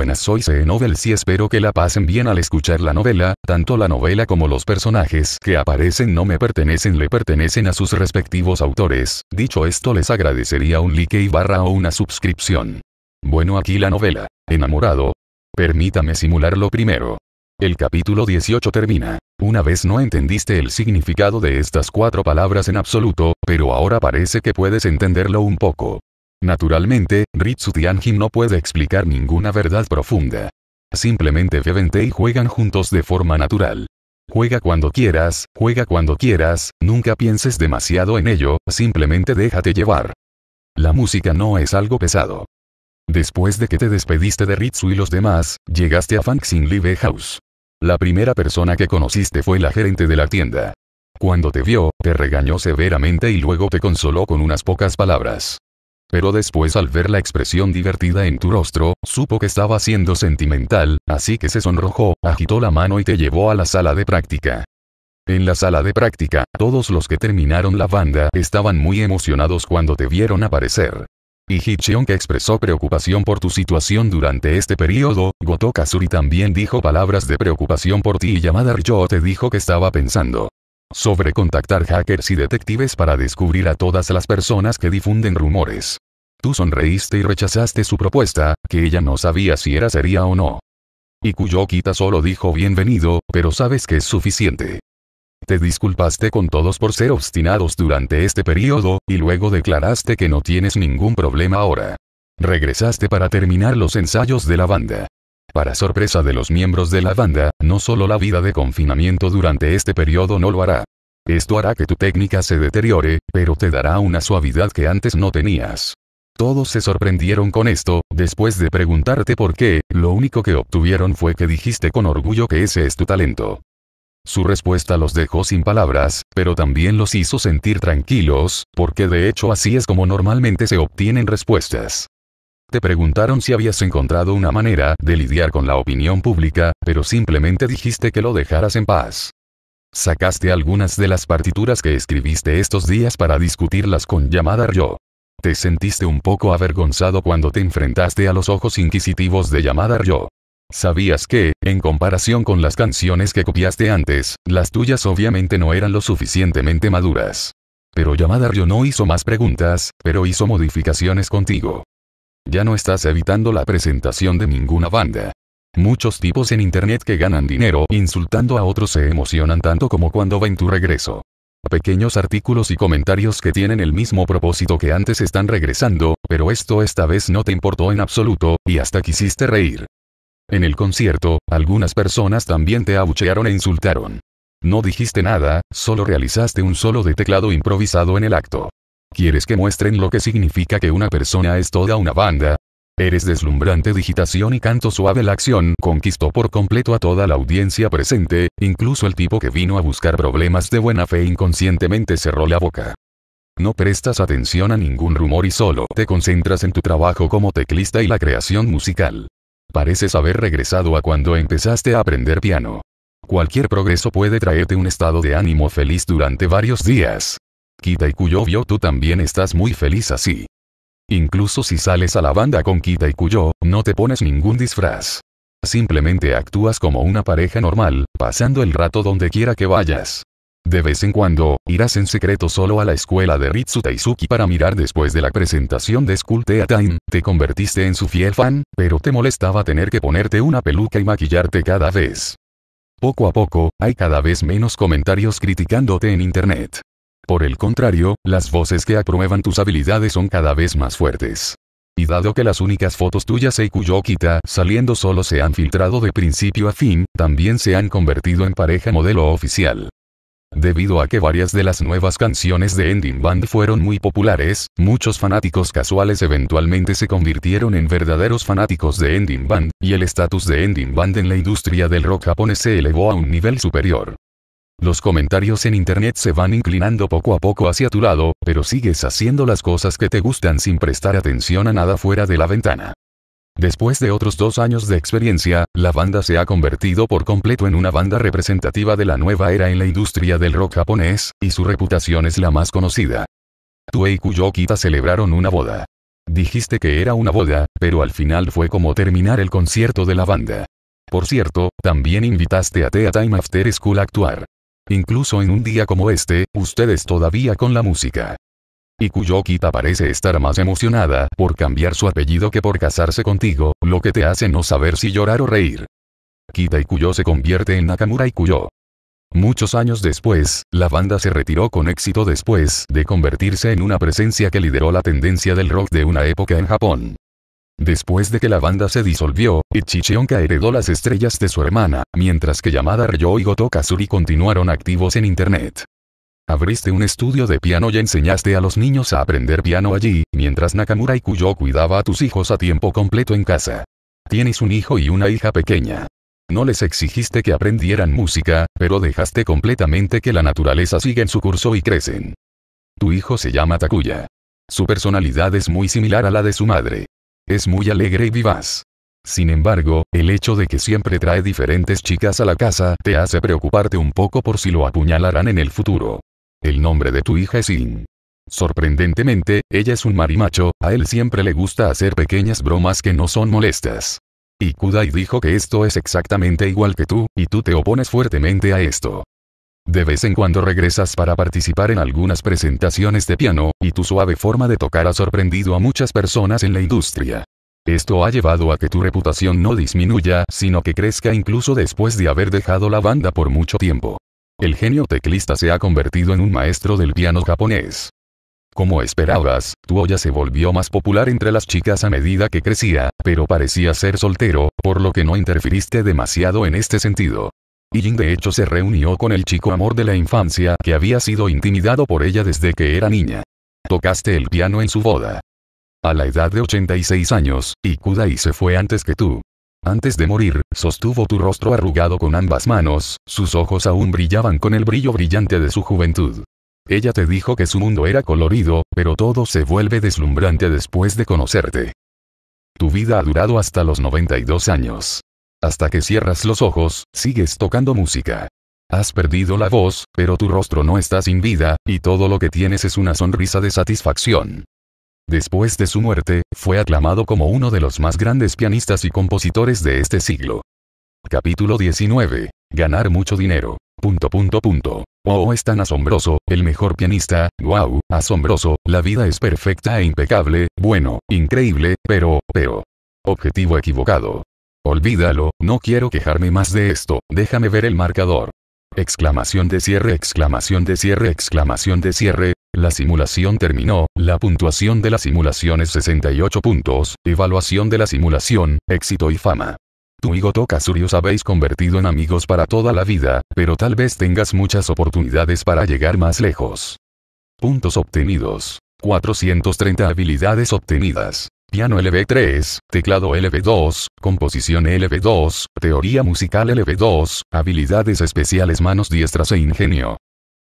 buenas. Soy CE Novel y espero que la pasen bien al escuchar la novela, tanto la novela como los personajes que aparecen no me pertenecen le pertenecen a sus respectivos autores. Dicho esto les agradecería un like y barra o una suscripción. Bueno aquí la novela, enamorado. Permítame simularlo primero. El capítulo 18 termina. Una vez no entendiste el significado de estas cuatro palabras en absoluto, pero ahora parece que puedes entenderlo un poco. Naturalmente, Ritsu Tianjin no puede explicar ninguna verdad profunda. Simplemente beben té y juegan juntos de forma natural. Juega cuando quieras, juega cuando quieras, nunca pienses demasiado en ello, simplemente déjate llevar. La música no es algo pesado. Después de que te despediste de Ritsu y los demás, llegaste a Fanxin Live House. La primera persona que conociste fue la gerente de la tienda. Cuando te vio, te regañó severamente y luego te consoló con unas pocas palabras. Pero después al ver la expresión divertida en tu rostro, supo que estaba siendo sentimental, así que se sonrojó, agitó la mano y te llevó a la sala de práctica. En la sala de práctica, todos los que terminaron la banda estaban muy emocionados cuando te vieron aparecer. Y Hitcheon que expresó preocupación por tu situación durante este periodo, Goto también dijo palabras de preocupación por ti y Yamada Ryo te dijo que estaba pensando sobre contactar hackers y detectives para descubrir a todas las personas que difunden rumores. Tú sonreíste y rechazaste su propuesta, que ella no sabía si era seria o no. Y cuyo solo dijo bienvenido, pero sabes que es suficiente. Te disculpaste con todos por ser obstinados durante este periodo, y luego declaraste que no tienes ningún problema ahora. Regresaste para terminar los ensayos de la banda. Para sorpresa de los miembros de la banda, no solo la vida de confinamiento durante este periodo no lo hará. Esto hará que tu técnica se deteriore, pero te dará una suavidad que antes no tenías. Todos se sorprendieron con esto, después de preguntarte por qué, lo único que obtuvieron fue que dijiste con orgullo que ese es tu talento. Su respuesta los dejó sin palabras, pero también los hizo sentir tranquilos, porque de hecho así es como normalmente se obtienen respuestas. Te preguntaron si habías encontrado una manera de lidiar con la opinión pública, pero simplemente dijiste que lo dejaras en paz. Sacaste algunas de las partituras que escribiste estos días para discutirlas con llamada yo. Te sentiste un poco avergonzado cuando te enfrentaste a los ojos inquisitivos de llamada yo. Sabías que, en comparación con las canciones que copiaste antes, las tuyas obviamente no eran lo suficientemente maduras. Pero llamada yo no hizo más preguntas, pero hizo modificaciones contigo. Ya no estás evitando la presentación de ninguna banda. Muchos tipos en internet que ganan dinero insultando a otros se emocionan tanto como cuando ven tu regreso. Pequeños artículos y comentarios que tienen el mismo propósito que antes están regresando, pero esto esta vez no te importó en absoluto, y hasta quisiste reír. En el concierto, algunas personas también te abuchearon e insultaron. No dijiste nada, solo realizaste un solo de teclado improvisado en el acto. ¿Quieres que muestren lo que significa que una persona es toda una banda? Eres deslumbrante digitación y canto suave la acción conquistó por completo a toda la audiencia presente, incluso el tipo que vino a buscar problemas de buena fe inconscientemente cerró la boca. No prestas atención a ningún rumor y solo te concentras en tu trabajo como teclista y la creación musical. Pareces haber regresado a cuando empezaste a aprender piano. Cualquier progreso puede traerte un estado de ánimo feliz durante varios días, Kitaikuyo tú también estás muy feliz así. Incluso si sales a la banda con Kitaikuyo, no te pones ningún disfraz. Simplemente actúas como una pareja normal, pasando el rato donde quiera que vayas. De vez en cuando, irás en secreto solo a la escuela de Ritsu Taizuki para mirar después de la presentación de Skull Tea Time, te convertiste en su fiel fan, pero te molestaba tener que ponerte una peluca y maquillarte cada vez. Poco a poco, hay cada vez menos comentarios criticándote en internet. Por el contrario, las voces que aprueban tus habilidades son cada vez más fuertes. Y dado que las únicas fotos tuyas e quita saliendo solo se han filtrado de principio a fin, también se han convertido en pareja modelo oficial. Debido a que varias de las nuevas canciones de Ending Band fueron muy populares, muchos fanáticos casuales eventualmente se convirtieron en verdaderos fanáticos de Ending Band, y el estatus de Ending Band en la industria del rock japonés se elevó a un nivel superior. Los comentarios en internet se van inclinando poco a poco hacia tu lado, pero sigues haciendo las cosas que te gustan sin prestar atención a nada fuera de la ventana. Después de otros dos años de experiencia, la banda se ha convertido por completo en una banda representativa de la nueva era en la industria del rock japonés, y su reputación es la más conocida. y Kuyokita celebraron una boda. Dijiste que era una boda, pero al final fue como terminar el concierto de la banda. Por cierto, también invitaste a Tea Time After School a actuar. Incluso en un día como este, ustedes todavía con la música. Y Kita parece estar más emocionada por cambiar su apellido que por casarse contigo, lo que te hace no saber si llorar o reír. Kita y se convierte en Nakamura y Muchos años después, la banda se retiró con éxito después de convertirse en una presencia que lideró la tendencia del rock de una época en Japón. Después de que la banda se disolvió, Ichichionka heredó las estrellas de su hermana, mientras que Yamada Ryo y Goto continuaron activos en internet. Abriste un estudio de piano y enseñaste a los niños a aprender piano allí, mientras Nakamura y Kuyo cuidaba a tus hijos a tiempo completo en casa. Tienes un hijo y una hija pequeña. No les exigiste que aprendieran música, pero dejaste completamente que la naturaleza siga en su curso y crecen. Tu hijo se llama Takuya. Su personalidad es muy similar a la de su madre. Es muy alegre y vivaz. Sin embargo, el hecho de que siempre trae diferentes chicas a la casa te hace preocuparte un poco por si lo apuñalarán en el futuro. El nombre de tu hija es In. Sorprendentemente, ella es un marimacho, a él siempre le gusta hacer pequeñas bromas que no son molestas. Y Kudai dijo que esto es exactamente igual que tú, y tú te opones fuertemente a esto. De vez en cuando regresas para participar en algunas presentaciones de piano, y tu suave forma de tocar ha sorprendido a muchas personas en la industria. Esto ha llevado a que tu reputación no disminuya, sino que crezca incluso después de haber dejado la banda por mucho tiempo. El genio teclista se ha convertido en un maestro del piano japonés. Como esperabas, tu olla se volvió más popular entre las chicas a medida que crecía, pero parecía ser soltero, por lo que no interfiriste demasiado en este sentido. Jin de hecho se reunió con el chico amor de la infancia que había sido intimidado por ella desde que era niña. Tocaste el piano en su boda. A la edad de 86 años, y se fue antes que tú. Antes de morir, sostuvo tu rostro arrugado con ambas manos, sus ojos aún brillaban con el brillo brillante de su juventud. Ella te dijo que su mundo era colorido, pero todo se vuelve deslumbrante después de conocerte. Tu vida ha durado hasta los 92 años. Hasta que cierras los ojos, sigues tocando música. Has perdido la voz, pero tu rostro no está sin vida, y todo lo que tienes es una sonrisa de satisfacción. Después de su muerte, fue aclamado como uno de los más grandes pianistas y compositores de este siglo. Capítulo 19. Ganar mucho dinero. Punto punto punto. Oh, es tan asombroso, el mejor pianista, wow, asombroso, la vida es perfecta e impecable, bueno, increíble, pero, pero. Objetivo equivocado. Olvídalo, no quiero quejarme más de esto, déjame ver el marcador. Exclamación de cierre, exclamación de cierre, exclamación de cierre. La simulación terminó, la puntuación de la simulación es 68 puntos, evaluación de la simulación, éxito y fama. Tú y habéis convertido en amigos para toda la vida, pero tal vez tengas muchas oportunidades para llegar más lejos. Puntos obtenidos. 430 habilidades obtenidas piano LB3, teclado LB2, composición LB2, teoría musical LB2, habilidades especiales manos diestras e ingenio.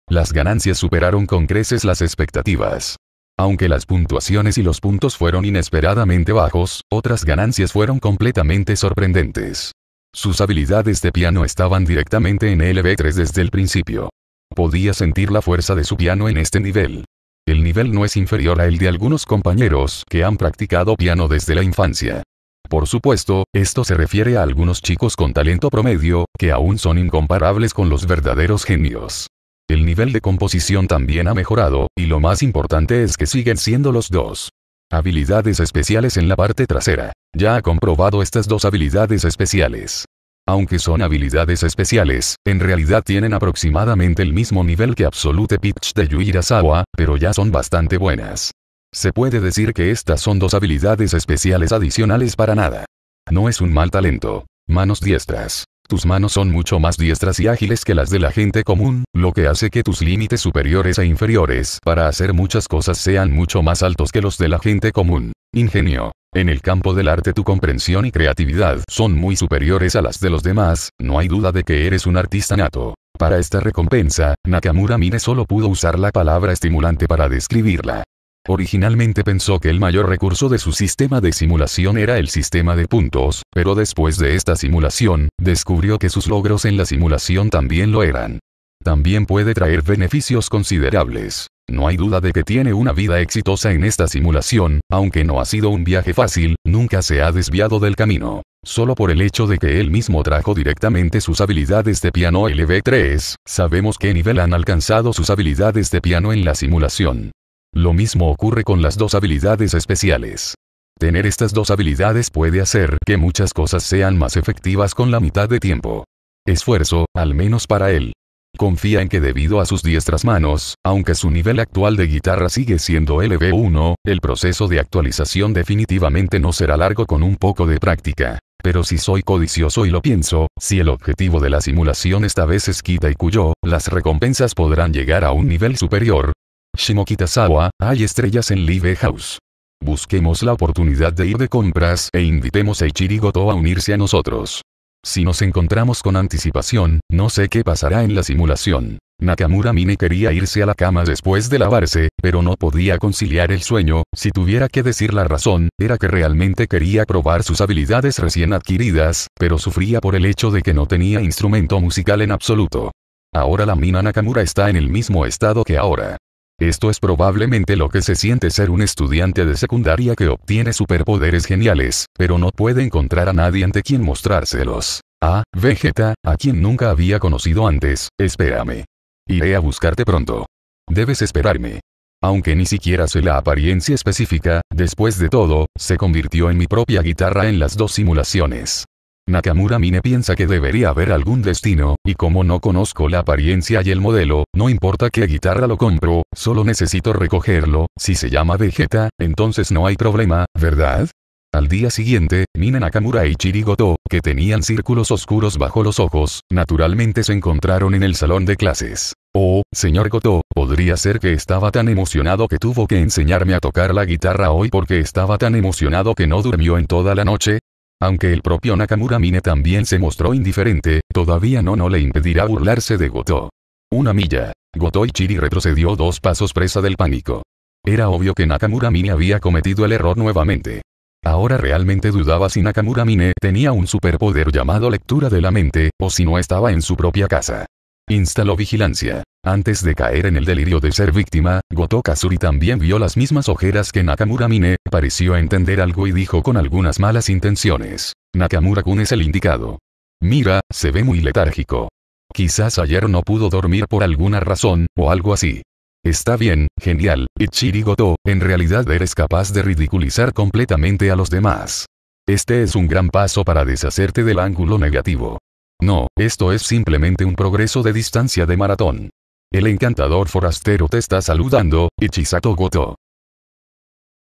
Las ganancias superaron con creces las expectativas. Aunque las puntuaciones y los puntos fueron inesperadamente bajos, otras ganancias fueron completamente sorprendentes. Sus habilidades de piano estaban directamente en LB3 desde el principio. Podía sentir la fuerza de su piano en este nivel. El nivel no es inferior a el de algunos compañeros que han practicado piano desde la infancia. Por supuesto, esto se refiere a algunos chicos con talento promedio, que aún son incomparables con los verdaderos genios. El nivel de composición también ha mejorado, y lo más importante es que siguen siendo los dos. Habilidades especiales en la parte trasera. Ya ha comprobado estas dos habilidades especiales. Aunque son habilidades especiales, en realidad tienen aproximadamente el mismo nivel que Absolute Pitch de Yuirasawa, pero ya son bastante buenas. Se puede decir que estas son dos habilidades especiales adicionales para nada. No es un mal talento. Manos diestras. Tus manos son mucho más diestras y ágiles que las de la gente común, lo que hace que tus límites superiores e inferiores para hacer muchas cosas sean mucho más altos que los de la gente común. Ingenio. En el campo del arte tu comprensión y creatividad son muy superiores a las de los demás, no hay duda de que eres un artista nato. Para esta recompensa, Nakamura Mine solo pudo usar la palabra estimulante para describirla. Originalmente pensó que el mayor recurso de su sistema de simulación era el sistema de puntos, pero después de esta simulación, descubrió que sus logros en la simulación también lo eran. También puede traer beneficios considerables. No hay duda de que tiene una vida exitosa en esta simulación, aunque no ha sido un viaje fácil, nunca se ha desviado del camino. Solo por el hecho de que él mismo trajo directamente sus habilidades de piano LV3, sabemos qué nivel han alcanzado sus habilidades de piano en la simulación. Lo mismo ocurre con las dos habilidades especiales. Tener estas dos habilidades puede hacer que muchas cosas sean más efectivas con la mitad de tiempo. Esfuerzo, al menos para él. Confía en que debido a sus diestras manos, aunque su nivel actual de guitarra sigue siendo lv 1 el proceso de actualización definitivamente no será largo con un poco de práctica. Pero si soy codicioso y lo pienso, si el objetivo de la simulación esta vez es Kita y Cuyo, las recompensas podrán llegar a un nivel superior, Shimokitazawa, hay estrellas en Live House. Busquemos la oportunidad de ir de compras e invitemos a Ichirigoto a unirse a nosotros. Si nos encontramos con anticipación, no sé qué pasará en la simulación. Nakamura Mine quería irse a la cama después de lavarse, pero no podía conciliar el sueño, si tuviera que decir la razón, era que realmente quería probar sus habilidades recién adquiridas, pero sufría por el hecho de que no tenía instrumento musical en absoluto. Ahora la mina Nakamura está en el mismo estado que ahora. Esto es probablemente lo que se siente ser un estudiante de secundaria que obtiene superpoderes geniales, pero no puede encontrar a nadie ante quien mostrárselos. Ah, Vegeta, a quien nunca había conocido antes, espérame. Iré a buscarte pronto. Debes esperarme. Aunque ni siquiera sé la apariencia específica, después de todo, se convirtió en mi propia guitarra en las dos simulaciones. Nakamura Mine piensa que debería haber algún destino, y como no conozco la apariencia y el modelo, no importa qué guitarra lo compro, solo necesito recogerlo, si se llama Vegeta, entonces no hay problema, ¿verdad? Al día siguiente, Mina Nakamura y Chirigoto, que tenían círculos oscuros bajo los ojos, naturalmente se encontraron en el salón de clases. Oh, señor Goto, podría ser que estaba tan emocionado que tuvo que enseñarme a tocar la guitarra hoy porque estaba tan emocionado que no durmió en toda la noche, aunque el propio Nakamura Mine también se mostró indiferente, todavía no no le impedirá burlarse de Goto. Una milla. Goto Ichiri retrocedió dos pasos presa del pánico. Era obvio que Nakamura Mine había cometido el error nuevamente. Ahora realmente dudaba si Nakamura Mine tenía un superpoder llamado lectura de la mente, o si no estaba en su propia casa. Instaló vigilancia. Antes de caer en el delirio de ser víctima, Goto Kazuri también vio las mismas ojeras que Nakamura Mine, pareció entender algo y dijo con algunas malas intenciones. Nakamura-kun es el indicado. Mira, se ve muy letárgico. Quizás ayer no pudo dormir por alguna razón, o algo así. Está bien, genial, Ichiri Goto, en realidad eres capaz de ridiculizar completamente a los demás. Este es un gran paso para deshacerte del ángulo negativo. No, esto es simplemente un progreso de distancia de maratón. El encantador forastero te está saludando, Ichisato Goto.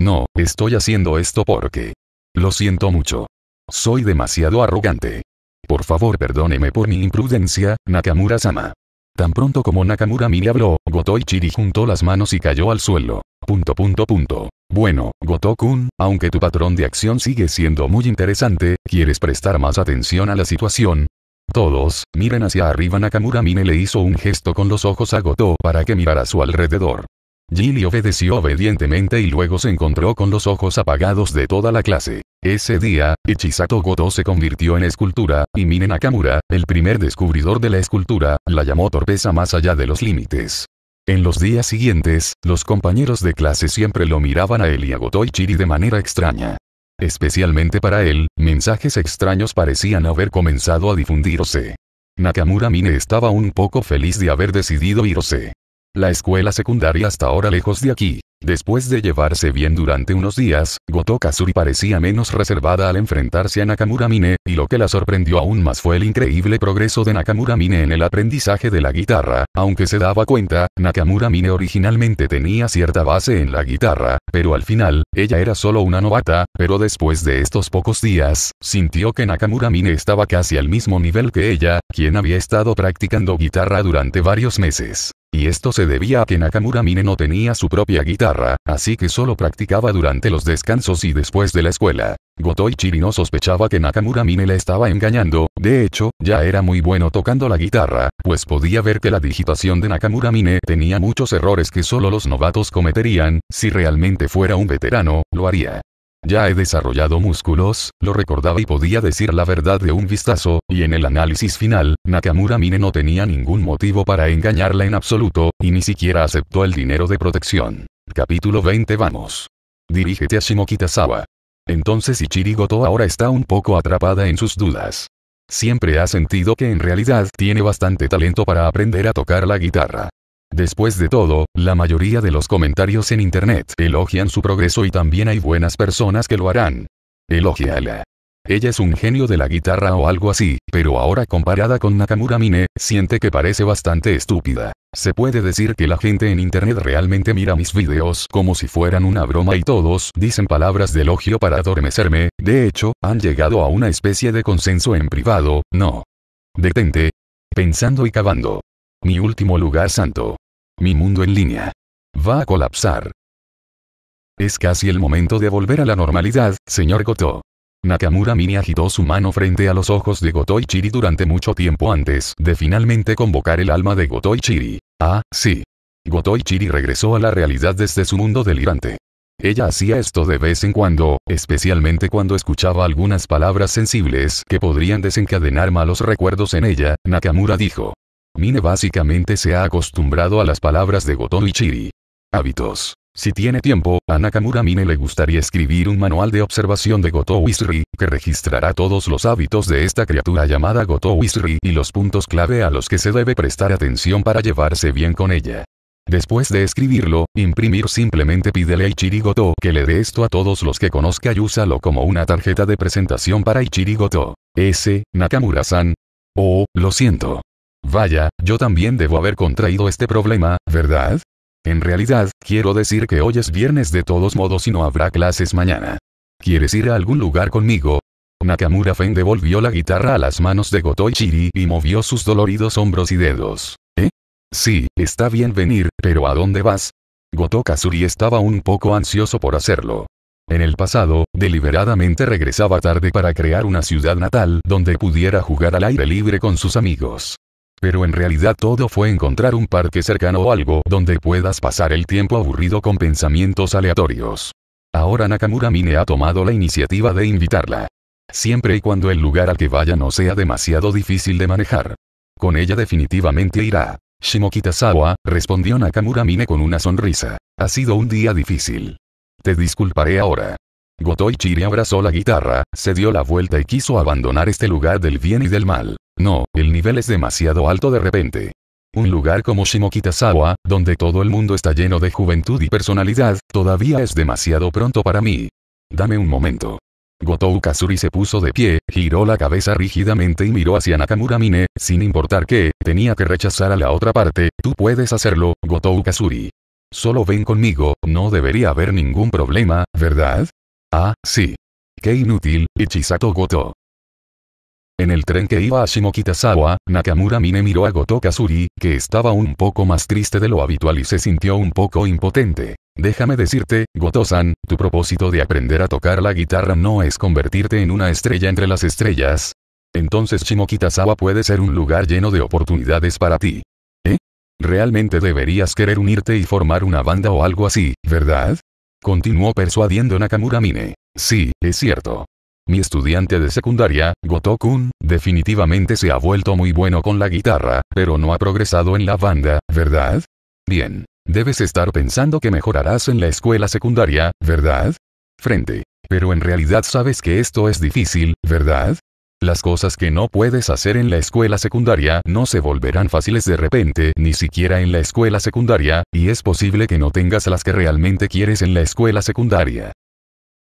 No, estoy haciendo esto porque... Lo siento mucho. Soy demasiado arrogante. Por favor perdóneme por mi imprudencia, Nakamura-sama. Tan pronto como Nakamura me habló, Goto Chiri juntó las manos y cayó al suelo. Punto punto punto. Bueno, Goto-kun, aunque tu patrón de acción sigue siendo muy interesante, ¿quieres prestar más atención a la situación? Todos, miren hacia arriba Nakamura Mine le hizo un gesto con los ojos a Goto para que mirara a su alrededor. Jinni obedeció obedientemente y luego se encontró con los ojos apagados de toda la clase. Ese día, Ichisato Goto se convirtió en escultura, y Mine Nakamura, el primer descubridor de la escultura, la llamó torpeza más allá de los límites. En los días siguientes, los compañeros de clase siempre lo miraban a él y a Ichiri de manera extraña. Especialmente para él, mensajes extraños parecían haber comenzado a difundirse. Nakamura Mine estaba un poco feliz de haber decidido irse. La escuela secundaria hasta ahora lejos de aquí, Después de llevarse bien durante unos días, Goto parecía menos reservada al enfrentarse a Nakamura Mine, y lo que la sorprendió aún más fue el increíble progreso de Nakamura Mine en el aprendizaje de la guitarra, aunque se daba cuenta, Nakamura Mine originalmente tenía cierta base en la guitarra, pero al final, ella era solo una novata, pero después de estos pocos días, sintió que Nakamura Mine estaba casi al mismo nivel que ella, quien había estado practicando guitarra durante varios meses. Y esto se debía a que Nakamura Mine no tenía su propia guitarra, así que solo practicaba durante los descansos y después de la escuela. Gotoi Chirino sospechaba que Nakamura Mine le estaba engañando, de hecho, ya era muy bueno tocando la guitarra, pues podía ver que la digitación de Nakamura Mine tenía muchos errores que solo los novatos cometerían, si realmente fuera un veterano, lo haría. Ya he desarrollado músculos, lo recordaba y podía decir la verdad de un vistazo, y en el análisis final, Nakamura Mine no tenía ningún motivo para engañarla en absoluto, y ni siquiera aceptó el dinero de protección. Capítulo 20 Vamos. Dirígete a Shimokitazawa. Entonces Ichirigoto ahora está un poco atrapada en sus dudas. Siempre ha sentido que en realidad tiene bastante talento para aprender a tocar la guitarra. Después de todo, la mayoría de los comentarios en Internet elogian su progreso y también hay buenas personas que lo harán. Elogiala. Ella es un genio de la guitarra o algo así, pero ahora comparada con Nakamura Mine, siente que parece bastante estúpida. Se puede decir que la gente en internet realmente mira mis videos como si fueran una broma y todos dicen palabras de elogio para adormecerme, de hecho, han llegado a una especie de consenso en privado, no. Detente. Pensando y cavando. Mi último lugar santo. Mi mundo en línea. Va a colapsar. Es casi el momento de volver a la normalidad, señor Goto. Nakamura Mini agitó su mano frente a los ojos de Gotoichiri durante mucho tiempo antes de finalmente convocar el alma de Gotoichiri. Ah, sí. Gotoichiri regresó a la realidad desde su mundo delirante. Ella hacía esto de vez en cuando, especialmente cuando escuchaba algunas palabras sensibles que podrían desencadenar malos recuerdos en ella, Nakamura dijo. Mine básicamente se ha acostumbrado a las palabras de Gotou Ichiri. Hábitos. Si tiene tiempo, a Nakamura Mine le gustaría escribir un manual de observación de Gotou Wisri, que registrará todos los hábitos de esta criatura llamada Gotou Wisri y los puntos clave a los que se debe prestar atención para llevarse bien con ella. Después de escribirlo, imprimir simplemente pídele a Ichiri que le dé esto a todos los que conozca y úsalo como una tarjeta de presentación para Ichiri Goto. S. Nakamura-san. Oh, lo siento. Vaya, yo también debo haber contraído este problema, ¿verdad? En realidad, quiero decir que hoy es viernes de todos modos y no habrá clases mañana. ¿Quieres ir a algún lugar conmigo? Nakamura Fen devolvió la guitarra a las manos de Chiri y movió sus doloridos hombros y dedos. ¿Eh? Sí, está bien venir, pero ¿a dónde vas? Goto Kazuri estaba un poco ansioso por hacerlo. En el pasado, deliberadamente regresaba tarde para crear una ciudad natal donde pudiera jugar al aire libre con sus amigos. Pero en realidad todo fue encontrar un parque cercano o algo donde puedas pasar el tiempo aburrido con pensamientos aleatorios. Ahora Nakamura Mine ha tomado la iniciativa de invitarla. Siempre y cuando el lugar al que vaya no sea demasiado difícil de manejar. Con ella definitivamente irá. Shimokitazawa, respondió Nakamura Mine con una sonrisa. Ha sido un día difícil. Te disculparé ahora. Gotoichiri abrazó la guitarra, se dio la vuelta y quiso abandonar este lugar del bien y del mal. No, el nivel es demasiado alto de repente. Un lugar como Shimokitazawa, donde todo el mundo está lleno de juventud y personalidad, todavía es demasiado pronto para mí. Dame un momento. Gotou Kazuri se puso de pie, giró la cabeza rígidamente y miró hacia Nakamura Mine, sin importar que, tenía que rechazar a la otra parte, tú puedes hacerlo, Gotou Kazuri. Solo ven conmigo, no debería haber ningún problema, ¿verdad? Ah, sí. Qué inútil, Ichisato Gotou. En el tren que iba a Shimokitazawa, Nakamura Mine miró a Goto que estaba un poco más triste de lo habitual y se sintió un poco impotente. Déjame decirte, Goto-san, tu propósito de aprender a tocar la guitarra no es convertirte en una estrella entre las estrellas. Entonces Shimokitazawa puede ser un lugar lleno de oportunidades para ti. ¿Eh? Realmente deberías querer unirte y formar una banda o algo así, ¿verdad? Continuó persuadiendo Nakamura Mine. Sí, es cierto. Mi estudiante de secundaria, Goto-kun, definitivamente se ha vuelto muy bueno con la guitarra, pero no ha progresado en la banda, ¿verdad? Bien. Debes estar pensando que mejorarás en la escuela secundaria, ¿verdad? Frente. Pero en realidad sabes que esto es difícil, ¿verdad? Las cosas que no puedes hacer en la escuela secundaria no se volverán fáciles de repente, ni siquiera en la escuela secundaria, y es posible que no tengas las que realmente quieres en la escuela secundaria.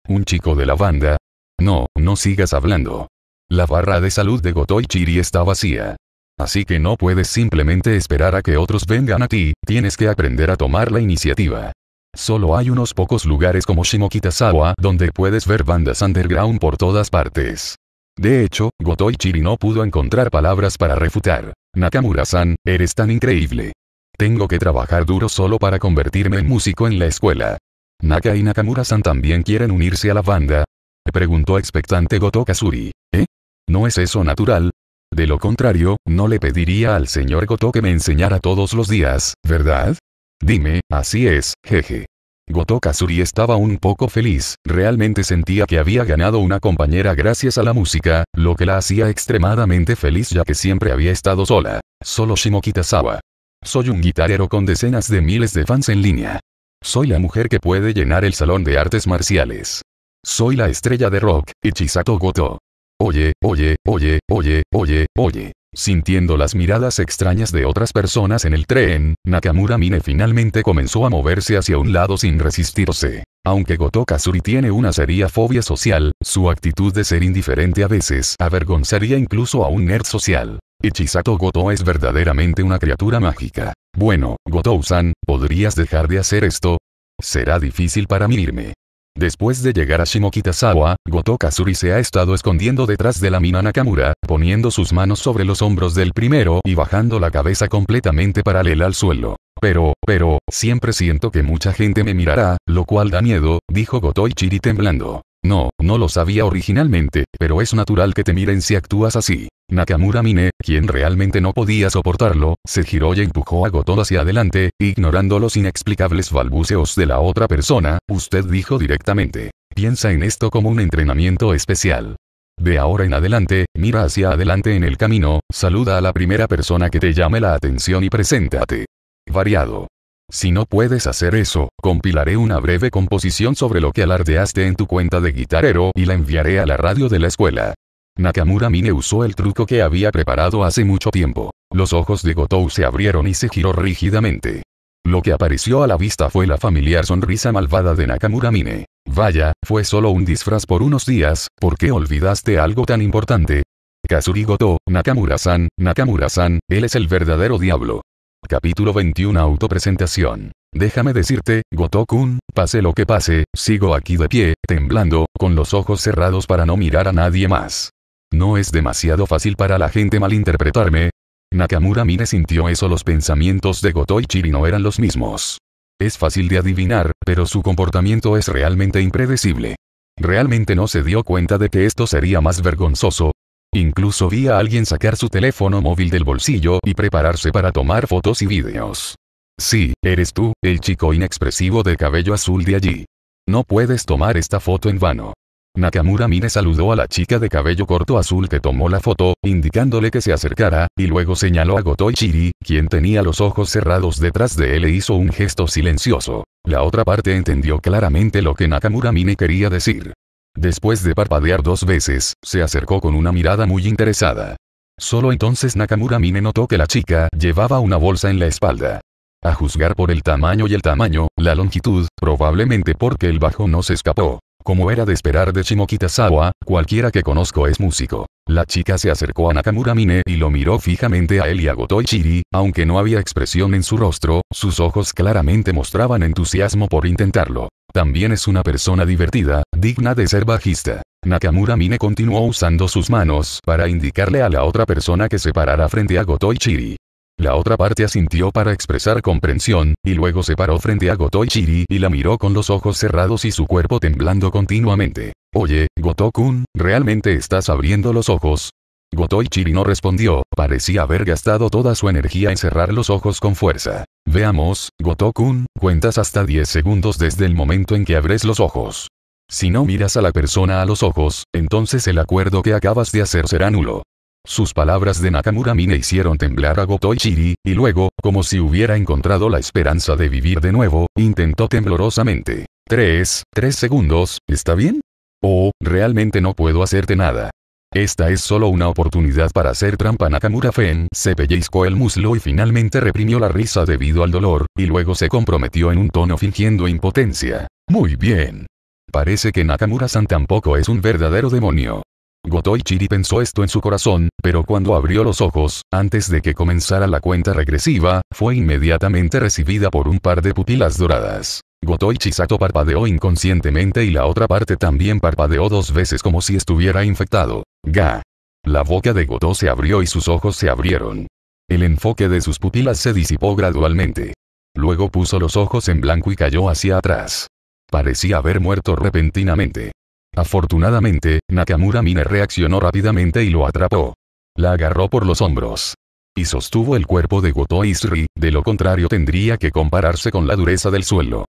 Un chico de la banda, no, no sigas hablando. La barra de salud de Chiri está vacía. Así que no puedes simplemente esperar a que otros vengan a ti, tienes que aprender a tomar la iniciativa. Solo hay unos pocos lugares como Shimokitazawa donde puedes ver bandas underground por todas partes. De hecho, Chiri no pudo encontrar palabras para refutar. Nakamura-san, eres tan increíble. Tengo que trabajar duro solo para convertirme en músico en la escuela. Naka y Nakamura-san también quieren unirse a la banda, Preguntó expectante Goto Kasuri. ¿Eh? ¿No es eso natural? De lo contrario, no le pediría al señor Goto que me enseñara todos los días, ¿verdad? Dime, así es, jeje. Goto Kasuri estaba un poco feliz, realmente sentía que había ganado una compañera gracias a la música, lo que la hacía extremadamente feliz ya que siempre había estado sola. Solo Shimokitazawa. Soy un guitarero con decenas de miles de fans en línea. Soy la mujer que puede llenar el salón de artes marciales. Soy la estrella de rock, Ichisato Goto. Oye, oye, oye, oye, oye, oye. Sintiendo las miradas extrañas de otras personas en el tren, Nakamura Mine finalmente comenzó a moverse hacia un lado sin resistirse. Aunque Goto Kazuri tiene una seria fobia social, su actitud de ser indiferente a veces avergonzaría incluso a un nerd social. Ichisato Goto es verdaderamente una criatura mágica. Bueno, Goto-san, ¿podrías dejar de hacer esto? Será difícil para mí irme. Después de llegar a Shimokitazawa, Goto Kazuri se ha estado escondiendo detrás de la mina Nakamura, poniendo sus manos sobre los hombros del primero y bajando la cabeza completamente paralela al suelo. Pero, pero, siempre siento que mucha gente me mirará, lo cual da miedo, dijo Ichiri temblando. No, no lo sabía originalmente, pero es natural que te miren si actúas así. Nakamura Mine, quien realmente no podía soportarlo, se giró y empujó a Goto hacia adelante, ignorando los inexplicables balbuceos de la otra persona, usted dijo directamente. Piensa en esto como un entrenamiento especial. De ahora en adelante, mira hacia adelante en el camino, saluda a la primera persona que te llame la atención y preséntate. Variado. Si no puedes hacer eso, compilaré una breve composición sobre lo que alardeaste en tu cuenta de guitarrero y la enviaré a la radio de la escuela. Nakamura Mine usó el truco que había preparado hace mucho tiempo. Los ojos de Gotou se abrieron y se giró rígidamente. Lo que apareció a la vista fue la familiar sonrisa malvada de Nakamura Mine. Vaya, fue solo un disfraz por unos días, ¿por qué olvidaste algo tan importante? Kazuri Goto, Nakamura-san, Nakamura-san, él es el verdadero diablo. Capítulo 21 Autopresentación. Déjame decirte, kun pase lo que pase, sigo aquí de pie, temblando, con los ojos cerrados para no mirar a nadie más. No es demasiado fácil para la gente malinterpretarme. Nakamura Mine sintió eso los pensamientos de Goto y no eran los mismos. Es fácil de adivinar, pero su comportamiento es realmente impredecible. Realmente no se dio cuenta de que esto sería más vergonzoso, Incluso vi a alguien sacar su teléfono móvil del bolsillo y prepararse para tomar fotos y vídeos. Sí, eres tú, el chico inexpresivo de cabello azul de allí. No puedes tomar esta foto en vano. Nakamura Mine saludó a la chica de cabello corto azul que tomó la foto, indicándole que se acercara, y luego señaló a Gotoichiri, quien tenía los ojos cerrados detrás de él e hizo un gesto silencioso. La otra parte entendió claramente lo que Nakamura Mine quería decir. Después de parpadear dos veces, se acercó con una mirada muy interesada. Solo entonces Nakamura Mine notó que la chica llevaba una bolsa en la espalda. A juzgar por el tamaño y el tamaño, la longitud, probablemente porque el bajo no se escapó. Como era de esperar de Shimokitazawa, cualquiera que conozco es músico. La chica se acercó a Nakamura Mine y lo miró fijamente a él y a Gotoichiri, aunque no había expresión en su rostro, sus ojos claramente mostraban entusiasmo por intentarlo. También es una persona divertida, digna de ser bajista. Nakamura Mine continuó usando sus manos para indicarle a la otra persona que se parara frente a Gotoichiri. La otra parte asintió para expresar comprensión, y luego se paró frente a Gotoichiri y la miró con los ojos cerrados y su cuerpo temblando continuamente. Oye, Gotokun, ¿realmente estás abriendo los ojos? Gotoichiri no respondió, parecía haber gastado toda su energía en cerrar los ojos con fuerza. Veamos, Gotokun, cuentas hasta 10 segundos desde el momento en que abres los ojos. Si no miras a la persona a los ojos, entonces el acuerdo que acabas de hacer será nulo. Sus palabras de Nakamura Mine hicieron temblar a Gotoichiri, y luego, como si hubiera encontrado la esperanza de vivir de nuevo, intentó temblorosamente. 3, 3 segundos, ¿está bien? Oh, realmente no puedo hacerte nada. Esta es solo una oportunidad para hacer trampa. Nakamura Fen se pellizcó el muslo y finalmente reprimió la risa debido al dolor, y luego se comprometió en un tono fingiendo impotencia. Muy bien. Parece que Nakamura-san tampoco es un verdadero demonio. Gotoichiri pensó esto en su corazón, pero cuando abrió los ojos, antes de que comenzara la cuenta regresiva, fue inmediatamente recibida por un par de pupilas doradas. Goto Chisato parpadeó inconscientemente y la otra parte también parpadeó dos veces como si estuviera infectado. Ga. La boca de Goto se abrió y sus ojos se abrieron. El enfoque de sus pupilas se disipó gradualmente. Luego puso los ojos en blanco y cayó hacia atrás. Parecía haber muerto repentinamente. Afortunadamente, Nakamura Mine reaccionó rápidamente y lo atrapó. La agarró por los hombros. Y sostuvo el cuerpo de Goto Isri, de lo contrario tendría que compararse con la dureza del suelo.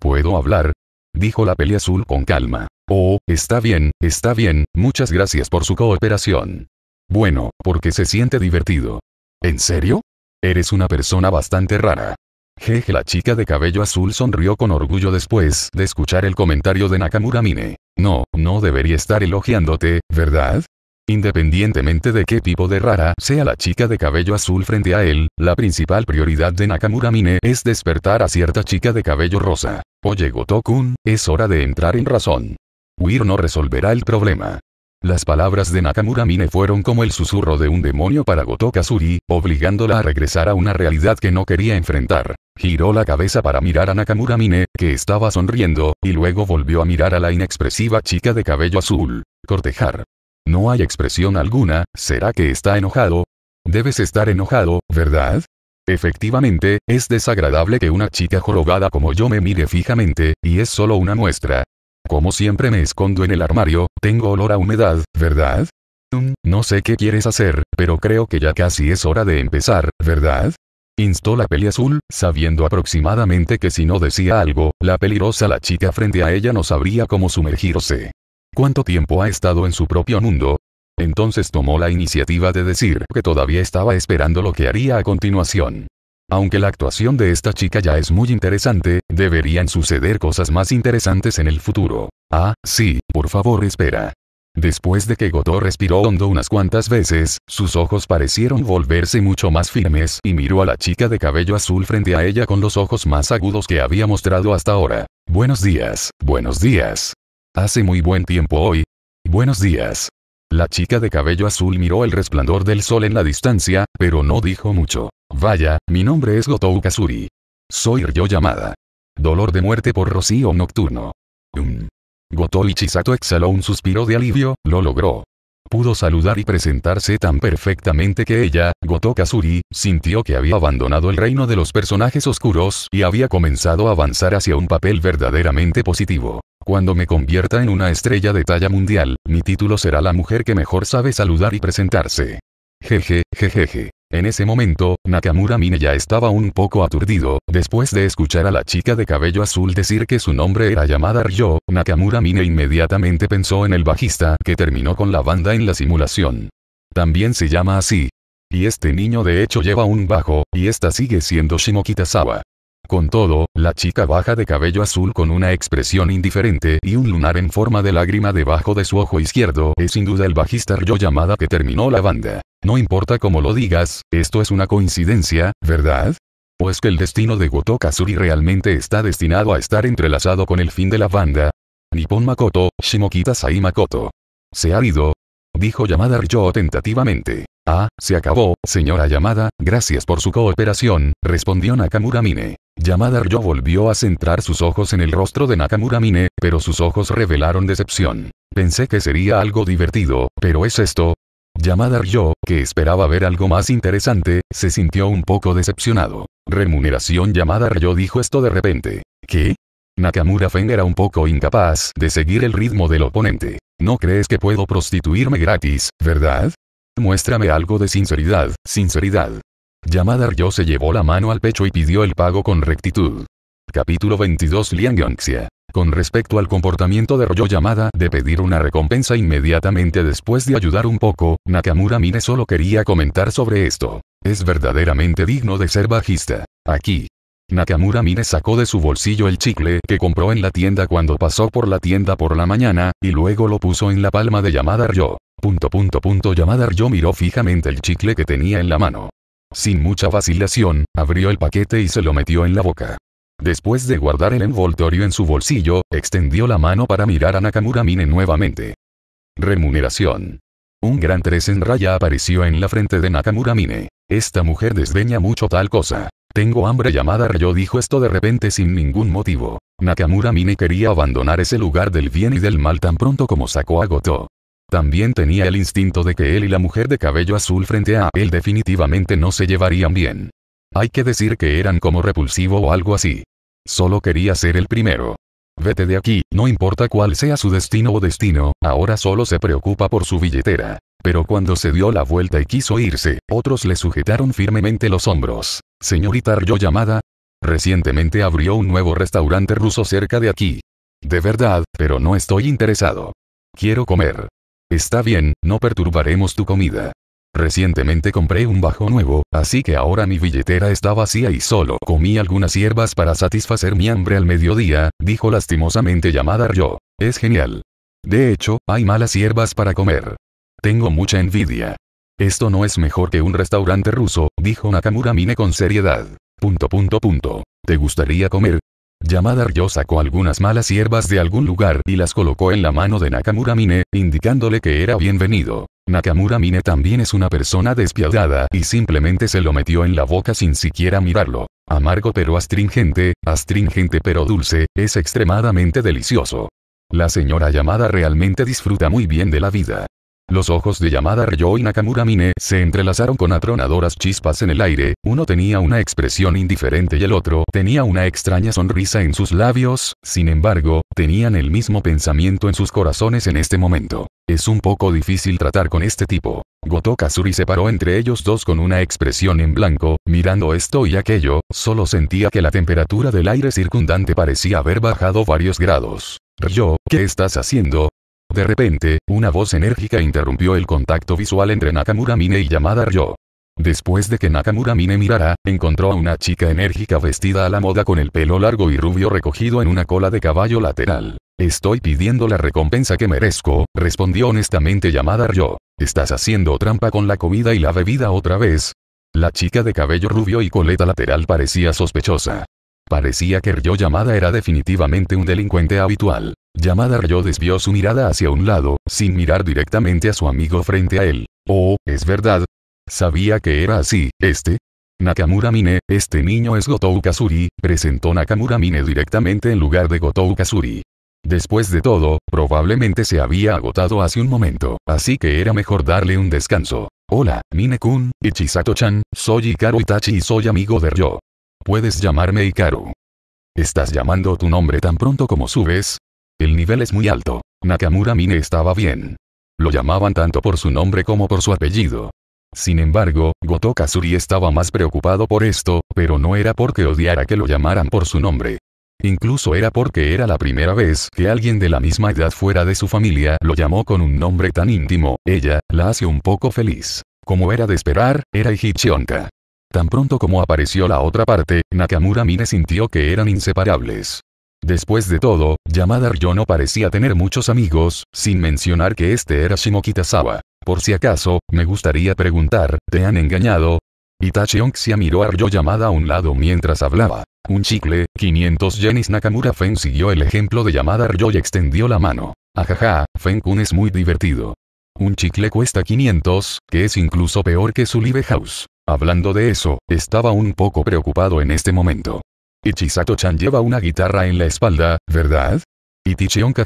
¿Puedo hablar? dijo la peli azul con calma. Oh, está bien, está bien, muchas gracias por su cooperación. Bueno, porque se siente divertido. ¿En serio? Eres una persona bastante rara. Jeje, la chica de cabello azul sonrió con orgullo después de escuchar el comentario de Nakamura Mine. No, no debería estar elogiándote, ¿verdad? Independientemente de qué tipo de rara sea la chica de cabello azul frente a él, la principal prioridad de Nakamura Mine es despertar a cierta chica de cabello rosa. Oye goto es hora de entrar en razón. Huir no resolverá el problema. Las palabras de Nakamura Mine fueron como el susurro de un demonio para Goto Kasuri, obligándola a regresar a una realidad que no quería enfrentar. Giró la cabeza para mirar a Nakamura Mine, que estaba sonriendo, y luego volvió a mirar a la inexpresiva chica de cabello azul. Cortejar. No hay expresión alguna, ¿será que está enojado? Debes estar enojado, ¿verdad? Efectivamente, es desagradable que una chica jorobada como yo me mire fijamente, y es solo una muestra. Como siempre me escondo en el armario, tengo olor a humedad, ¿verdad? Mm, no sé qué quieres hacer, pero creo que ya casi es hora de empezar, ¿verdad? Instó la peli azul, sabiendo aproximadamente que si no decía algo, la peligrosa la chica frente a ella no sabría cómo sumergirse. ¿Cuánto tiempo ha estado en su propio mundo? Entonces tomó la iniciativa de decir que todavía estaba esperando lo que haría a continuación. Aunque la actuación de esta chica ya es muy interesante, deberían suceder cosas más interesantes en el futuro. Ah, sí, por favor espera. Después de que Goto respiró hondo unas cuantas veces, sus ojos parecieron volverse mucho más firmes y miró a la chica de cabello azul frente a ella con los ojos más agudos que había mostrado hasta ahora. Buenos días, buenos días. Hace muy buen tiempo hoy. Buenos días. La chica de cabello azul miró el resplandor del sol en la distancia, pero no dijo mucho. Vaya, mi nombre es Gotou Kazuri. Soy yo llamada. Dolor de muerte por rocío nocturno. Um. Gotou Chisato exhaló un suspiro de alivio, lo logró pudo saludar y presentarse tan perfectamente que ella, Goto Kasuri, sintió que había abandonado el reino de los personajes oscuros y había comenzado a avanzar hacia un papel verdaderamente positivo. Cuando me convierta en una estrella de talla mundial, mi título será la mujer que mejor sabe saludar y presentarse. Jeje, jejeje. En ese momento, Nakamura Mine ya estaba un poco aturdido, después de escuchar a la chica de cabello azul decir que su nombre era llamada Ryo, Nakamura Mine inmediatamente pensó en el bajista que terminó con la banda en la simulación. También se llama así. Y este niño de hecho lleva un bajo, y esta sigue siendo Shimokitazawa. Con todo, la chica baja de cabello azul con una expresión indiferente y un lunar en forma de lágrima debajo de su ojo izquierdo es sin duda el bajista Ryo llamada que terminó la banda. No importa cómo lo digas, esto es una coincidencia, ¿verdad? Pues que el destino de Goto realmente está destinado a estar entrelazado con el fin de la banda. Nippon Makoto, Shimokita Sai Makoto. Se ha ido. Dijo Yamada Ryo tentativamente. Ah, se acabó, señora Yamada, gracias por su cooperación, respondió Nakamura Mine. Yamada Ryo volvió a centrar sus ojos en el rostro de Nakamura Mine, pero sus ojos revelaron decepción. Pensé que sería algo divertido, pero es esto, llamada Ryo, que esperaba ver algo más interesante, se sintió un poco decepcionado. Remuneración llamada Ryo dijo esto de repente. ¿Qué? Nakamura Feng era un poco incapaz de seguir el ritmo del oponente. No crees que puedo prostituirme gratis, ¿verdad? Muéstrame algo de sinceridad, sinceridad. Yamada Ryo se llevó la mano al pecho y pidió el pago con rectitud. Capítulo 22 Liang Yongxia. Con respecto al comportamiento de Royo Yamada de pedir una recompensa inmediatamente después de ayudar un poco, Nakamura Mine solo quería comentar sobre esto. Es verdaderamente digno de ser bajista. Aquí. Nakamura Mine sacó de su bolsillo el chicle que compró en la tienda cuando pasó por la tienda por la mañana, y luego lo puso en la palma de Yamada Ryo. Punto punto Yamada Ryo miró fijamente el chicle que tenía en la mano. Sin mucha vacilación, abrió el paquete y se lo metió en la boca. Después de guardar el envoltorio en su bolsillo, extendió la mano para mirar a Nakamura Mine nuevamente. Remuneración. Un gran tres en raya apareció en la frente de Nakamura Mine. Esta mujer desdeña mucho tal cosa. Tengo hambre llamada Rayo dijo esto de repente sin ningún motivo. Nakamura Mine quería abandonar ese lugar del bien y del mal tan pronto como sacó a Goto. También tenía el instinto de que él y la mujer de cabello azul frente a él definitivamente no se llevarían bien. Hay que decir que eran como repulsivo o algo así. Solo quería ser el primero. Vete de aquí, no importa cuál sea su destino o destino, ahora solo se preocupa por su billetera. Pero cuando se dio la vuelta y quiso irse, otros le sujetaron firmemente los hombros. Señorita yo llamada. Recientemente abrió un nuevo restaurante ruso cerca de aquí. De verdad, pero no estoy interesado. Quiero comer. Está bien, no perturbaremos tu comida. Recientemente compré un bajo nuevo, así que ahora mi billetera está vacía y solo comí algunas hierbas para satisfacer mi hambre al mediodía, dijo lastimosamente llamada Ryo. Es genial. De hecho, hay malas hierbas para comer. Tengo mucha envidia. Esto no es mejor que un restaurante ruso, dijo Nakamura Mine con seriedad. Punto punto punto. ¿Te gustaría comer? llamada Ryo sacó algunas malas hierbas de algún lugar y las colocó en la mano de Nakamura Mine, indicándole que era bienvenido. Nakamura Mine también es una persona despiadada y simplemente se lo metió en la boca sin siquiera mirarlo. Amargo pero astringente, astringente pero dulce, es extremadamente delicioso. La señora llamada realmente disfruta muy bien de la vida. Los ojos de Yamada Ryo y Nakamura Mine se entrelazaron con atronadoras chispas en el aire, uno tenía una expresión indiferente y el otro tenía una extraña sonrisa en sus labios, sin embargo, tenían el mismo pensamiento en sus corazones en este momento. Es un poco difícil tratar con este tipo. Goto Kazuri se paró entre ellos dos con una expresión en blanco, mirando esto y aquello, solo sentía que la temperatura del aire circundante parecía haber bajado varios grados. Ryo, ¿qué estás haciendo? De repente, una voz enérgica interrumpió el contacto visual entre Nakamura Mine y Yamada Ryo. Después de que Nakamura Mine mirara, encontró a una chica enérgica vestida a la moda con el pelo largo y rubio recogido en una cola de caballo lateral. Estoy pidiendo la recompensa que merezco, respondió honestamente Yamada Ryo. Estás haciendo trampa con la comida y la bebida otra vez. La chica de cabello rubio y coleta lateral parecía sospechosa. Parecía que Ryo Yamada era definitivamente un delincuente habitual. Llamada Ryo desvió su mirada hacia un lado, sin mirar directamente a su amigo frente a él. Oh, es verdad. Sabía que era así, este. Nakamura Mine, este niño es Gotou Kasuri, presentó Nakamura Mine directamente en lugar de Gotou Kasuri. Después de todo, probablemente se había agotado hace un momento, así que era mejor darle un descanso. Hola, Mine-kun, Ichisato-chan, soy Ikaru Itachi y soy amigo de Ryo. Puedes llamarme Ikaru. Estás llamando tu nombre tan pronto como subes, el nivel es muy alto. Nakamura Mine estaba bien. Lo llamaban tanto por su nombre como por su apellido. Sin embargo, Goto estaba más preocupado por esto, pero no era porque odiara que lo llamaran por su nombre. Incluso era porque era la primera vez que alguien de la misma edad fuera de su familia lo llamó con un nombre tan íntimo, ella, la hace un poco feliz. Como era de esperar, era Egipcionca. Tan pronto como apareció la otra parte, Nakamura Mine sintió que eran inseparables. Después de todo, Yamada Ryo no parecía tener muchos amigos, sin mencionar que este era Shimokitazawa. Por si acaso, me gustaría preguntar, ¿te han engañado? Itachi Onxia miró a Ryo Yamada a un lado mientras hablaba. Un chicle, 500 yenis Nakamura Fen siguió el ejemplo de Yamada Ryo y extendió la mano. Ajaja, Fen-kun es muy divertido. Un chicle cuesta 500, que es incluso peor que su live house. Hablando de eso, estaba un poco preocupado en este momento ichisato chan lleva una guitarra en la espalda, ¿verdad? Y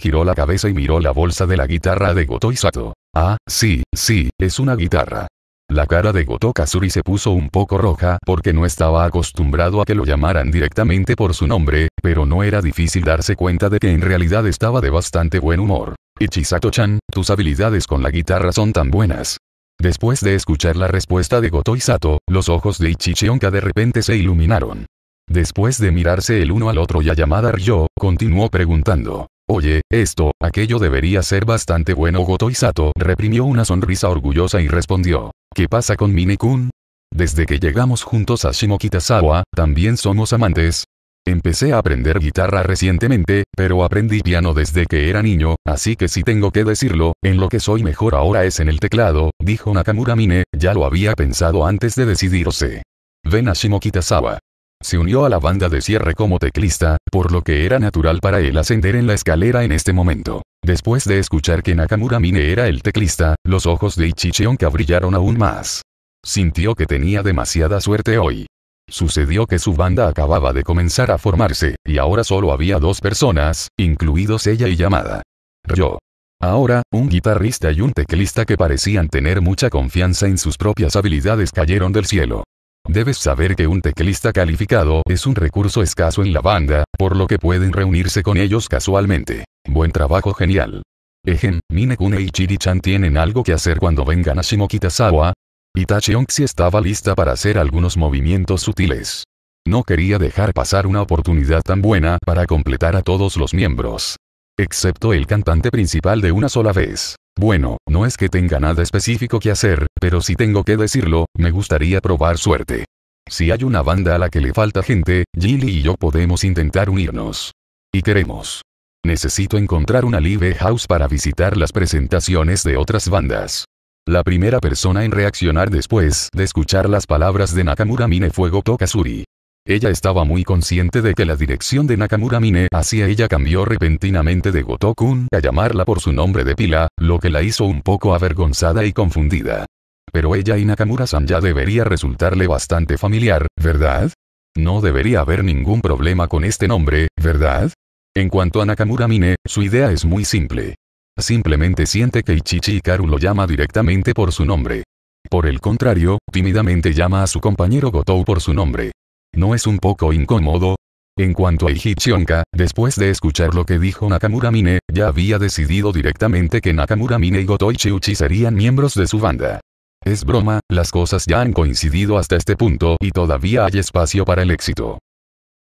giró la cabeza y miró la bolsa de la guitarra de Goto Isato. Ah, sí, sí, es una guitarra. La cara de Goto suri se puso un poco roja porque no estaba acostumbrado a que lo llamaran directamente por su nombre, pero no era difícil darse cuenta de que en realidad estaba de bastante buen humor. Ichisato-chan, tus habilidades con la guitarra son tan buenas. Después de escuchar la respuesta de Goto Sato, los ojos de Ichichionka de repente se iluminaron. Después de mirarse el uno al otro y a llamada Ryo, continuó preguntando. Oye, esto, aquello debería ser bastante bueno. Goto Isato reprimió una sonrisa orgullosa y respondió. ¿Qué pasa con Mine-kun? Desde que llegamos juntos a Shimokitazawa, también somos amantes. Empecé a aprender guitarra recientemente, pero aprendí piano desde que era niño, así que si tengo que decirlo, en lo que soy mejor ahora es en el teclado, dijo Nakamura Mine, ya lo había pensado antes de decidirse. Ven a Shimokitazawa. Se unió a la banda de cierre como teclista, por lo que era natural para él ascender en la escalera en este momento. Después de escuchar que Nakamura Mine era el teclista, los ojos de Ichichionka brillaron aún más. Sintió que tenía demasiada suerte hoy. Sucedió que su banda acababa de comenzar a formarse, y ahora solo había dos personas, incluidos ella y Yamada. Yo. Ahora, un guitarrista y un teclista que parecían tener mucha confianza en sus propias habilidades cayeron del cielo. Debes saber que un teclista calificado es un recurso escaso en la banda, por lo que pueden reunirse con ellos casualmente. Buen trabajo genial. Ejen, Minekune y Chiri-chan tienen algo que hacer cuando vengan a Shimokitazawa. Itachi estaba lista para hacer algunos movimientos sutiles. No quería dejar pasar una oportunidad tan buena para completar a todos los miembros. Excepto el cantante principal de una sola vez. Bueno, no es que tenga nada específico que hacer, pero si tengo que decirlo, me gustaría probar suerte. Si hay una banda a la que le falta gente, Gilly y yo podemos intentar unirnos. Y queremos. Necesito encontrar una live house para visitar las presentaciones de otras bandas. La primera persona en reaccionar después de escuchar las palabras de Nakamura Mine fue ella estaba muy consciente de que la dirección de Nakamura Mine hacia ella cambió repentinamente de Gotokun a llamarla por su nombre de pila, lo que la hizo un poco avergonzada y confundida. Pero ella y Nakamura-san ya debería resultarle bastante familiar, ¿verdad? No debería haber ningún problema con este nombre, ¿verdad? En cuanto a Nakamura Mine, su idea es muy simple. Simplemente siente que Ichichi Ikaru lo llama directamente por su nombre. Por el contrario, tímidamente llama a su compañero Gotou por su nombre. ¿No es un poco incómodo? En cuanto a Hichionka, después de escuchar lo que dijo Nakamura Mine, ya había decidido directamente que Nakamura Mine y Gotoichi Uchi serían miembros de su banda. Es broma, las cosas ya han coincidido hasta este punto y todavía hay espacio para el éxito.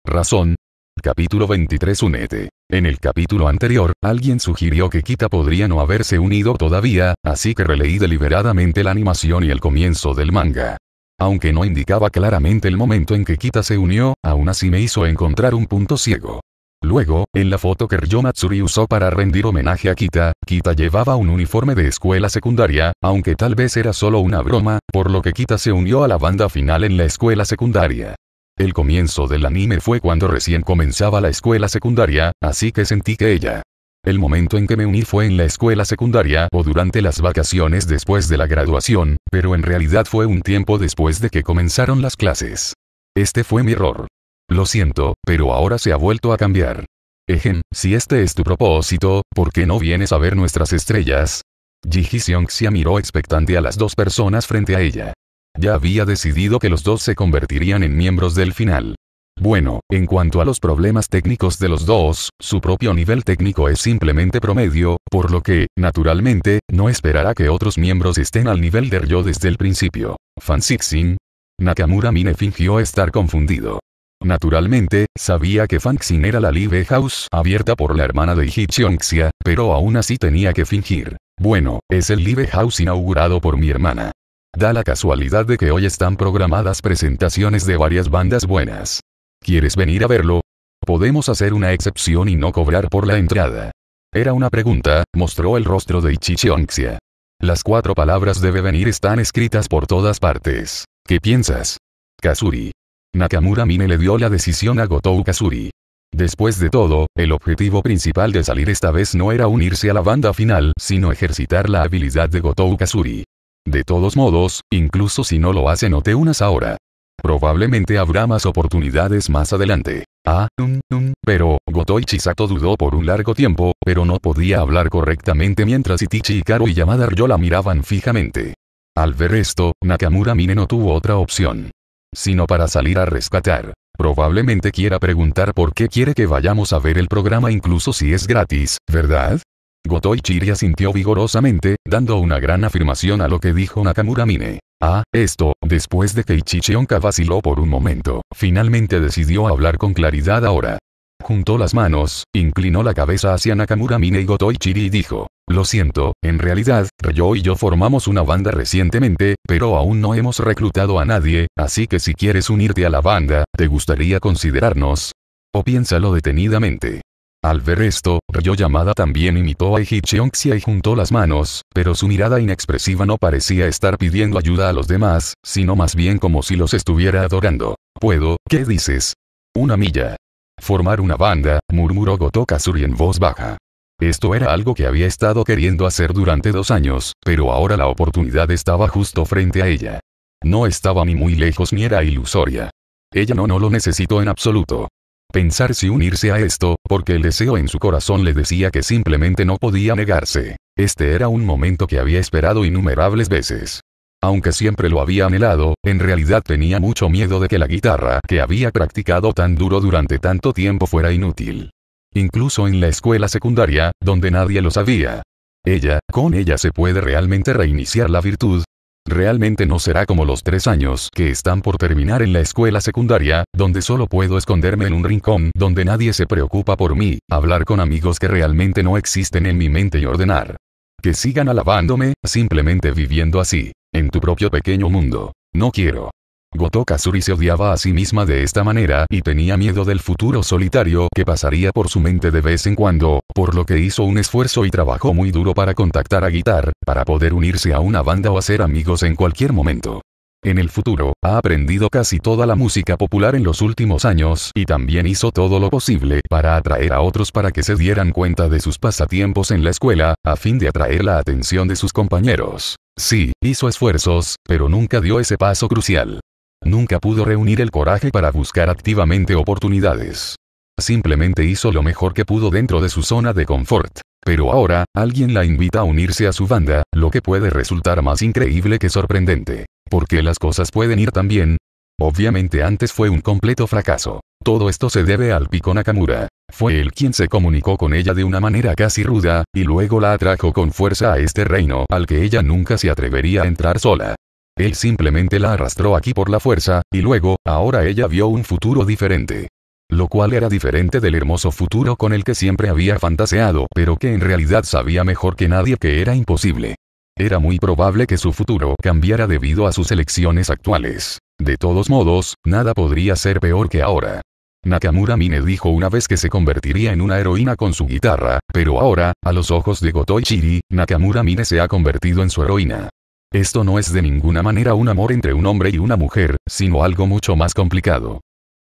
Razón. Capítulo 23 Unete. En el capítulo anterior, alguien sugirió que Kita podría no haberse unido todavía, así que releí deliberadamente la animación y el comienzo del manga aunque no indicaba claramente el momento en que Kita se unió, aún así me hizo encontrar un punto ciego. Luego, en la foto que Ryo Matsuri usó para rendir homenaje a Kita, Kita llevaba un uniforme de escuela secundaria, aunque tal vez era solo una broma, por lo que Kita se unió a la banda final en la escuela secundaria. El comienzo del anime fue cuando recién comenzaba la escuela secundaria, así que sentí que ella el momento en que me uní fue en la escuela secundaria o durante las vacaciones después de la graduación, pero en realidad fue un tiempo después de que comenzaron las clases. Este fue mi error. Lo siento, pero ahora se ha vuelto a cambiar. Ejen, si este es tu propósito, ¿por qué no vienes a ver nuestras estrellas? Ji Seongxia miró expectante a las dos personas frente a ella. Ya había decidido que los dos se convertirían en miembros del final. Bueno, en cuanto a los problemas técnicos de los dos, su propio nivel técnico es simplemente promedio, por lo que, naturalmente, no esperará que otros miembros estén al nivel de yo desde el principio. Fanxixin. Nakamura Mine fingió estar confundido. Naturalmente, sabía que Fanxin era la live house abierta por la hermana de Xia, pero aún así tenía que fingir. Bueno, es el live house inaugurado por mi hermana. Da la casualidad de que hoy están programadas presentaciones de varias bandas buenas. ¿Quieres venir a verlo? Podemos hacer una excepción y no cobrar por la entrada. Era una pregunta, mostró el rostro de Ichichionxia. Las cuatro palabras debe venir están escritas por todas partes. ¿Qué piensas? Kazuri. Nakamura Mine le dio la decisión a Gotou Kazuri. Después de todo, el objetivo principal de salir esta vez no era unirse a la banda final, sino ejercitar la habilidad de Gotou Kazuri. De todos modos, incluso si no lo hace te unas ahora. Probablemente habrá más oportunidades más adelante. Ah, mm, mm, pero, Gotoi Chisato dudó por un largo tiempo, pero no podía hablar correctamente mientras Itichi Hikaru y Yamada Ryo la miraban fijamente. Al ver esto, Nakamura Mine no tuvo otra opción. Sino para salir a rescatar. Probablemente quiera preguntar por qué quiere que vayamos a ver el programa incluso si es gratis, ¿verdad? Gotoi Chiri sintió vigorosamente, dando una gran afirmación a lo que dijo Nakamura Mine. Ah, esto, después de que Ichichionka vaciló por un momento, finalmente decidió hablar con claridad ahora. Juntó las manos, inclinó la cabeza hacia Nakamura Mine y Gotoichiri y dijo, lo siento, en realidad, yo y yo formamos una banda recientemente, pero aún no hemos reclutado a nadie, así que si quieres unirte a la banda, ¿te gustaría considerarnos? O piénsalo detenidamente. Al ver esto, Ryo Yamada también imitó a Hichionxia y juntó las manos, pero su mirada inexpresiva no parecía estar pidiendo ayuda a los demás, sino más bien como si los estuviera adorando. ¿Puedo? ¿Qué dices? Una milla. Formar una banda, murmuró Goto en voz baja. Esto era algo que había estado queriendo hacer durante dos años, pero ahora la oportunidad estaba justo frente a ella. No estaba ni muy lejos ni era ilusoria. Ella no no lo necesitó en absoluto pensar si unirse a esto, porque el deseo en su corazón le decía que simplemente no podía negarse. Este era un momento que había esperado innumerables veces. Aunque siempre lo había anhelado, en realidad tenía mucho miedo de que la guitarra que había practicado tan duro durante tanto tiempo fuera inútil. Incluso en la escuela secundaria, donde nadie lo sabía. Ella, con ella se puede realmente reiniciar la virtud, Realmente no será como los tres años que están por terminar en la escuela secundaria, donde solo puedo esconderme en un rincón donde nadie se preocupa por mí, hablar con amigos que realmente no existen en mi mente y ordenar. Que sigan alabándome, simplemente viviendo así, en tu propio pequeño mundo. No quiero. Gotoka Suri se odiaba a sí misma de esta manera y tenía miedo del futuro solitario que pasaría por su mente de vez en cuando, por lo que hizo un esfuerzo y trabajó muy duro para contactar a Guitar, para poder unirse a una banda o hacer amigos en cualquier momento. En el futuro, ha aprendido casi toda la música popular en los últimos años y también hizo todo lo posible para atraer a otros para que se dieran cuenta de sus pasatiempos en la escuela, a fin de atraer la atención de sus compañeros. Sí, hizo esfuerzos, pero nunca dio ese paso crucial. Nunca pudo reunir el coraje para buscar activamente oportunidades. Simplemente hizo lo mejor que pudo dentro de su zona de confort. Pero ahora, alguien la invita a unirse a su banda, lo que puede resultar más increíble que sorprendente. Porque las cosas pueden ir tan bien. Obviamente antes fue un completo fracaso. Todo esto se debe al Pico Nakamura. Fue él quien se comunicó con ella de una manera casi ruda, y luego la atrajo con fuerza a este reino al que ella nunca se atrevería a entrar sola. Él simplemente la arrastró aquí por la fuerza, y luego, ahora ella vio un futuro diferente. Lo cual era diferente del hermoso futuro con el que siempre había fantaseado, pero que en realidad sabía mejor que nadie que era imposible. Era muy probable que su futuro cambiara debido a sus elecciones actuales. De todos modos, nada podría ser peor que ahora. Nakamura Mine dijo una vez que se convertiría en una heroína con su guitarra, pero ahora, a los ojos de Gotoichiri, Nakamura Mine se ha convertido en su heroína. Esto no es de ninguna manera un amor entre un hombre y una mujer, sino algo mucho más complicado.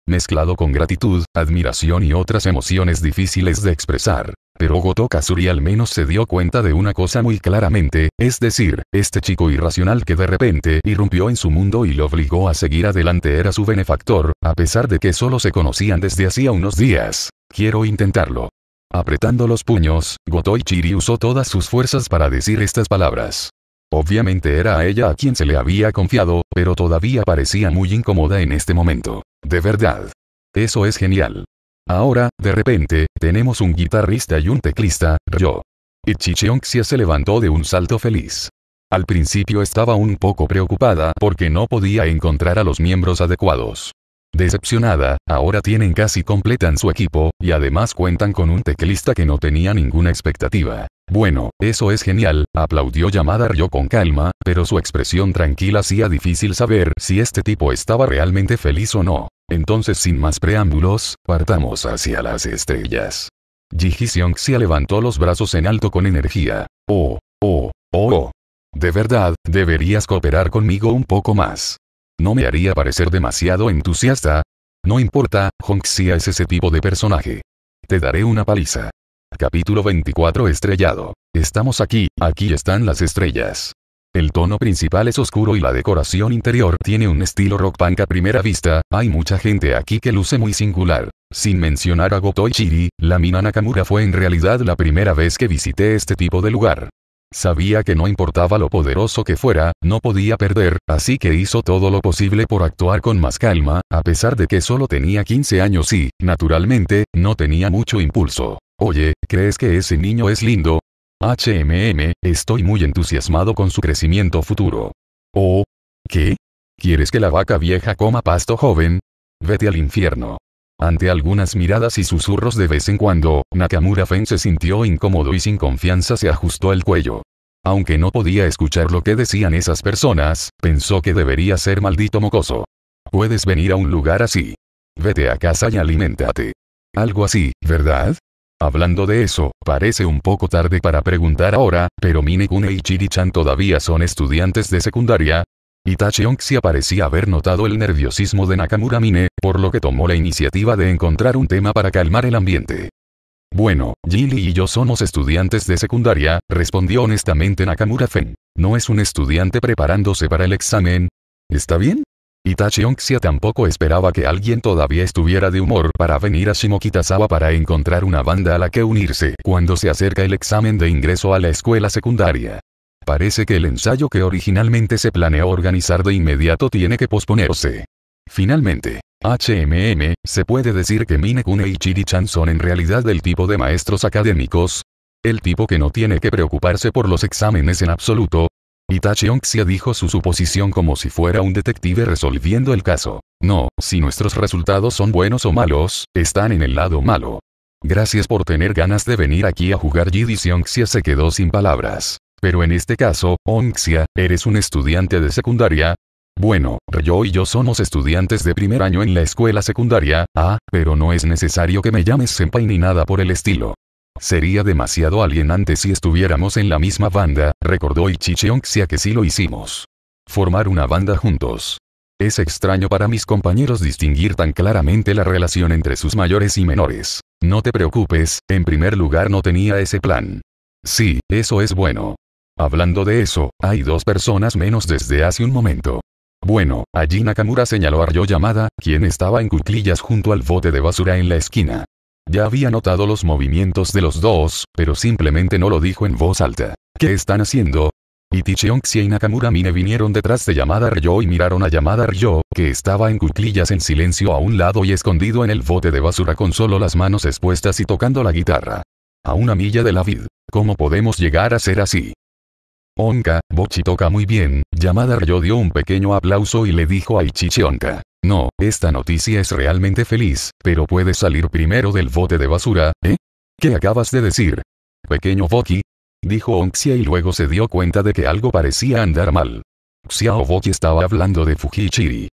Mezclado con gratitud, admiración y otras emociones difíciles de expresar. Pero Goto Kazuri al menos se dio cuenta de una cosa muy claramente, es decir, este chico irracional que de repente irrumpió en su mundo y lo obligó a seguir adelante era su benefactor, a pesar de que solo se conocían desde hacía unos días. Quiero intentarlo. Apretando los puños, Goto Ichiri usó todas sus fuerzas para decir estas palabras. Obviamente era a ella a quien se le había confiado, pero todavía parecía muy incómoda en este momento. De verdad. Eso es genial. Ahora, de repente, tenemos un guitarrista y un teclista, Yo. Y Chichionxia se levantó de un salto feliz. Al principio estaba un poco preocupada porque no podía encontrar a los miembros adecuados. Decepcionada, ahora tienen casi completan su equipo, y además cuentan con un teclista que no tenía ninguna expectativa. Bueno, eso es genial, aplaudió Yamada Ryo con calma, pero su expresión tranquila hacía difícil saber si este tipo estaba realmente feliz o no. Entonces sin más preámbulos, partamos hacia las estrellas. Ji Seongxia levantó los brazos en alto con energía. Oh, oh, oh, oh. De verdad, deberías cooperar conmigo un poco más. No me haría parecer demasiado entusiasta. No importa, Hongxia es ese tipo de personaje. Te daré una paliza. Capítulo 24 Estrellado. Estamos aquí, aquí están las estrellas. El tono principal es oscuro y la decoración interior tiene un estilo rock punk a primera vista, hay mucha gente aquí que luce muy singular. Sin mencionar a Goto la mina Nakamura fue en realidad la primera vez que visité este tipo de lugar. Sabía que no importaba lo poderoso que fuera, no podía perder, así que hizo todo lo posible por actuar con más calma, a pesar de que solo tenía 15 años y, naturalmente, no tenía mucho impulso. Oye, ¿crees que ese niño es lindo? HMM, estoy muy entusiasmado con su crecimiento futuro. ¿Oh? ¿Qué? ¿Quieres que la vaca vieja coma pasto joven? Vete al infierno. Ante algunas miradas y susurros de vez en cuando, Nakamura Fen se sintió incómodo y sin confianza se ajustó el cuello. Aunque no podía escuchar lo que decían esas personas, pensó que debería ser maldito mocoso. Puedes venir a un lugar así. Vete a casa y alimentate. Algo así, ¿verdad? Hablando de eso, parece un poco tarde para preguntar ahora, pero Minekune y Chiri-chan todavía son estudiantes de secundaria. Itachi Onksia parecía haber notado el nerviosismo de Nakamura Mine, por lo que tomó la iniciativa de encontrar un tema para calmar el ambiente. Bueno, Gilly y yo somos estudiantes de secundaria, respondió honestamente Nakamura Fen. No es un estudiante preparándose para el examen. ¿Está bien? Y Tachionxia tampoco esperaba que alguien todavía estuviera de humor para venir a Shimokitazawa para encontrar una banda a la que unirse cuando se acerca el examen de ingreso a la escuela secundaria. Parece que el ensayo que originalmente se planeó organizar de inmediato tiene que posponerse. Finalmente, HMM, se puede decir que Minekune y Chiri-chan son en realidad del tipo de maestros académicos, el tipo que no tiene que preocuparse por los exámenes en absoluto, Itachi Onxia dijo su suposición como si fuera un detective resolviendo el caso. No, si nuestros resultados son buenos o malos, están en el lado malo. Gracias por tener ganas de venir aquí a jugar GD y Onxia se quedó sin palabras. Pero en este caso, Onxia, ¿eres un estudiante de secundaria? Bueno, yo y yo somos estudiantes de primer año en la escuela secundaria, ah, pero no es necesario que me llames senpai ni nada por el estilo. Sería demasiado alienante si estuviéramos en la misma banda, recordó Ichicheonxia que sí lo hicimos. Formar una banda juntos. Es extraño para mis compañeros distinguir tan claramente la relación entre sus mayores y menores. No te preocupes, en primer lugar no tenía ese plan. Sí, eso es bueno. Hablando de eso, hay dos personas menos desde hace un momento. Bueno, allí Nakamura señaló a Ryo llamada, quien estaba en cuclillas junto al bote de basura en la esquina. Ya había notado los movimientos de los dos, pero simplemente no lo dijo en voz alta. ¿Qué están haciendo? Iticheonxia y Nakamura Mine vinieron detrás de Yamada Ryo y miraron a Yamada Ryo, que estaba en cuclillas en silencio a un lado y escondido en el bote de basura con solo las manos expuestas y tocando la guitarra. A una milla de la vid. ¿Cómo podemos llegar a ser así? Onka, Bochi toca muy bien. Yamada Ryo dio un pequeño aplauso y le dijo a Ichichi Onka. No, esta noticia es realmente feliz, pero puedes salir primero del bote de basura, ¿eh? ¿Qué acabas de decir? Pequeño Bochi, Dijo Onxia y luego se dio cuenta de que algo parecía andar mal. Xiao Bocchi estaba hablando de Fujichiri.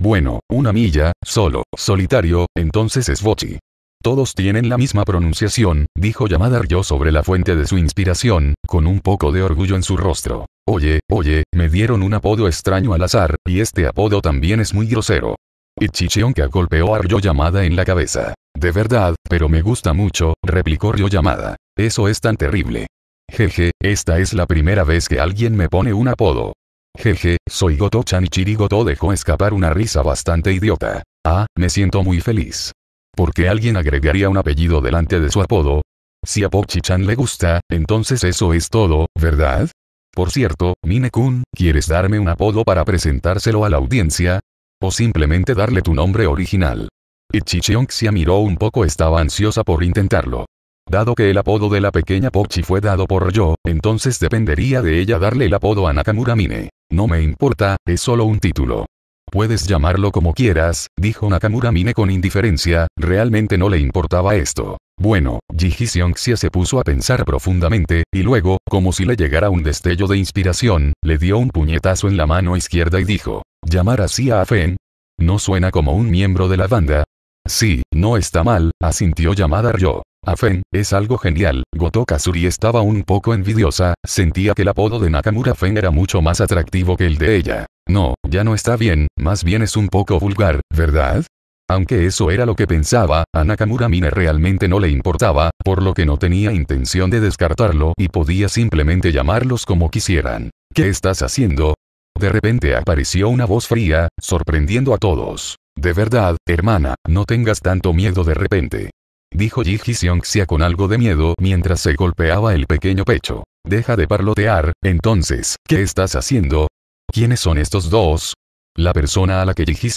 Bueno, una milla, solo, solitario, entonces es Bochi. Todos tienen la misma pronunciación, dijo Yamada Ryo sobre la fuente de su inspiración, con un poco de orgullo en su rostro. Oye, oye, me dieron un apodo extraño al azar, y este apodo también es muy grosero. Ichichionka golpeó a Ryo Yamada en la cabeza. De verdad, pero me gusta mucho, replicó Ryo Yamada. Eso es tan terrible. Jeje, esta es la primera vez que alguien me pone un apodo. Jeje, soy Goto-chan y Chirigoto dejó escapar una risa bastante idiota. Ah, me siento muy feliz. ¿Por qué alguien agregaría un apellido delante de su apodo? Si a Pochi-chan le gusta, entonces eso es todo, ¿verdad? Por cierto, mine kun ¿quieres darme un apodo para presentárselo a la audiencia? O simplemente darle tu nombre original. Ichichionxia miró un poco estaba ansiosa por intentarlo. Dado que el apodo de la pequeña Pochi fue dado por yo, entonces dependería de ella darle el apodo a Nakamura Mine. No me importa, es solo un título. Puedes llamarlo como quieras, dijo Nakamura Mine con indiferencia, realmente no le importaba esto. Bueno, Jiji se puso a pensar profundamente, y luego, como si le llegara un destello de inspiración, le dio un puñetazo en la mano izquierda y dijo, ¿llamar así a Afen? ¿No suena como un miembro de la banda? Sí, no está mal, asintió llamada Ryo. Afen, es algo genial. Goto Kazuri estaba un poco envidiosa, sentía que el apodo de Nakamura Fen era mucho más atractivo que el de ella. No, ya no está bien, más bien es un poco vulgar, ¿verdad? Aunque eso era lo que pensaba, a Nakamura Mine realmente no le importaba, por lo que no tenía intención de descartarlo y podía simplemente llamarlos como quisieran. ¿Qué estás haciendo? De repente apareció una voz fría, sorprendiendo a todos. De verdad, hermana, no tengas tanto miedo de repente. Dijo Ji Xiongxia con algo de miedo mientras se golpeaba el pequeño pecho. Deja de parlotear, entonces, ¿qué estás haciendo? ¿Quiénes son estos dos? La persona a la que Ji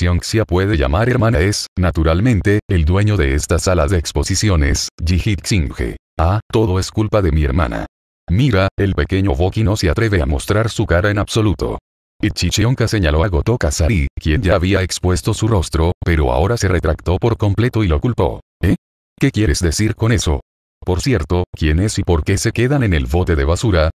puede llamar hermana es, naturalmente, el dueño de esta sala de exposiciones, Ji Ah, todo es culpa de mi hermana. Mira, el pequeño Boki no se atreve a mostrar su cara en absoluto. Y Chichionka señaló a Goto Kasari, quien ya había expuesto su rostro, pero ahora se retractó por completo y lo culpó. ¿Eh? ¿Qué quieres decir con eso? Por cierto, ¿quién es y por qué se quedan en el bote de basura?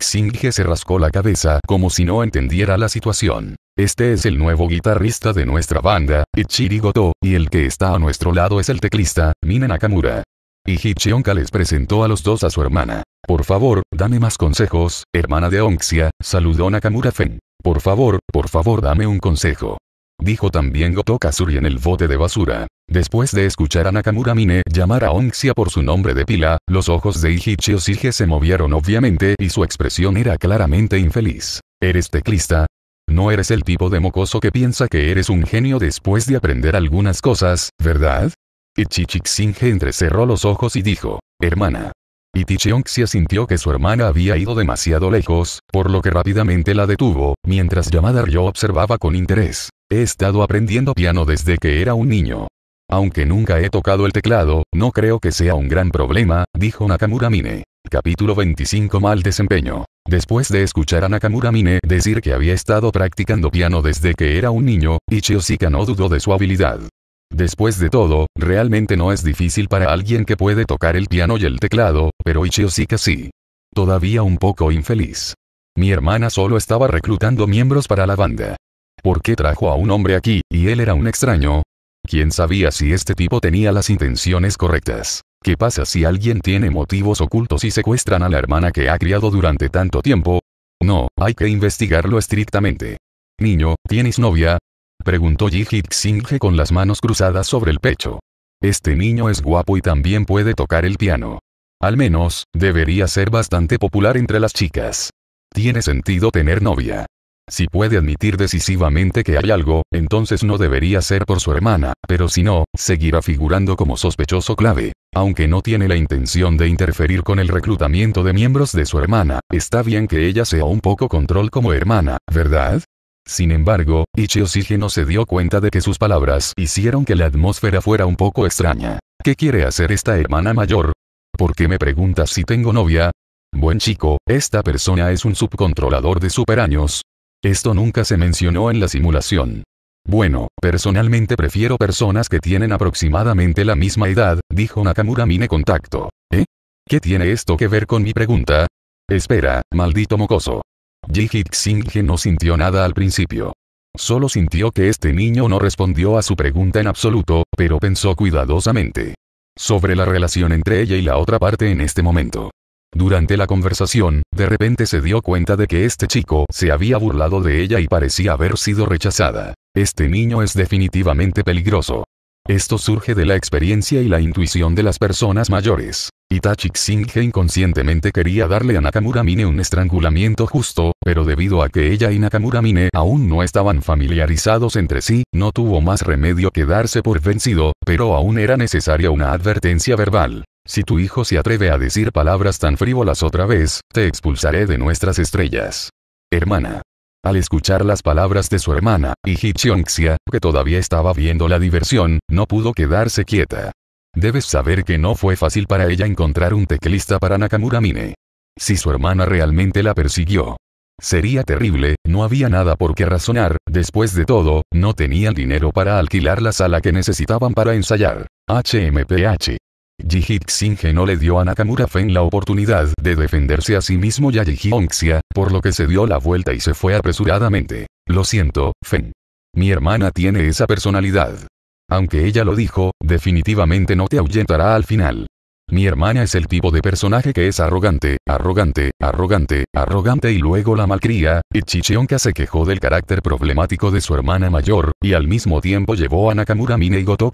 Singh se rascó la cabeza como si no entendiera la situación. Este es el nuevo guitarrista de nuestra banda, Ichirigoto, y el que está a nuestro lado es el teclista, Mina Nakamura. Y Hichionka les presentó a los dos a su hermana. Por favor, dame más consejos, hermana de Onxia, saludó Nakamura Fen. Por favor, por favor dame un consejo. Dijo también Gotoka en el bote de basura. Después de escuchar a Nakamura Mine llamar a Onxia por su nombre de pila, los ojos de Ichichi Osige se movieron obviamente y su expresión era claramente infeliz. ¿Eres teclista? No eres el tipo de mocoso que piensa que eres un genio después de aprender algunas cosas, ¿verdad? Ichichi Xinge entrecerró los ojos y dijo, hermana. Y Tichionxia sintió que su hermana había ido demasiado lejos, por lo que rápidamente la detuvo, mientras Yamada Ryo observaba con interés. He estado aprendiendo piano desde que era un niño. Aunque nunca he tocado el teclado, no creo que sea un gran problema, dijo Nakamura Mine. Capítulo 25 Mal desempeño. Después de escuchar a Nakamura Mine decir que había estado practicando piano desde que era un niño, Ichiosika no dudó de su habilidad. Después de todo, realmente no es difícil para alguien que puede tocar el piano y el teclado, pero Ichiosika sí. Todavía un poco infeliz. Mi hermana solo estaba reclutando miembros para la banda. ¿Por qué trajo a un hombre aquí, y él era un extraño? ¿Quién sabía si este tipo tenía las intenciones correctas? ¿Qué pasa si alguien tiene motivos ocultos y secuestran a la hermana que ha criado durante tanto tiempo? No, hay que investigarlo estrictamente. Niño, ¿tienes novia? Preguntó Ji Singhe con las manos cruzadas sobre el pecho. Este niño es guapo y también puede tocar el piano. Al menos, debería ser bastante popular entre las chicas. Tiene sentido tener novia. Si puede admitir decisivamente que hay algo, entonces no debería ser por su hermana, pero si no, seguirá figurando como sospechoso clave. Aunque no tiene la intención de interferir con el reclutamiento de miembros de su hermana, está bien que ella sea un poco control como hermana, ¿verdad? Sin embargo, no se dio cuenta de que sus palabras hicieron que la atmósfera fuera un poco extraña. ¿Qué quiere hacer esta hermana mayor? ¿Por qué me preguntas si tengo novia? Buen chico, esta persona es un subcontrolador de superaños, esto nunca se mencionó en la simulación. Bueno, personalmente prefiero personas que tienen aproximadamente la misma edad, dijo Nakamura Mine Contacto. ¿Eh? ¿Qué tiene esto que ver con mi pregunta? Espera, maldito mocoso. Jihit Xinghe no sintió nada al principio. Solo sintió que este niño no respondió a su pregunta en absoluto, pero pensó cuidadosamente sobre la relación entre ella y la otra parte en este momento. Durante la conversación, de repente se dio cuenta de que este chico se había burlado de ella y parecía haber sido rechazada. Este niño es definitivamente peligroso. Esto surge de la experiencia y la intuición de las personas mayores. Itachi Xinge inconscientemente quería darle a Nakamura Mine un estrangulamiento justo, pero debido a que ella y Nakamura Mine aún no estaban familiarizados entre sí, no tuvo más remedio que darse por vencido, pero aún era necesaria una advertencia verbal. Si tu hijo se atreve a decir palabras tan frívolas otra vez, te expulsaré de nuestras estrellas. Hermana. Al escuchar las palabras de su hermana, y Chionxia, que todavía estaba viendo la diversión, no pudo quedarse quieta. Debes saber que no fue fácil para ella encontrar un teclista para Nakamura Mine. Si su hermana realmente la persiguió. Sería terrible, no había nada por qué razonar, después de todo, no tenían dinero para alquilar la sala que necesitaban para ensayar. HMPH. Xinge no le dio a Nakamura Fen la oportunidad de defenderse a sí mismo y a Xia, por lo que se dio la vuelta y se fue apresuradamente. Lo siento, Fen. Mi hermana tiene esa personalidad. Aunque ella lo dijo, definitivamente no te ahuyentará al final. Mi hermana es el tipo de personaje que es arrogante, arrogante, arrogante, arrogante y luego la malcría, y se quejó del carácter problemático de su hermana mayor, y al mismo tiempo llevó a Nakamura Mine y Goto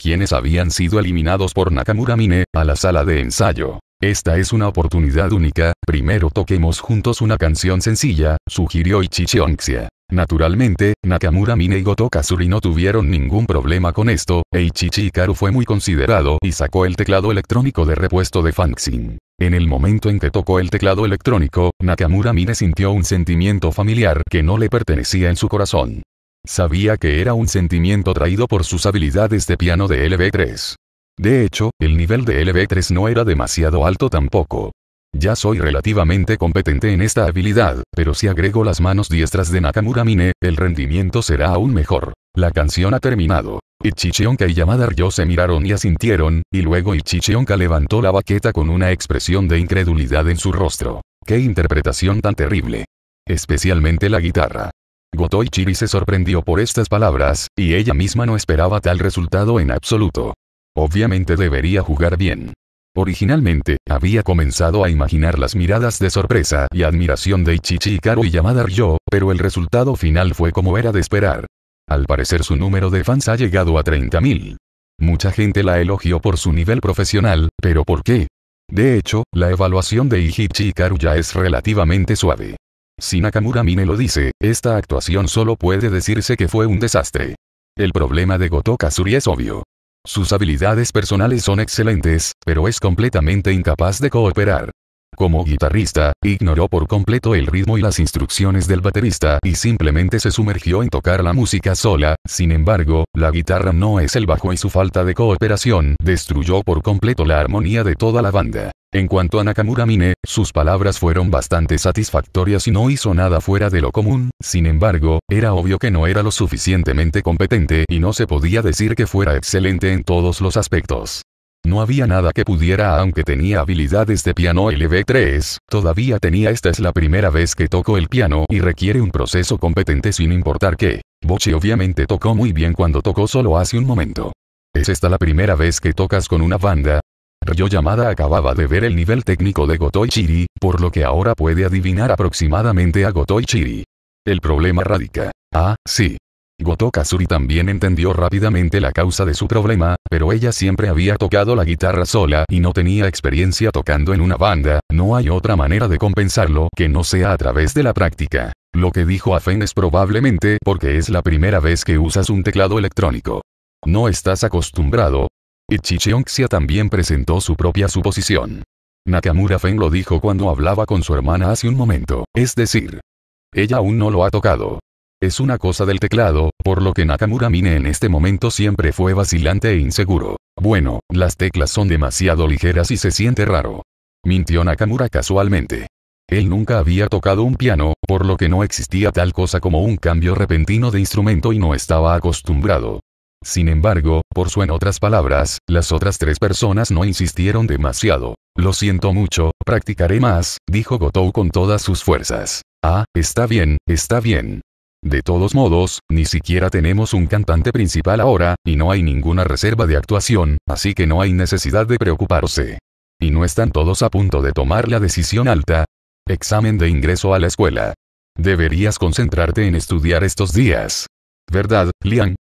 quienes habían sido eliminados por Nakamura Mine, a la sala de ensayo. Esta es una oportunidad única, primero toquemos juntos una canción sencilla, sugirió Ichichionksia. Naturalmente, Nakamura Mine y Goto Kasuri no tuvieron ningún problema con esto, Eiichi Karu fue muy considerado y sacó el teclado electrónico de repuesto de Fangxin. En el momento en que tocó el teclado electrónico, Nakamura Mine sintió un sentimiento familiar que no le pertenecía en su corazón. Sabía que era un sentimiento traído por sus habilidades de piano de LB3. De hecho, el nivel de LB3 no era demasiado alto tampoco. Ya soy relativamente competente en esta habilidad, pero si agrego las manos diestras de Nakamura Mine, el rendimiento será aún mejor. La canción ha terminado. Ichichionka y Yamada Ryo se miraron y asintieron, y luego Ichichionka levantó la baqueta con una expresión de incredulidad en su rostro. ¡Qué interpretación tan terrible! Especialmente la guitarra. Goto Ichiri se sorprendió por estas palabras, y ella misma no esperaba tal resultado en absoluto. Obviamente debería jugar bien. Originalmente, había comenzado a imaginar las miradas de sorpresa y admiración de Ichichi y Yamada Ryo, pero el resultado final fue como era de esperar. Al parecer su número de fans ha llegado a 30.000. Mucha gente la elogió por su nivel profesional, pero ¿por qué? De hecho, la evaluación de Ichichi ya es relativamente suave. Si Nakamura Mine lo dice, esta actuación solo puede decirse que fue un desastre. El problema de Gotoka Suri es obvio. Sus habilidades personales son excelentes, pero es completamente incapaz de cooperar. Como guitarrista, ignoró por completo el ritmo y las instrucciones del baterista y simplemente se sumergió en tocar la música sola, sin embargo, la guitarra no es el bajo y su falta de cooperación destruyó por completo la armonía de toda la banda. En cuanto a Nakamura Mine, sus palabras fueron bastante satisfactorias y no hizo nada fuera de lo común, sin embargo, era obvio que no era lo suficientemente competente y no se podía decir que fuera excelente en todos los aspectos. No había nada que pudiera aunque tenía habilidades de piano LV3, todavía tenía esta es la primera vez que toco el piano y requiere un proceso competente sin importar qué. Bochi obviamente tocó muy bien cuando tocó solo hace un momento. ¿Es esta la primera vez que tocas con una banda? Ryo Yamada acababa de ver el nivel técnico de Chiri, por lo que ahora puede adivinar aproximadamente a Chiri. El problema radica. Ah, sí. Goto Kasuri también entendió rápidamente la causa de su problema, pero ella siempre había tocado la guitarra sola y no tenía experiencia tocando en una banda, no hay otra manera de compensarlo que no sea a través de la práctica. Lo que dijo Fen es probablemente porque es la primera vez que usas un teclado electrónico. No estás acostumbrado, Chichonxia también presentó su propia suposición. Nakamura Fen lo dijo cuando hablaba con su hermana hace un momento, es decir, ella aún no lo ha tocado. Es una cosa del teclado, por lo que Nakamura Mine en este momento siempre fue vacilante e inseguro. Bueno, las teclas son demasiado ligeras y se siente raro. Mintió Nakamura casualmente. Él nunca había tocado un piano, por lo que no existía tal cosa como un cambio repentino de instrumento y no estaba acostumbrado. Sin embargo, por su en otras palabras, las otras tres personas no insistieron demasiado. Lo siento mucho, practicaré más, dijo Gotou con todas sus fuerzas. Ah, está bien, está bien. De todos modos, ni siquiera tenemos un cantante principal ahora, y no hay ninguna reserva de actuación, así que no hay necesidad de preocuparse. ¿Y no están todos a punto de tomar la decisión alta? Examen de ingreso a la escuela. Deberías concentrarte en estudiar estos días. ¿Verdad, Liang?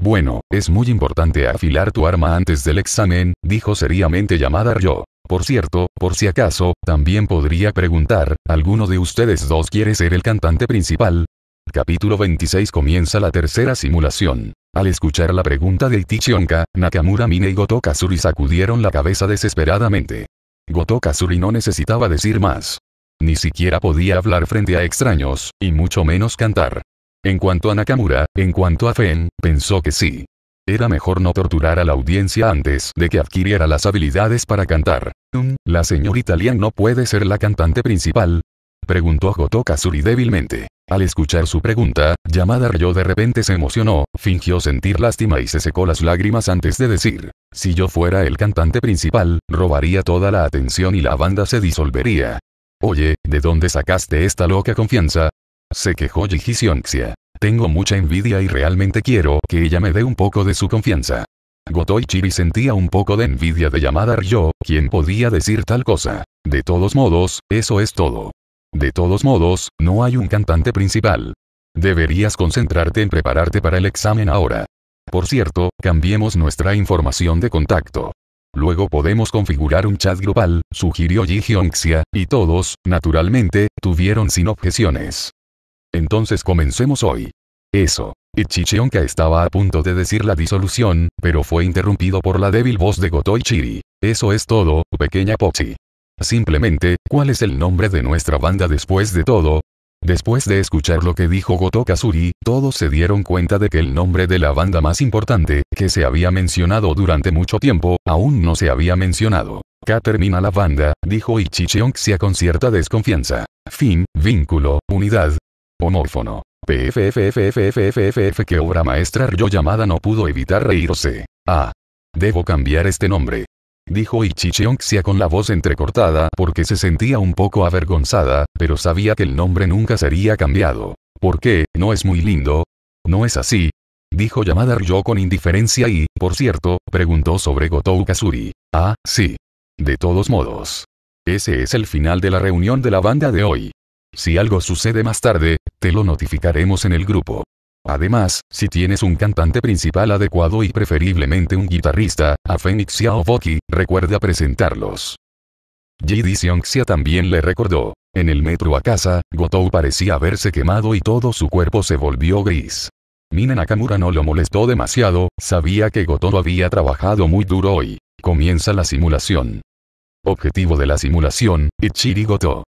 Bueno, es muy importante afilar tu arma antes del examen, dijo seriamente llamada yo. Por cierto, por si acaso, también podría preguntar, ¿alguno de ustedes dos quiere ser el cantante principal? Capítulo 26 comienza la tercera simulación. Al escuchar la pregunta de Itichionka, Nakamura Mine y Goto sacudieron la cabeza desesperadamente. Goto Kasuri no necesitaba decir más. Ni siquiera podía hablar frente a extraños, y mucho menos cantar. En cuanto a Nakamura, en cuanto a Fen, pensó que sí. Era mejor no torturar a la audiencia antes de que adquiriera las habilidades para cantar. Mm, ¿La señorita Lian no puede ser la cantante principal? Preguntó Goto Kazuri débilmente. Al escuchar su pregunta, Yamada Ryo de repente se emocionó, fingió sentir lástima y se secó las lágrimas antes de decir, si yo fuera el cantante principal, robaría toda la atención y la banda se disolvería. Oye, ¿de dónde sacaste esta loca confianza? Se quejó Yi Tengo mucha envidia y realmente quiero que ella me dé un poco de su confianza. Gotoi Chiri sentía un poco de envidia de llamada Ryo, quien podía decir tal cosa. De todos modos, eso es todo. De todos modos, no hay un cantante principal. Deberías concentrarte en prepararte para el examen ahora. Por cierto, cambiemos nuestra información de contacto. Luego podemos configurar un chat grupal, sugirió Ji y todos, naturalmente, tuvieron sin objeciones. Entonces comencemos hoy. Eso. Ichichionka estaba a punto de decir la disolución, pero fue interrumpido por la débil voz de Gotoi Chiri. Eso es todo, pequeña Pochi. Simplemente, ¿cuál es el nombre de nuestra banda después de todo? Después de escuchar lo que dijo Goto Kasuri, todos se dieron cuenta de que el nombre de la banda más importante, que se había mencionado durante mucho tiempo, aún no se había mencionado. K termina la banda, dijo Ichichionksia con cierta desconfianza. Fin, vínculo, unidad, homófono. que obra maestra Ryo llamada no pudo evitar reírse. Ah. Debo cambiar este nombre. Dijo Ichichionksia con la voz entrecortada porque se sentía un poco avergonzada, pero sabía que el nombre nunca sería cambiado. ¿Por qué? ¿No es muy lindo? ¿No es así? Dijo Yamada Ryo con indiferencia y, por cierto, preguntó sobre Gotou Kazuri. Ah, sí. De todos modos. Ese es el final de la reunión de la banda de hoy. Si algo sucede más tarde, te lo notificaremos en el grupo. Además, si tienes un cantante principal adecuado y preferiblemente un guitarrista, a Fenix o Boki, recuerda presentarlos. J.D. Sionxia también le recordó. En el metro a casa, Gotou parecía haberse quemado y todo su cuerpo se volvió gris. Mina Nakamura no lo molestó demasiado, sabía que Gotou había trabajado muy duro hoy. Comienza la simulación. Objetivo de la simulación, Ichiri Gotou.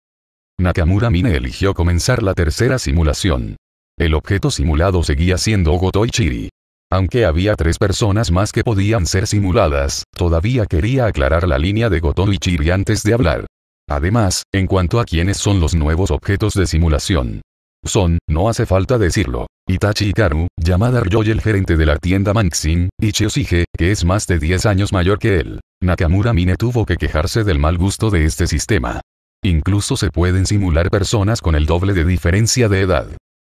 Nakamura Mine eligió comenzar la tercera simulación. El objeto simulado seguía siendo Gotoichiri. Aunque había tres personas más que podían ser simuladas, todavía quería aclarar la línea de Gotoichiri antes de hablar. Además, en cuanto a quiénes son los nuevos objetos de simulación. Son, no hace falta decirlo. Itachi Ikaru, llamada Ryoy el gerente de la tienda Manxin, y Chiosige, que es más de 10 años mayor que él. Nakamura Mine tuvo que quejarse del mal gusto de este sistema. Incluso se pueden simular personas con el doble de diferencia de edad.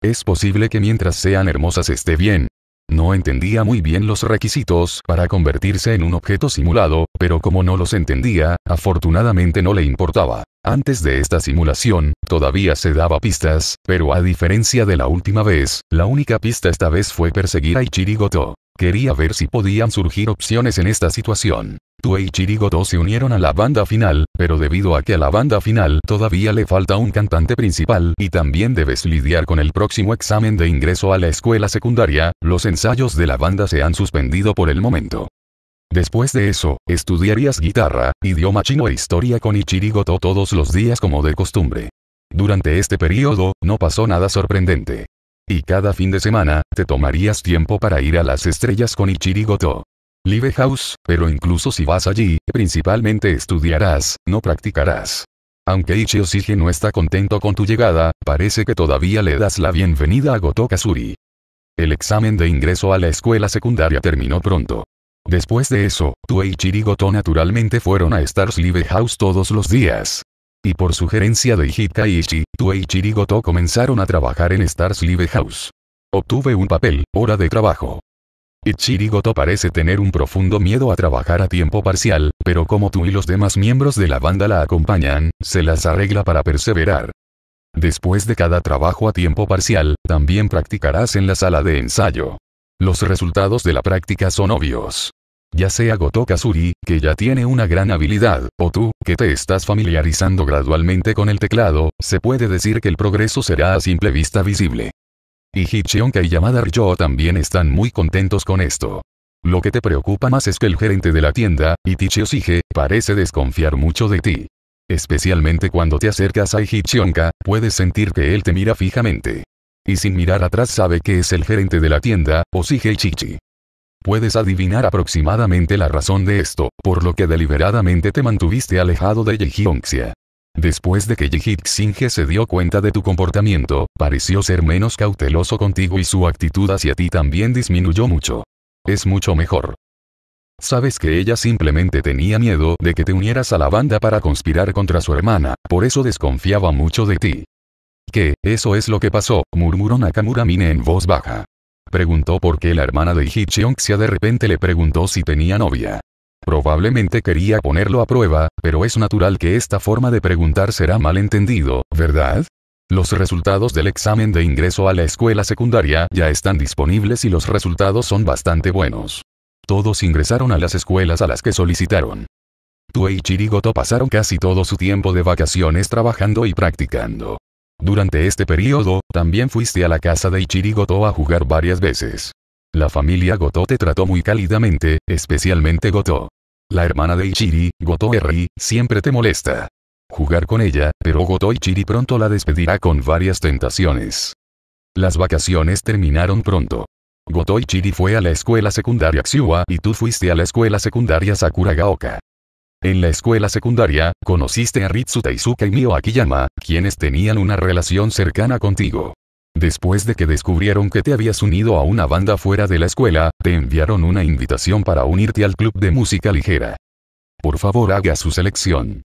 Es posible que mientras sean hermosas esté bien. No entendía muy bien los requisitos para convertirse en un objeto simulado, pero como no los entendía, afortunadamente no le importaba. Antes de esta simulación, todavía se daba pistas, pero a diferencia de la última vez, la única pista esta vez fue perseguir a Ichirigoto. Quería ver si podían surgir opciones en esta situación. Tue y Ichirigoto se unieron a la banda final, pero debido a que a la banda final todavía le falta un cantante principal y también debes lidiar con el próximo examen de ingreso a la escuela secundaria, los ensayos de la banda se han suspendido por el momento. Después de eso, estudiarías guitarra, idioma chino e historia con Ichirigoto todos los días como de costumbre. Durante este periodo, no pasó nada sorprendente. Y cada fin de semana, te tomarías tiempo para ir a las estrellas con Ichirigoto. Live House, pero incluso si vas allí, principalmente estudiarás, no practicarás. Aunque Ichiosige no está contento con tu llegada, parece que todavía le das la bienvenida a Goto Kazuri. El examen de ingreso a la escuela secundaria terminó pronto. Después de eso, tú e Ichirigoto naturalmente fueron a Stars Live House todos los días, y por sugerencia de y e Ichirigoto comenzaron a trabajar en Stars Live House. Obtuve un papel, hora de trabajo. Ichirigoto parece tener un profundo miedo a trabajar a tiempo parcial, pero como tú y los demás miembros de la banda la acompañan, se las arregla para perseverar. Después de cada trabajo a tiempo parcial, también practicarás en la sala de ensayo. Los resultados de la práctica son obvios. Ya sea Gotoka Suri, que ya tiene una gran habilidad, o tú, que te estás familiarizando gradualmente con el teclado, se puede decir que el progreso será a simple vista visible. Y y Yamada Ryo también están muy contentos con esto. Lo que te preocupa más es que el gerente de la tienda, Itichi Osige, parece desconfiar mucho de ti. Especialmente cuando te acercas a Hitchionka, puedes sentir que él te mira fijamente. Y sin mirar atrás sabe que es el gerente de la tienda, Osige Ichichi. Puedes adivinar aproximadamente la razón de esto, por lo que deliberadamente te mantuviste alejado de Yejiongxia. Después de que Yehit se dio cuenta de tu comportamiento, pareció ser menos cauteloso contigo y su actitud hacia ti también disminuyó mucho. Es mucho mejor. Sabes que ella simplemente tenía miedo de que te unieras a la banda para conspirar contra su hermana, por eso desconfiaba mucho de ti. ¿Qué, eso es lo que pasó, murmuró Nakamura Mine en voz baja. Preguntó por qué la hermana de Ichiongxia de repente le preguntó si tenía novia. Probablemente quería ponerlo a prueba, pero es natural que esta forma de preguntar será malentendido, ¿verdad? Los resultados del examen de ingreso a la escuela secundaria ya están disponibles y los resultados son bastante buenos. Todos ingresaron a las escuelas a las que solicitaron. Tue y Chirigoto pasaron casi todo su tiempo de vacaciones trabajando y practicando. Durante este periodo, también fuiste a la casa de Ichiri Goto a jugar varias veces. La familia Goto te trató muy cálidamente, especialmente Goto. La hermana de Ichiri, Goto Eri, siempre te molesta. Jugar con ella, pero Goto Ichiri pronto la despedirá con varias tentaciones. Las vacaciones terminaron pronto. Goto Ichiri fue a la escuela secundaria Xiwa y tú fuiste a la escuela secundaria Sakuragaoka. En la escuela secundaria, conociste a Ritsu Taisuka y Mio Akiyama, quienes tenían una relación cercana contigo. Después de que descubrieron que te habías unido a una banda fuera de la escuela, te enviaron una invitación para unirte al club de música ligera. Por favor haga su selección.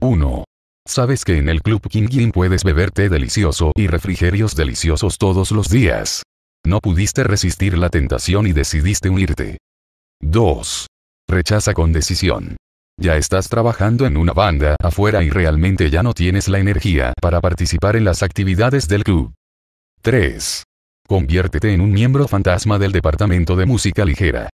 1. Sabes que en el club Kingin puedes beberte delicioso y refrigerios deliciosos todos los días. No pudiste resistir la tentación y decidiste unirte. 2. Rechaza con decisión. Ya estás trabajando en una banda afuera y realmente ya no tienes la energía para participar en las actividades del club. 3. Conviértete en un miembro fantasma del departamento de música ligera.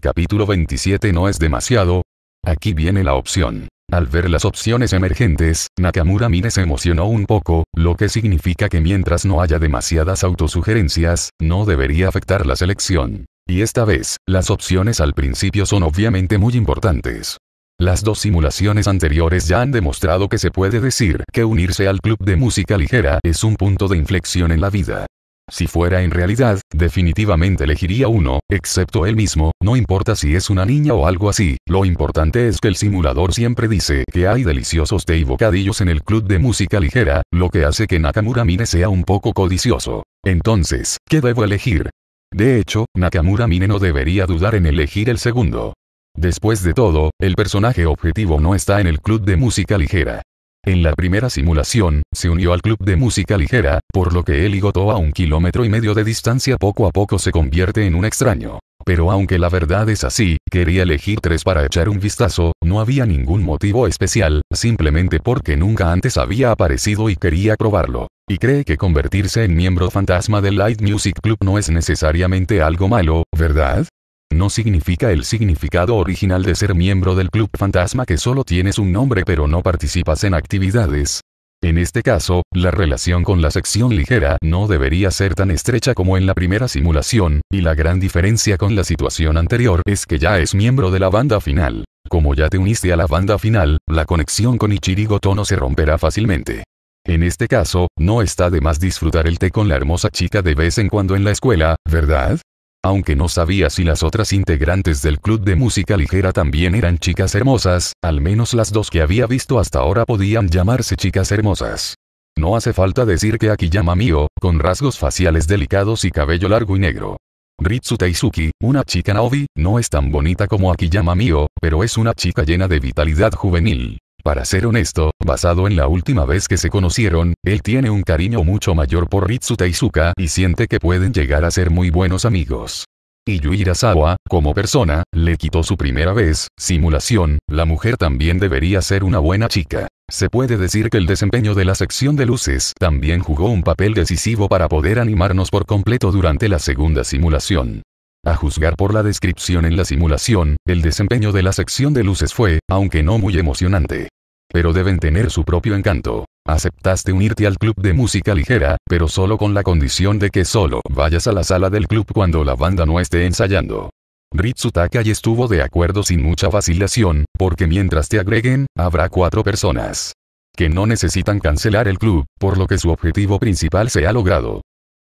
Capítulo 27 No es demasiado. Aquí viene la opción. Al ver las opciones emergentes, Nakamura Mine se emocionó un poco, lo que significa que mientras no haya demasiadas autosugerencias, no debería afectar la selección. Y esta vez, las opciones al principio son obviamente muy importantes. Las dos simulaciones anteriores ya han demostrado que se puede decir que unirse al club de música ligera es un punto de inflexión en la vida. Si fuera en realidad, definitivamente elegiría uno, excepto él mismo, no importa si es una niña o algo así, lo importante es que el simulador siempre dice que hay deliciosos té y bocadillos en el club de música ligera, lo que hace que Nakamura Mine sea un poco codicioso. Entonces, ¿qué debo elegir? De hecho, Nakamura Mine no debería dudar en elegir el segundo. Después de todo, el personaje objetivo no está en el club de música ligera. En la primera simulación, se unió al club de música ligera, por lo que él y a un kilómetro y medio de distancia poco a poco se convierte en un extraño. Pero aunque la verdad es así, quería elegir tres para echar un vistazo, no había ningún motivo especial, simplemente porque nunca antes había aparecido y quería probarlo. Y cree que convertirse en miembro fantasma del Light Music Club no es necesariamente algo malo, ¿verdad? No significa el significado original de ser miembro del club fantasma que solo tienes un nombre pero no participas en actividades. En este caso, la relación con la sección ligera no debería ser tan estrecha como en la primera simulación, y la gran diferencia con la situación anterior es que ya es miembro de la banda final. Como ya te uniste a la banda final, la conexión con Ichirigoto no se romperá fácilmente. En este caso, no está de más disfrutar el té con la hermosa chica de vez en cuando en la escuela, ¿verdad? Aunque no sabía si las otras integrantes del club de música ligera también eran chicas hermosas, al menos las dos que había visto hasta ahora podían llamarse chicas hermosas. No hace falta decir que Akiyama Mio, con rasgos faciales delicados y cabello largo y negro. Ritsu Teizuki, una chica naobi, no es tan bonita como Akiyama Mio, pero es una chica llena de vitalidad juvenil. Para ser honesto, basado en la última vez que se conocieron, él tiene un cariño mucho mayor por Ritsu Teizuka y siente que pueden llegar a ser muy buenos amigos. Y Sawa, como persona, le quitó su primera vez, simulación, la mujer también debería ser una buena chica. Se puede decir que el desempeño de la sección de luces también jugó un papel decisivo para poder animarnos por completo durante la segunda simulación. A juzgar por la descripción en la simulación, el desempeño de la sección de luces fue, aunque no muy emocionante. Pero deben tener su propio encanto. Aceptaste unirte al club de música ligera, pero solo con la condición de que solo vayas a la sala del club cuando la banda no esté ensayando. Ritsu y estuvo de acuerdo sin mucha vacilación, porque mientras te agreguen, habrá cuatro personas que no necesitan cancelar el club, por lo que su objetivo principal se ha logrado.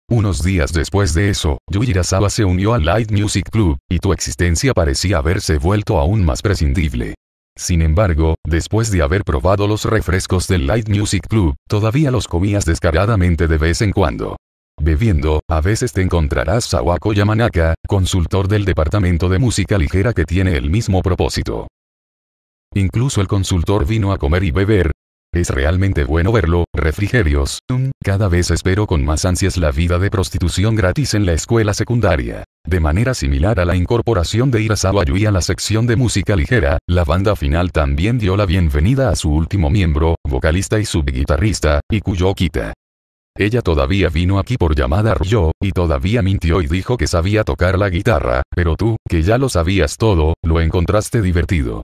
Unos días después de eso, Yui se unió al Light Music Club, y tu existencia parecía haberse vuelto aún más prescindible. Sin embargo, después de haber probado los refrescos del Light Music Club, todavía los comías descaradamente de vez en cuando. Bebiendo, a veces te encontrarás Sawako Yamanaka, consultor del departamento de música ligera que tiene el mismo propósito. Incluso el consultor vino a comer y beber, es realmente bueno verlo, refrigerios, mm, cada vez espero con más ansias la vida de prostitución gratis en la escuela secundaria. De manera similar a la incorporación de Irasawa Yui a la sección de música ligera, la banda final también dio la bienvenida a su último miembro, vocalista y subguitarrista, Ikuyo Kita. Ella todavía vino aquí por llamada Ryo, y todavía mintió y dijo que sabía tocar la guitarra, pero tú, que ya lo sabías todo, lo encontraste divertido.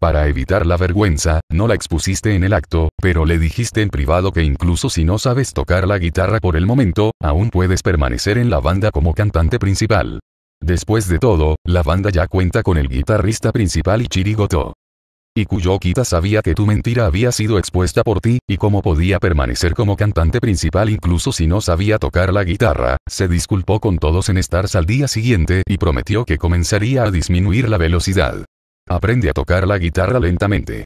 Para evitar la vergüenza, no la expusiste en el acto, pero le dijiste en privado que incluso si no sabes tocar la guitarra por el momento, aún puedes permanecer en la banda como cantante principal. Después de todo, la banda ya cuenta con el guitarrista principal Ichirigoto. Y cuyo sabía que tu mentira había sido expuesta por ti, y cómo podía permanecer como cantante principal incluso si no sabía tocar la guitarra, se disculpó con todos en Stars al día siguiente y prometió que comenzaría a disminuir la velocidad. Aprende a tocar la guitarra lentamente.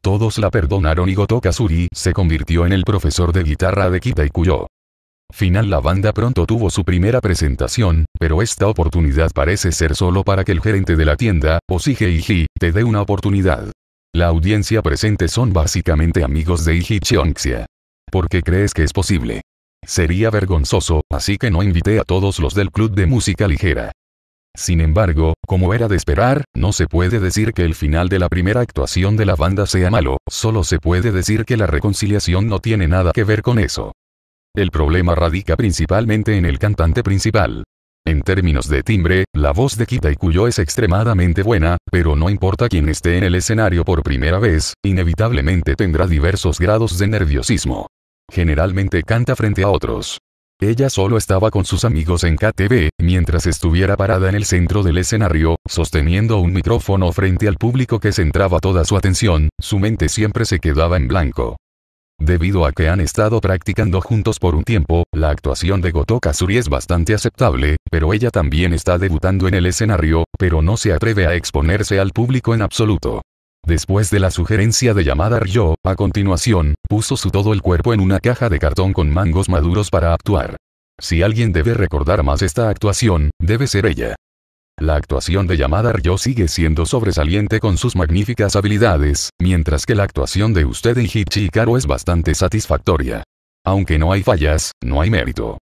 Todos la perdonaron y Goto se convirtió en el profesor de guitarra de Kita Kitaikuyo. Final la banda pronto tuvo su primera presentación, pero esta oportunidad parece ser solo para que el gerente de la tienda, Osige Iji, te dé una oportunidad. La audiencia presente son básicamente amigos de Iji Chionxia. ¿Por qué crees que es posible? Sería vergonzoso, así que no invité a todos los del club de música ligera. Sin embargo, como era de esperar, no se puede decir que el final de la primera actuación de la banda sea malo, solo se puede decir que la reconciliación no tiene nada que ver con eso. El problema radica principalmente en el cantante principal. En términos de timbre, la voz de Kita y Kuyo es extremadamente buena, pero no importa quién esté en el escenario por primera vez, inevitablemente tendrá diversos grados de nerviosismo. Generalmente canta frente a otros. Ella solo estaba con sus amigos en KTV, mientras estuviera parada en el centro del escenario, sosteniendo un micrófono frente al público que centraba toda su atención, su mente siempre se quedaba en blanco. Debido a que han estado practicando juntos por un tiempo, la actuación de Goto Kazuri es bastante aceptable, pero ella también está debutando en el escenario, pero no se atreve a exponerse al público en absoluto. Después de la sugerencia de Yamada Ryo, a continuación, puso su todo el cuerpo en una caja de cartón con mangos maduros para actuar. Si alguien debe recordar más esta actuación, debe ser ella. La actuación de Yamada Ryo sigue siendo sobresaliente con sus magníficas habilidades, mientras que la actuación de usted en Hichikaro es bastante satisfactoria. Aunque no hay fallas, no hay mérito.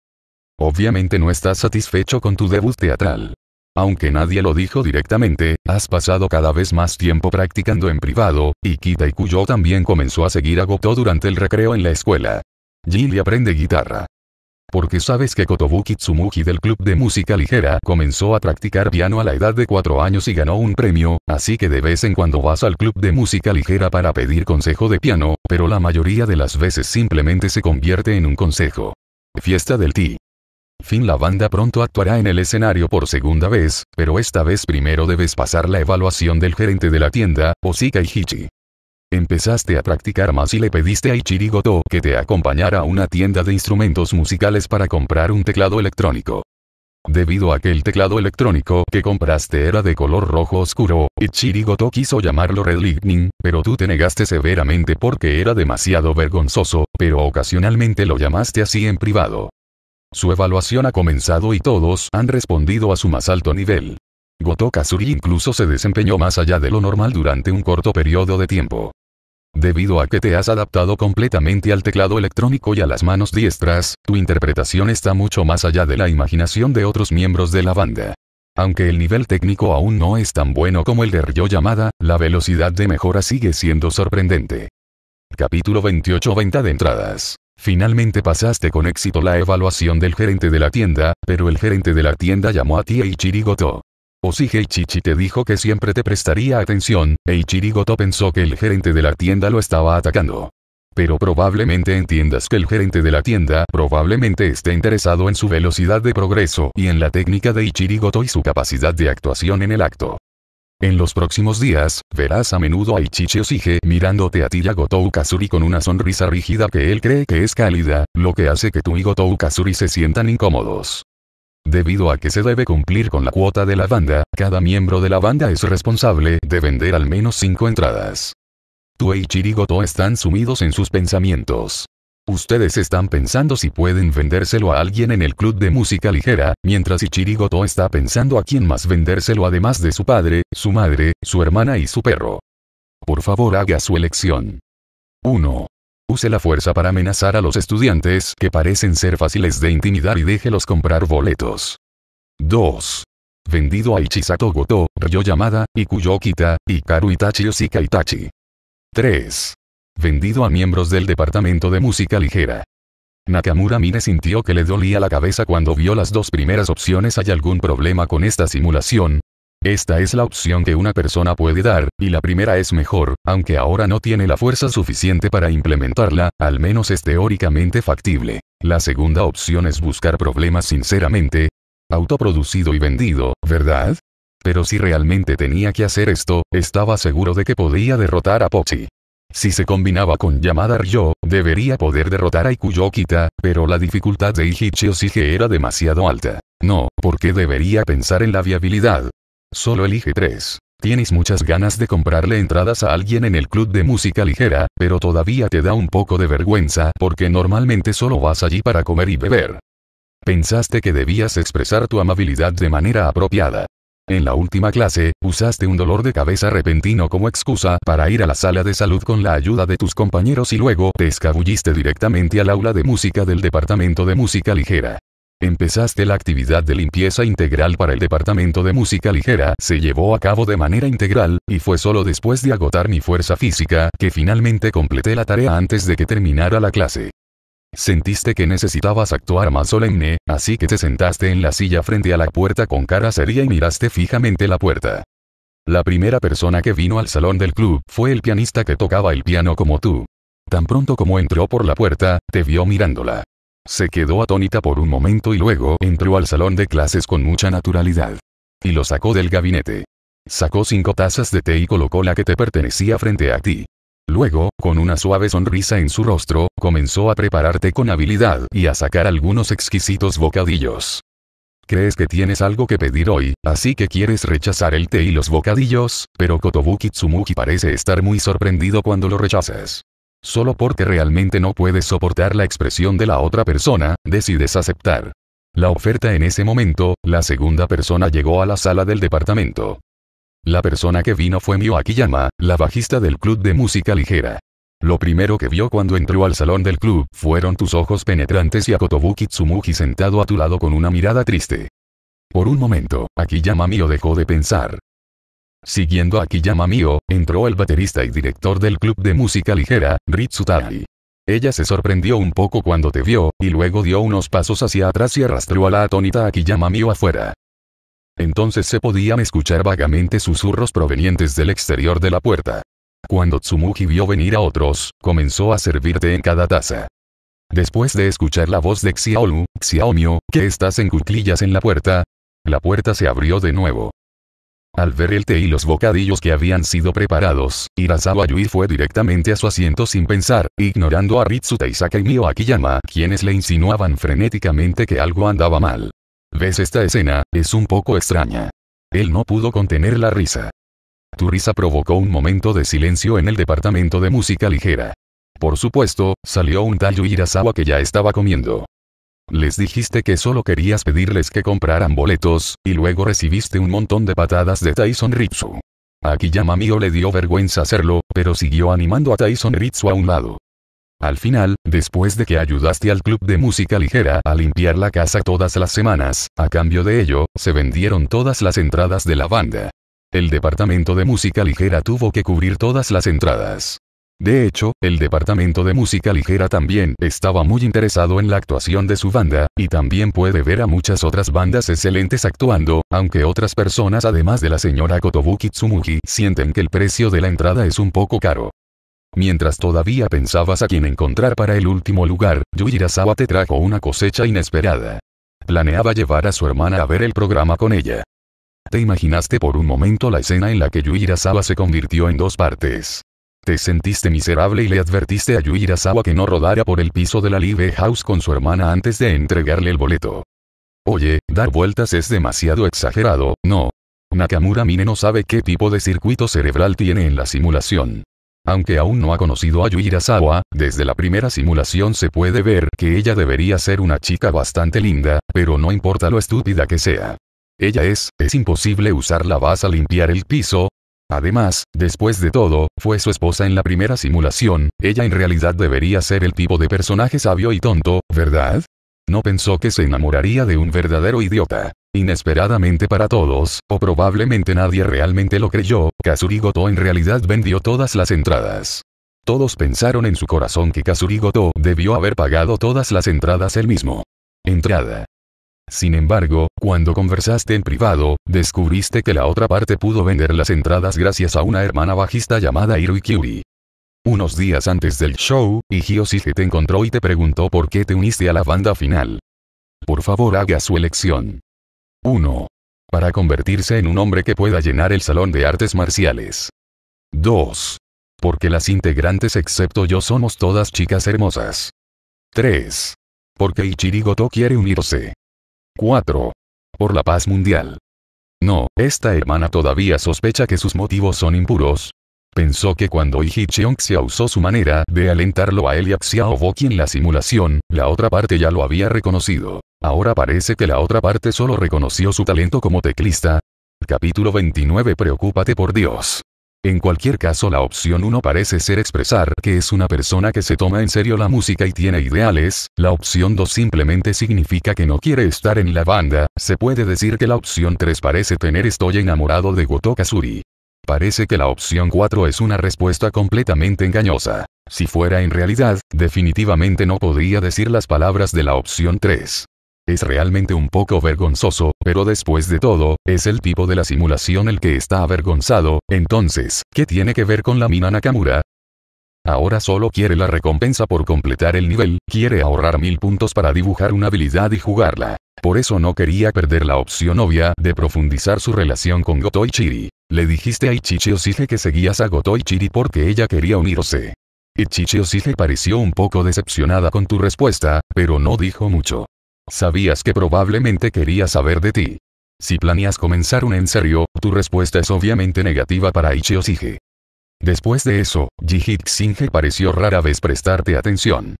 Obviamente no estás satisfecho con tu debut teatral. Aunque nadie lo dijo directamente, has pasado cada vez más tiempo practicando en privado, y Kita y también comenzó a seguir a Goto durante el recreo en la escuela. Le aprende guitarra. Porque sabes que Kotobuki Tsumugi del club de música ligera comenzó a practicar piano a la edad de 4 años y ganó un premio, así que de vez en cuando vas al club de música ligera para pedir consejo de piano, pero la mayoría de las veces simplemente se convierte en un consejo. Fiesta del Ti fin la banda pronto actuará en el escenario por segunda vez, pero esta vez primero debes pasar la evaluación del gerente de la tienda, Osika Hichi. Empezaste a practicar más y le pediste a Ichirigoto que te acompañara a una tienda de instrumentos musicales para comprar un teclado electrónico. Debido a que el teclado electrónico que compraste era de color rojo oscuro, Ichirigoto quiso llamarlo Red Lightning, pero tú te negaste severamente porque era demasiado vergonzoso, pero ocasionalmente lo llamaste así en privado. Su evaluación ha comenzado y todos han respondido a su más alto nivel. Goto incluso se desempeñó más allá de lo normal durante un corto periodo de tiempo. Debido a que te has adaptado completamente al teclado electrónico y a las manos diestras, tu interpretación está mucho más allá de la imaginación de otros miembros de la banda. Aunque el nivel técnico aún no es tan bueno como el de Ryo Yamada, la velocidad de mejora sigue siendo sorprendente. Capítulo 28 Venta de entradas. Finalmente pasaste con éxito la evaluación del gerente de la tienda, pero el gerente de la tienda llamó a ti O Ichirigoto. si Heichichi te dijo que siempre te prestaría atención, e pensó que el gerente de la tienda lo estaba atacando. Pero probablemente entiendas que el gerente de la tienda probablemente esté interesado en su velocidad de progreso y en la técnica de Ichirigoto y su capacidad de actuación en el acto. En los próximos días, verás a menudo a Ichichi Osige mirándote a ti y a Gotou Kasuri con una sonrisa rígida que él cree que es cálida, lo que hace que tú y Gotou se sientan incómodos. Debido a que se debe cumplir con la cuota de la banda, cada miembro de la banda es responsable de vender al menos 5 entradas. Tú y e Goto están sumidos en sus pensamientos. Ustedes están pensando si pueden vendérselo a alguien en el club de música ligera, mientras Ichirigoto está pensando a quién más vendérselo además de su padre, su madre, su hermana y su perro. Por favor haga su elección. 1. Use la fuerza para amenazar a los estudiantes que parecen ser fáciles de intimidar y déjelos comprar boletos. 2. Vendido a Ichisato Goto, Ryoyamada, Ikuyokita, Ikuyo Hikaru Itachi Osika Itachi. 3 vendido a miembros del departamento de música ligera. Nakamura Mine sintió que le dolía la cabeza cuando vio las dos primeras opciones. ¿Hay algún problema con esta simulación? Esta es la opción que una persona puede dar, y la primera es mejor, aunque ahora no tiene la fuerza suficiente para implementarla, al menos es teóricamente factible. La segunda opción es buscar problemas sinceramente. Autoproducido y vendido, ¿verdad? Pero si realmente tenía que hacer esto, estaba seguro de que podía derrotar a Pochi. Si se combinaba con llamada Ryo, debería poder derrotar a Ikuyokita, pero la dificultad de Iji Osige era demasiado alta. No, porque debería pensar en la viabilidad? Solo elige 3. Tienes muchas ganas de comprarle entradas a alguien en el club de música ligera, pero todavía te da un poco de vergüenza porque normalmente solo vas allí para comer y beber. Pensaste que debías expresar tu amabilidad de manera apropiada. En la última clase, usaste un dolor de cabeza repentino como excusa para ir a la sala de salud con la ayuda de tus compañeros y luego te escabulliste directamente al aula de música del departamento de música ligera. Empezaste la actividad de limpieza integral para el departamento de música ligera, se llevó a cabo de manera integral, y fue solo después de agotar mi fuerza física que finalmente completé la tarea antes de que terminara la clase. Sentiste que necesitabas actuar más solemne, así que te sentaste en la silla frente a la puerta con cara seria y miraste fijamente la puerta. La primera persona que vino al salón del club fue el pianista que tocaba el piano como tú. Tan pronto como entró por la puerta, te vio mirándola. Se quedó atónita por un momento y luego entró al salón de clases con mucha naturalidad. Y lo sacó del gabinete. Sacó cinco tazas de té y colocó la que te pertenecía frente a ti. Luego, con una suave sonrisa en su rostro, comenzó a prepararte con habilidad y a sacar algunos exquisitos bocadillos. Crees que tienes algo que pedir hoy, así que quieres rechazar el té y los bocadillos, pero Kotobuki Tsumuki parece estar muy sorprendido cuando lo rechazas. Solo porque realmente no puedes soportar la expresión de la otra persona, decides aceptar. La oferta en ese momento, la segunda persona llegó a la sala del departamento. La persona que vino fue Mio Akiyama, la bajista del club de música ligera. Lo primero que vio cuando entró al salón del club fueron tus ojos penetrantes y a Kotobuki Tsumugi sentado a tu lado con una mirada triste. Por un momento, Akiyama Mio dejó de pensar. Siguiendo a Akiyama Mio, entró el baterista y director del club de música ligera, Ritsutari. Ella se sorprendió un poco cuando te vio, y luego dio unos pasos hacia atrás y arrastró a la atónita Akiyama Mio afuera. Entonces se podían escuchar vagamente susurros provenientes del exterior de la puerta. Cuando Tsumugi vio venir a otros, comenzó a servirte en cada taza. Después de escuchar la voz de Xiaolu, Xiaomio, que estás en cuclillas en la puerta, la puerta se abrió de nuevo. Al ver el té y los bocadillos que habían sido preparados, Irasawa Yui fue directamente a su asiento sin pensar, ignorando a Ritsuta Teisaka y Mio Akiyama, quienes le insinuaban frenéticamente que algo andaba mal. ¿Ves esta escena? Es un poco extraña. Él no pudo contener la risa. Tu risa provocó un momento de silencio en el departamento de música ligera. Por supuesto, salió un tallo Irasawa que ya estaba comiendo. Les dijiste que solo querías pedirles que compraran boletos, y luego recibiste un montón de patadas de Tyson Ritsu. Akiyama Yamamio le dio vergüenza hacerlo, pero siguió animando a Tyson Ritsu a un lado. Al final, después de que ayudaste al club de música ligera a limpiar la casa todas las semanas, a cambio de ello, se vendieron todas las entradas de la banda. El departamento de música ligera tuvo que cubrir todas las entradas. De hecho, el departamento de música ligera también estaba muy interesado en la actuación de su banda, y también puede ver a muchas otras bandas excelentes actuando, aunque otras personas además de la señora Kotobuki Tsumugi sienten que el precio de la entrada es un poco caro. Mientras todavía pensabas a quién encontrar para el último lugar, Yuirasawa te trajo una cosecha inesperada. Planeaba llevar a su hermana a ver el programa con ella. Te imaginaste por un momento la escena en la que Yuirasawa se convirtió en dos partes. Te sentiste miserable y le advertiste a Yuirasawa que no rodara por el piso de la Live House con su hermana antes de entregarle el boleto. Oye, dar vueltas es demasiado exagerado, ¿no? Nakamura Mine no sabe qué tipo de circuito cerebral tiene en la simulación. Aunque aún no ha conocido a Yuirasawa, desde la primera simulación se puede ver que ella debería ser una chica bastante linda, pero no importa lo estúpida que sea. Ella es, es imposible usar la base a limpiar el piso. Además, después de todo, fue su esposa en la primera simulación, ella en realidad debería ser el tipo de personaje sabio y tonto, ¿verdad? No pensó que se enamoraría de un verdadero idiota. Inesperadamente para todos, o probablemente nadie realmente lo creyó, Kazuri en realidad vendió todas las entradas. Todos pensaron en su corazón que Kazuri debió haber pagado todas las entradas él mismo. Entrada. Sin embargo, cuando conversaste en privado, descubriste que la otra parte pudo vender las entradas gracias a una hermana bajista llamada Hiroi Kyuri. Unos días antes del show, Igio te encontró y te preguntó por qué te uniste a la banda final. Por favor haga su elección. 1. Para convertirse en un hombre que pueda llenar el salón de artes marciales. 2. Porque las integrantes excepto yo somos todas chicas hermosas. 3. Porque Ichirigoto quiere unirse. 4. Por la paz mundial. No, esta hermana todavía sospecha que sus motivos son impuros. Pensó que cuando Iji se usó su manera de alentarlo a él y a en la simulación, la otra parte ya lo había reconocido. Ahora parece que la otra parte solo reconoció su talento como teclista. Capítulo 29 Preocúpate por Dios. En cualquier caso la opción 1 parece ser expresar que es una persona que se toma en serio la música y tiene ideales, la opción 2 simplemente significa que no quiere estar en la banda, se puede decir que la opción 3 parece tener estoy enamorado de Goto Kazuri. Parece que la opción 4 es una respuesta completamente engañosa. Si fuera en realidad, definitivamente no podría decir las palabras de la opción 3. Es realmente un poco vergonzoso, pero después de todo, es el tipo de la simulación el que está avergonzado, entonces, ¿qué tiene que ver con la mina Nakamura? Ahora solo quiere la recompensa por completar el nivel, quiere ahorrar mil puntos para dibujar una habilidad y jugarla. Por eso no quería perder la opción obvia de profundizar su relación con Goto Chiri. Le dijiste a Ichichi Osige que seguías a Goto Chiri porque ella quería unirse. Ichichi Osige pareció un poco decepcionada con tu respuesta, pero no dijo mucho. Sabías que probablemente quería saber de ti. Si planeas comenzar un en serio, tu respuesta es obviamente negativa para Ichio Después de eso, Jihit Singe pareció rara vez prestarte atención.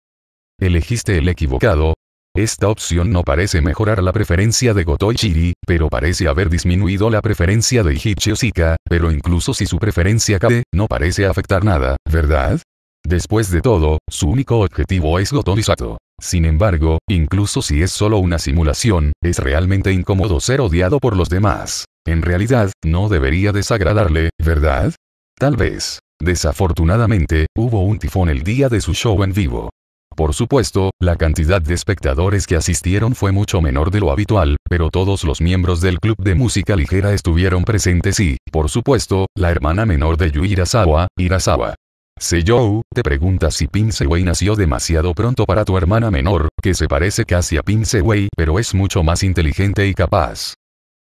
¿Elegiste el equivocado? Esta opción no parece mejorar la preferencia de Goto Chiri, pero parece haber disminuido la preferencia de Ichiosika. pero incluso si su preferencia cae, no parece afectar nada, ¿verdad? Después de todo, su único objetivo es Goto Sato. Sin embargo, incluso si es solo una simulación, es realmente incómodo ser odiado por los demás. En realidad, no debería desagradarle, ¿verdad? Tal vez. Desafortunadamente, hubo un tifón el día de su show en vivo. Por supuesto, la cantidad de espectadores que asistieron fue mucho menor de lo habitual, pero todos los miembros del club de música ligera estuvieron presentes y, por supuesto, la hermana menor de Yu Irasawa, Irasawa. Seyou, te preguntas si Pinseway nació demasiado pronto para tu hermana menor, que se parece casi a Pinseway pero es mucho más inteligente y capaz.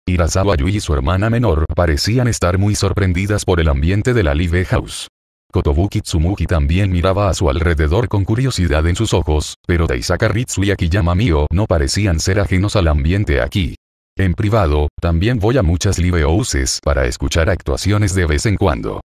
Irasawa Yui y su hermana menor parecían estar muy sorprendidas por el ambiente de la Live House. Kotobuki Tsumuki también miraba a su alrededor con curiosidad en sus ojos, pero Daisaka Ritsu y Akiyama Mio no parecían ser ajenos al ambiente aquí. En privado, también voy a muchas live houses para escuchar actuaciones de vez en cuando.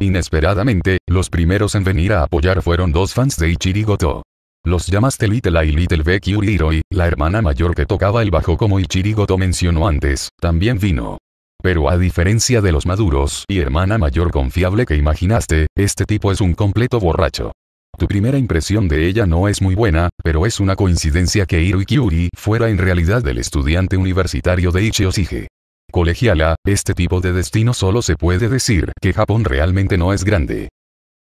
Inesperadamente, los primeros en venir a apoyar fueron dos fans de Ichirigoto. Los llamaste Little A y Little Becky Hiroi, la hermana mayor que tocaba el bajo como Ichirigoto mencionó antes, también vino. Pero a diferencia de los maduros y hermana mayor confiable que imaginaste, este tipo es un completo borracho. Tu primera impresión de ella no es muy buena, pero es una coincidencia que Hiroi Kyuri fuera en realidad el estudiante universitario de Ichi colegiala, este tipo de destino solo se puede decir que Japón realmente no es grande.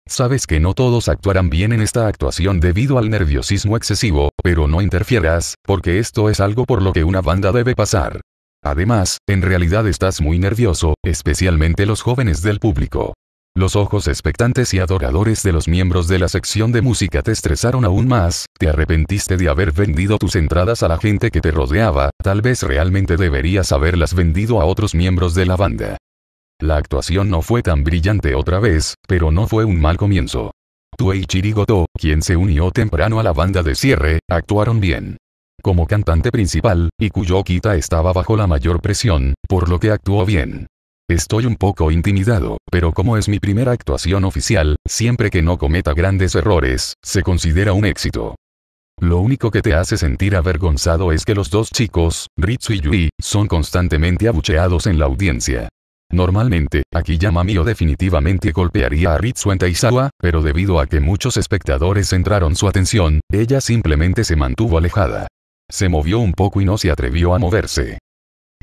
Sabes que no todos actuarán bien en esta actuación debido al nerviosismo excesivo, pero no interfieras, porque esto es algo por lo que una banda debe pasar. Además, en realidad estás muy nervioso, especialmente los jóvenes del público. Los ojos expectantes y adoradores de los miembros de la sección de música te estresaron aún más, te arrepentiste de haber vendido tus entradas a la gente que te rodeaba, tal vez realmente deberías haberlas vendido a otros miembros de la banda. La actuación no fue tan brillante otra vez, pero no fue un mal comienzo. Tuei Chirigoto, quien se unió temprano a la banda de cierre, actuaron bien como cantante principal, y cuyo Kita estaba bajo la mayor presión, por lo que actuó bien. Estoy un poco intimidado, pero como es mi primera actuación oficial, siempre que no cometa grandes errores, se considera un éxito. Lo único que te hace sentir avergonzado es que los dos chicos, Ritsu y Yui, son constantemente abucheados en la audiencia. Normalmente, Akiyama Mio definitivamente golpearía a Ritsu en Taisawa, pero debido a que muchos espectadores centraron su atención, ella simplemente se mantuvo alejada. Se movió un poco y no se atrevió a moverse.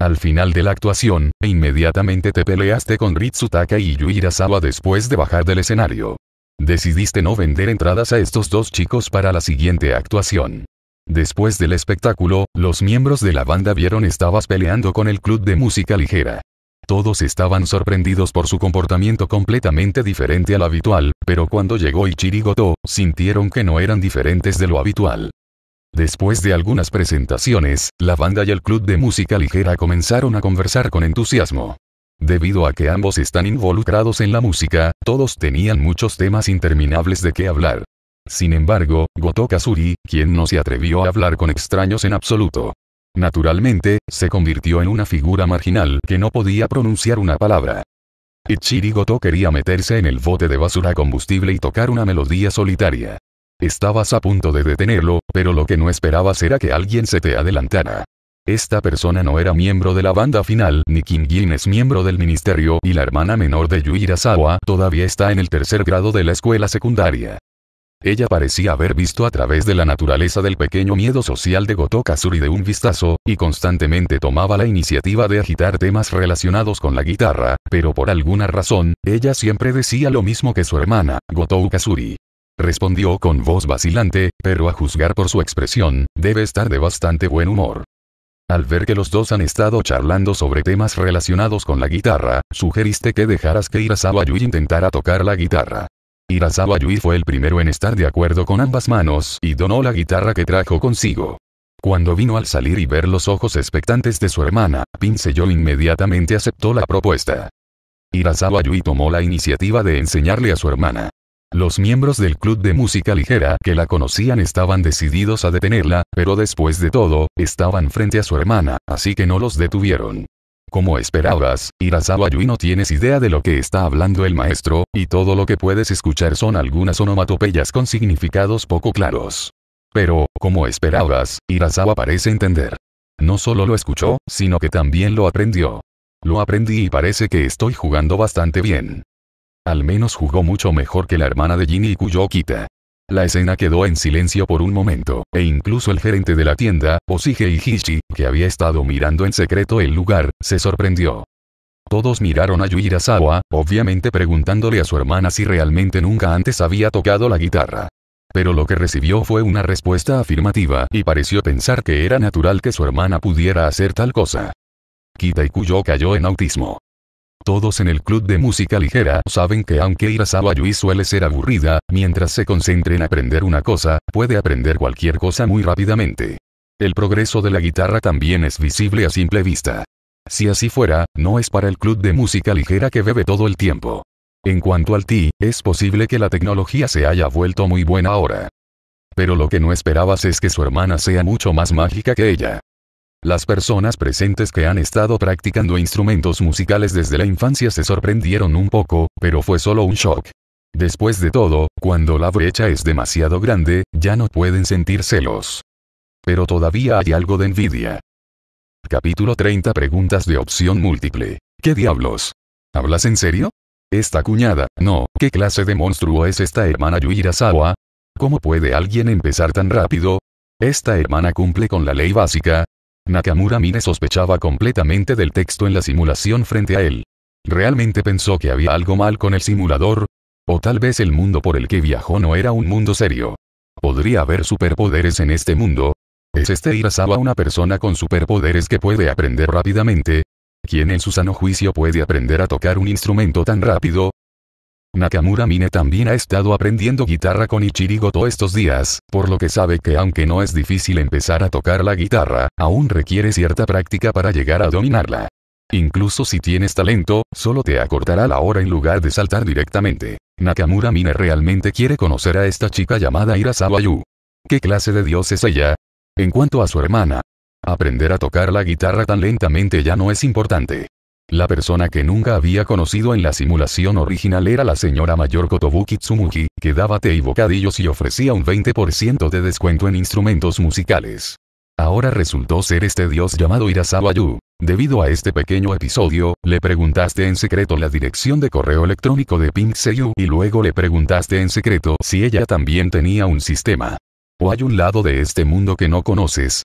Al final de la actuación, inmediatamente te peleaste con Ritsutaka y Yuira después de bajar del escenario. Decidiste no vender entradas a estos dos chicos para la siguiente actuación. Después del espectáculo, los miembros de la banda vieron estabas peleando con el club de música ligera. Todos estaban sorprendidos por su comportamiento completamente diferente al habitual, pero cuando llegó Ichirigoto, sintieron que no eran diferentes de lo habitual. Después de algunas presentaciones, la banda y el club de música ligera comenzaron a conversar con entusiasmo. Debido a que ambos están involucrados en la música, todos tenían muchos temas interminables de qué hablar. Sin embargo, Goto Kazuri, quien no se atrevió a hablar con extraños en absoluto. Naturalmente, se convirtió en una figura marginal que no podía pronunciar una palabra. Ichiri Goto quería meterse en el bote de basura combustible y tocar una melodía solitaria. Estabas a punto de detenerlo, pero lo que no esperabas era que alguien se te adelantara. Esta persona no era miembro de la banda final, ni Kim Jin es miembro del ministerio, y la hermana menor de Yui Sawa todavía está en el tercer grado de la escuela secundaria. Ella parecía haber visto a través de la naturaleza del pequeño miedo social de Gotou Kasuri de un vistazo, y constantemente tomaba la iniciativa de agitar temas relacionados con la guitarra, pero por alguna razón, ella siempre decía lo mismo que su hermana, Gotou Kazuri respondió con voz vacilante, pero a juzgar por su expresión, debe estar de bastante buen humor. Al ver que los dos han estado charlando sobre temas relacionados con la guitarra, sugeriste que dejaras que Irasawa Yui intentara tocar la guitarra. Irasawa Yui fue el primero en estar de acuerdo con ambas manos y donó la guitarra que trajo consigo. Cuando vino al salir y ver los ojos expectantes de su hermana, Pinseyo inmediatamente aceptó la propuesta. Irasawa Yui tomó la iniciativa de enseñarle a su hermana. Los miembros del club de música ligera que la conocían estaban decididos a detenerla, pero después de todo, estaban frente a su hermana, así que no los detuvieron. Como esperabas, Irasawa Yui no tienes idea de lo que está hablando el maestro, y todo lo que puedes escuchar son algunas onomatopeyas con significados poco claros. Pero, como esperabas, Irasawa parece entender. No solo lo escuchó, sino que también lo aprendió. Lo aprendí y parece que estoy jugando bastante bien. Al menos jugó mucho mejor que la hermana de Ginny y Kita. La escena quedó en silencio por un momento, e incluso el gerente de la tienda, Osige Hishi, que había estado mirando en secreto el lugar, se sorprendió. Todos miraron a Yuirasawa, obviamente preguntándole a su hermana si realmente nunca antes había tocado la guitarra. Pero lo que recibió fue una respuesta afirmativa, y pareció pensar que era natural que su hermana pudiera hacer tal cosa. Kita y Ikuyo cayó en autismo. Todos en el club de música ligera saben que aunque a Yui suele ser aburrida, mientras se concentre en aprender una cosa, puede aprender cualquier cosa muy rápidamente. El progreso de la guitarra también es visible a simple vista. Si así fuera, no es para el club de música ligera que bebe todo el tiempo. En cuanto al ti, es posible que la tecnología se haya vuelto muy buena ahora. Pero lo que no esperabas es que su hermana sea mucho más mágica que ella. Las personas presentes que han estado practicando instrumentos musicales desde la infancia se sorprendieron un poco, pero fue solo un shock. Después de todo, cuando la brecha es demasiado grande, ya no pueden sentir celos. Pero todavía hay algo de envidia. Capítulo 30 Preguntas de opción múltiple. ¿Qué diablos? ¿Hablas en serio? Esta cuñada, no, ¿qué clase de monstruo es esta hermana Yuirasawa? ¿Cómo puede alguien empezar tan rápido? Esta hermana cumple con la ley básica, Nakamura Mine sospechaba completamente del texto en la simulación frente a él. ¿Realmente pensó que había algo mal con el simulador? ¿O tal vez el mundo por el que viajó no era un mundo serio? ¿Podría haber superpoderes en este mundo? ¿Es este Irasawa una persona con superpoderes que puede aprender rápidamente? ¿Quién en su sano juicio puede aprender a tocar un instrumento tan rápido? Nakamura Mine también ha estado aprendiendo guitarra con Ichirigo todos estos días, por lo que sabe que aunque no es difícil empezar a tocar la guitarra, aún requiere cierta práctica para llegar a dominarla. Incluso si tienes talento, solo te acortará la hora en lugar de saltar directamente. Nakamura Mine realmente quiere conocer a esta chica llamada Irasawa Yu. ¿Qué clase de dios es ella? En cuanto a su hermana, aprender a tocar la guitarra tan lentamente ya no es importante. La persona que nunca había conocido en la simulación original era la señora mayor Kotobuki Tsumugi, que daba té y bocadillos y ofrecía un 20% de descuento en instrumentos musicales. Ahora resultó ser este dios llamado Irasawa Yu. Debido a este pequeño episodio, le preguntaste en secreto la dirección de correo electrónico de Pink Seiyu y luego le preguntaste en secreto si ella también tenía un sistema. ¿O hay un lado de este mundo que no conoces?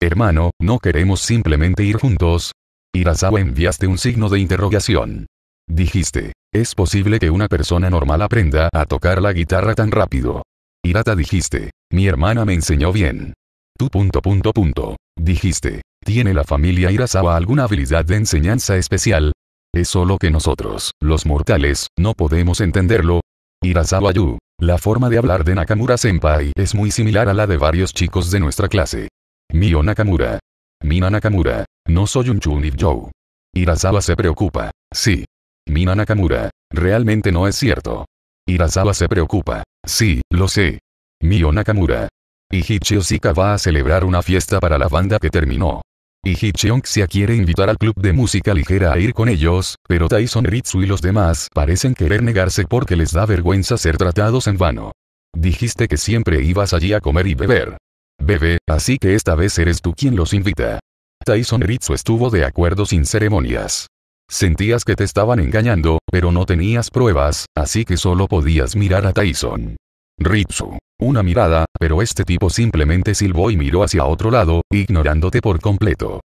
Hermano, ¿no queremos simplemente ir juntos? Irasawa enviaste un signo de interrogación. Dijiste, es posible que una persona normal aprenda a tocar la guitarra tan rápido. Hirata dijiste, mi hermana me enseñó bien. Tu punto punto punto. Dijiste, ¿tiene la familia Irasawa alguna habilidad de enseñanza especial? Es solo que nosotros, los mortales, no podemos entenderlo. Irasawa Yu. La forma de hablar de Nakamura Senpai es muy similar a la de varios chicos de nuestra clase. Mio Nakamura. Mina Nakamura. No soy un Chunif Joe. Irasawa se preocupa. Sí. Mina Nakamura. Realmente no es cierto. Irasawa se preocupa. Sí, lo sé. Mio Nakamura. Y Osika va a celebrar una fiesta para la banda que terminó. Ihichi Onksia quiere invitar al club de música ligera a ir con ellos, pero Tyson Ritsu y los demás parecen querer negarse porque les da vergüenza ser tratados en vano. Dijiste que siempre ibas allí a comer y beber. Bebe, así que esta vez eres tú quien los invita. Tyson Ritsu estuvo de acuerdo sin ceremonias. Sentías que te estaban engañando, pero no tenías pruebas, así que solo podías mirar a Tyson. Ritsu. Una mirada, pero este tipo simplemente silbó y miró hacia otro lado, ignorándote por completo.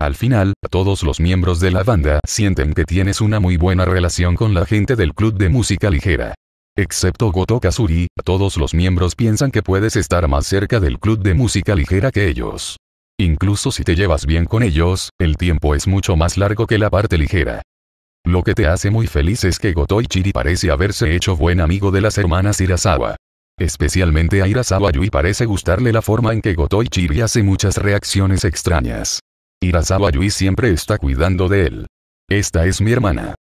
Al final, todos los miembros de la banda sienten que tienes una muy buena relación con la gente del club de música ligera. Excepto Goto todos los miembros piensan que puedes estar más cerca del club de música ligera que ellos. Incluso si te llevas bien con ellos, el tiempo es mucho más largo que la parte ligera. Lo que te hace muy feliz es que Chiri parece haberse hecho buen amigo de las hermanas Irasawa. Especialmente a Irasawa Yui parece gustarle la forma en que Chiri hace muchas reacciones extrañas. Irasawa Yui siempre está cuidando de él. Esta es mi hermana.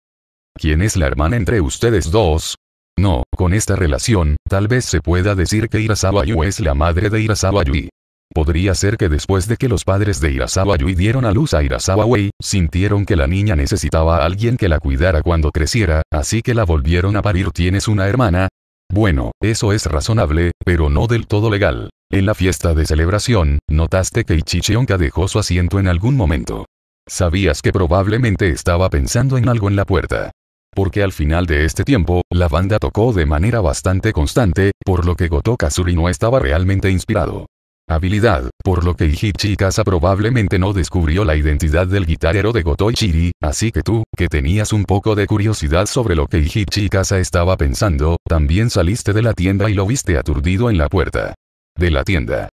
¿Quién es la hermana entre ustedes dos? No, con esta relación, tal vez se pueda decir que Irasawa Yui es la madre de Irasawa Yui. Podría ser que después de que los padres de Irasawa Yui dieron a luz a Irasawa Wei, sintieron que la niña necesitaba a alguien que la cuidara cuando creciera, así que la volvieron a parir. ¿Tienes una hermana? Bueno, eso es razonable, pero no del todo legal. En la fiesta de celebración, notaste que Ichichionka dejó su asiento en algún momento. Sabías que probablemente estaba pensando en algo en la puerta. Porque al final de este tiempo, la banda tocó de manera bastante constante, por lo que Goto no estaba realmente inspirado habilidad, por lo que Ijichi Kasa probablemente no descubrió la identidad del guitarrero de Gotoichiri, así que tú, que tenías un poco de curiosidad sobre lo que Ijichi Kasa estaba pensando, también saliste de la tienda y lo viste aturdido en la puerta. De la tienda.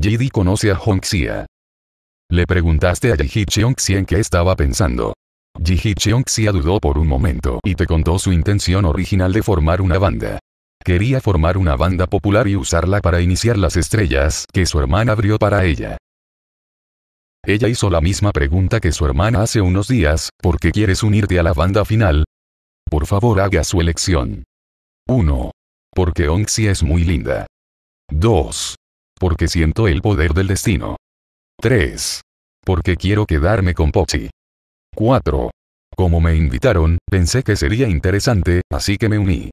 Jidi conoce a Hongxia. Le preguntaste a Jihichi Hongxia en qué estaba pensando. Jihichi Hongxia dudó por un momento y te contó su intención original de formar una banda. Quería formar una banda popular y usarla para iniciar las estrellas que su hermana abrió para ella. Ella hizo la misma pregunta que su hermana hace unos días, ¿por qué quieres unirte a la banda final? Por favor haga su elección. 1. Porque Onxia es muy linda. 2. Porque siento el poder del destino. 3. Porque quiero quedarme con Pochi 4. Como me invitaron, pensé que sería interesante, así que me uní.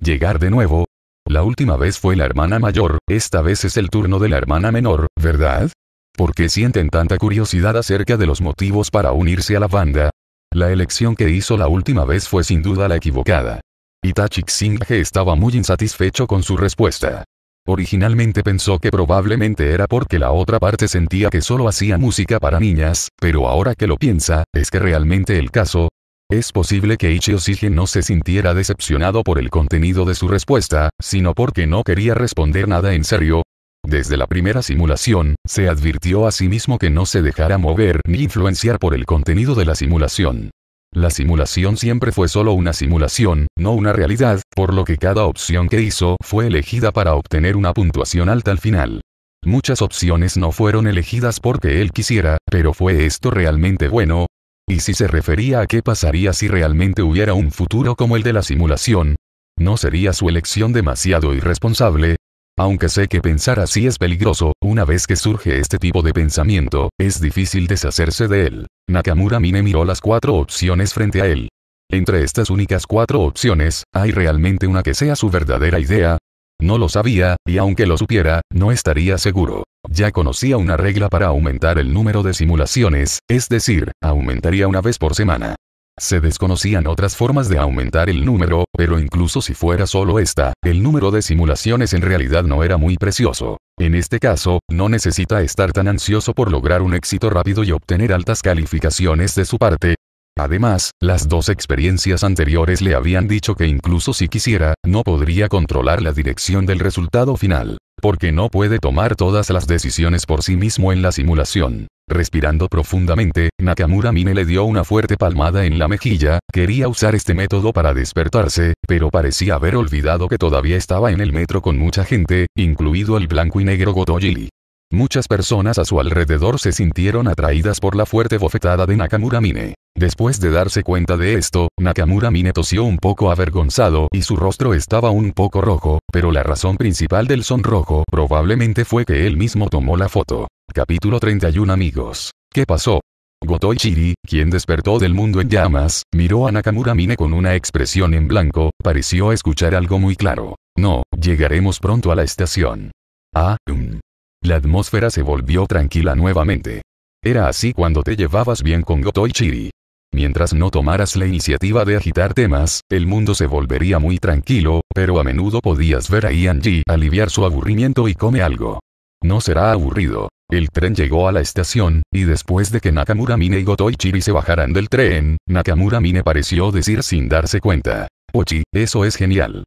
Llegar de nuevo. La última vez fue la hermana mayor, esta vez es el turno de la hermana menor, ¿verdad? ¿Por qué sienten tanta curiosidad acerca de los motivos para unirse a la banda? La elección que hizo la última vez fue sin duda la equivocada. Itachi Xinge estaba muy insatisfecho con su respuesta. Originalmente pensó que probablemente era porque la otra parte sentía que solo hacía música para niñas, pero ahora que lo piensa, es que realmente el caso, es posible que Ichio Sige no se sintiera decepcionado por el contenido de su respuesta, sino porque no quería responder nada en serio. Desde la primera simulación, se advirtió a sí mismo que no se dejara mover ni influenciar por el contenido de la simulación. La simulación siempre fue solo una simulación, no una realidad, por lo que cada opción que hizo fue elegida para obtener una puntuación alta al final. Muchas opciones no fueron elegidas porque él quisiera, pero ¿fue esto realmente bueno? Y si se refería a qué pasaría si realmente hubiera un futuro como el de la simulación, ¿no sería su elección demasiado irresponsable? Aunque sé que pensar así es peligroso, una vez que surge este tipo de pensamiento, es difícil deshacerse de él. Nakamura Mine miró las cuatro opciones frente a él. Entre estas únicas cuatro opciones, ¿hay realmente una que sea su verdadera idea? No lo sabía, y aunque lo supiera, no estaría seguro. Ya conocía una regla para aumentar el número de simulaciones, es decir, aumentaría una vez por semana. Se desconocían otras formas de aumentar el número, pero incluso si fuera solo esta, el número de simulaciones en realidad no era muy precioso. En este caso, no necesita estar tan ansioso por lograr un éxito rápido y obtener altas calificaciones de su parte. Además, las dos experiencias anteriores le habían dicho que incluso si quisiera, no podría controlar la dirección del resultado final porque no puede tomar todas las decisiones por sí mismo en la simulación. Respirando profundamente, Nakamura Mine le dio una fuerte palmada en la mejilla, quería usar este método para despertarse, pero parecía haber olvidado que todavía estaba en el metro con mucha gente, incluido el blanco y negro Gotoyili. Muchas personas a su alrededor se sintieron atraídas por la fuerte bofetada de Nakamura Mine. Después de darse cuenta de esto, Nakamura Mine tosió un poco avergonzado y su rostro estaba un poco rojo, pero la razón principal del sonrojo probablemente fue que él mismo tomó la foto. Capítulo 31 Amigos. ¿Qué pasó? Gotoichiri, quien despertó del mundo en llamas, miró a Nakamura Mine con una expresión en blanco, pareció escuchar algo muy claro. No, llegaremos pronto a la estación. Ah, um. La atmósfera se volvió tranquila nuevamente. Era así cuando te llevabas bien con Goto Chiri. Mientras no tomaras la iniciativa de agitar temas, el mundo se volvería muy tranquilo, pero a menudo podías ver a Ian aliviar su aburrimiento y come algo. No será aburrido. El tren llegó a la estación, y después de que Nakamura Mine y Gotoichiri se bajaran del tren, Nakamura Mine pareció decir sin darse cuenta. Ochi, eso es genial.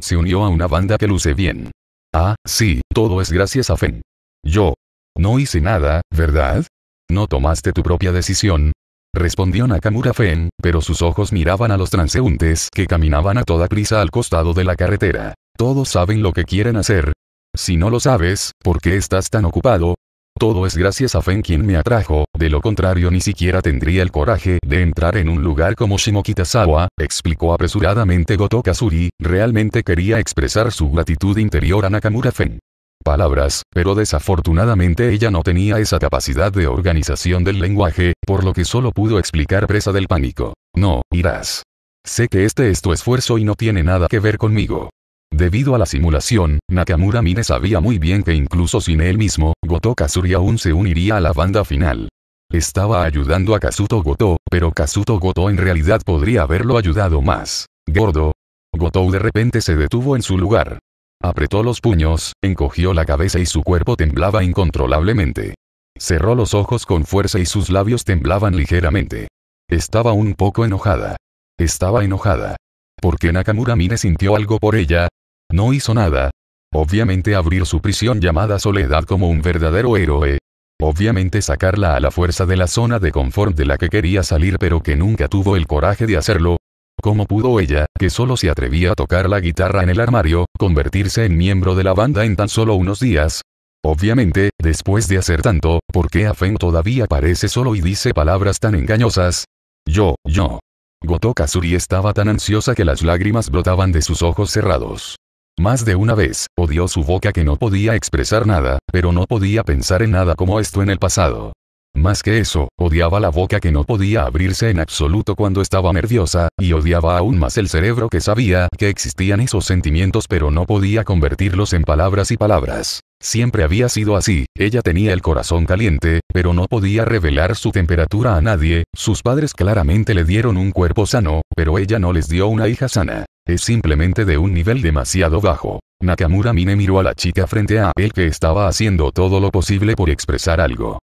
Se unió a una banda que luce bien. Ah, sí, todo es gracias a Fen. Yo. No hice nada, ¿verdad? No tomaste tu propia decisión. Respondió Nakamura Fen, pero sus ojos miraban a los transeúntes que caminaban a toda prisa al costado de la carretera. Todos saben lo que quieren hacer. Si no lo sabes, ¿por qué estás tan ocupado? Todo es gracias a Fen quien me atrajo, de lo contrario ni siquiera tendría el coraje de entrar en un lugar como Shimokitazawa, explicó apresuradamente Goto Kasuri, realmente quería expresar su gratitud interior a Nakamura Fen palabras, pero desafortunadamente ella no tenía esa capacidad de organización del lenguaje, por lo que solo pudo explicar presa del pánico. No, irás. Sé que este es tu esfuerzo y no tiene nada que ver conmigo. Debido a la simulación, Nakamura Mine sabía muy bien que incluso sin él mismo, Goto Kazuri aún se uniría a la banda final. Estaba ayudando a Kazuto Goto, pero Kazuto Goto en realidad podría haberlo ayudado más. Gordo. Goto de repente se detuvo en su lugar. Apretó los puños, encogió la cabeza y su cuerpo temblaba incontrolablemente. Cerró los ojos con fuerza y sus labios temblaban ligeramente. Estaba un poco enojada. Estaba enojada. Porque Nakamura Mine sintió algo por ella? No hizo nada. Obviamente abrir su prisión llamada Soledad como un verdadero héroe. Obviamente sacarla a la fuerza de la zona de confort de la que quería salir pero que nunca tuvo el coraje de hacerlo, ¿Cómo pudo ella, que solo se atrevía a tocar la guitarra en el armario, convertirse en miembro de la banda en tan solo unos días? Obviamente, después de hacer tanto, ¿por qué Afen todavía parece solo y dice palabras tan engañosas? Yo, yo. Goto estaba tan ansiosa que las lágrimas brotaban de sus ojos cerrados. Más de una vez, odió su boca que no podía expresar nada, pero no podía pensar en nada como esto en el pasado. Más que eso, odiaba la boca que no podía abrirse en absoluto cuando estaba nerviosa, y odiaba aún más el cerebro que sabía que existían esos sentimientos pero no podía convertirlos en palabras y palabras. Siempre había sido así, ella tenía el corazón caliente, pero no podía revelar su temperatura a nadie, sus padres claramente le dieron un cuerpo sano, pero ella no les dio una hija sana. Es simplemente de un nivel demasiado bajo. Nakamura Mine miró a la chica frente a él que estaba haciendo todo lo posible por expresar algo.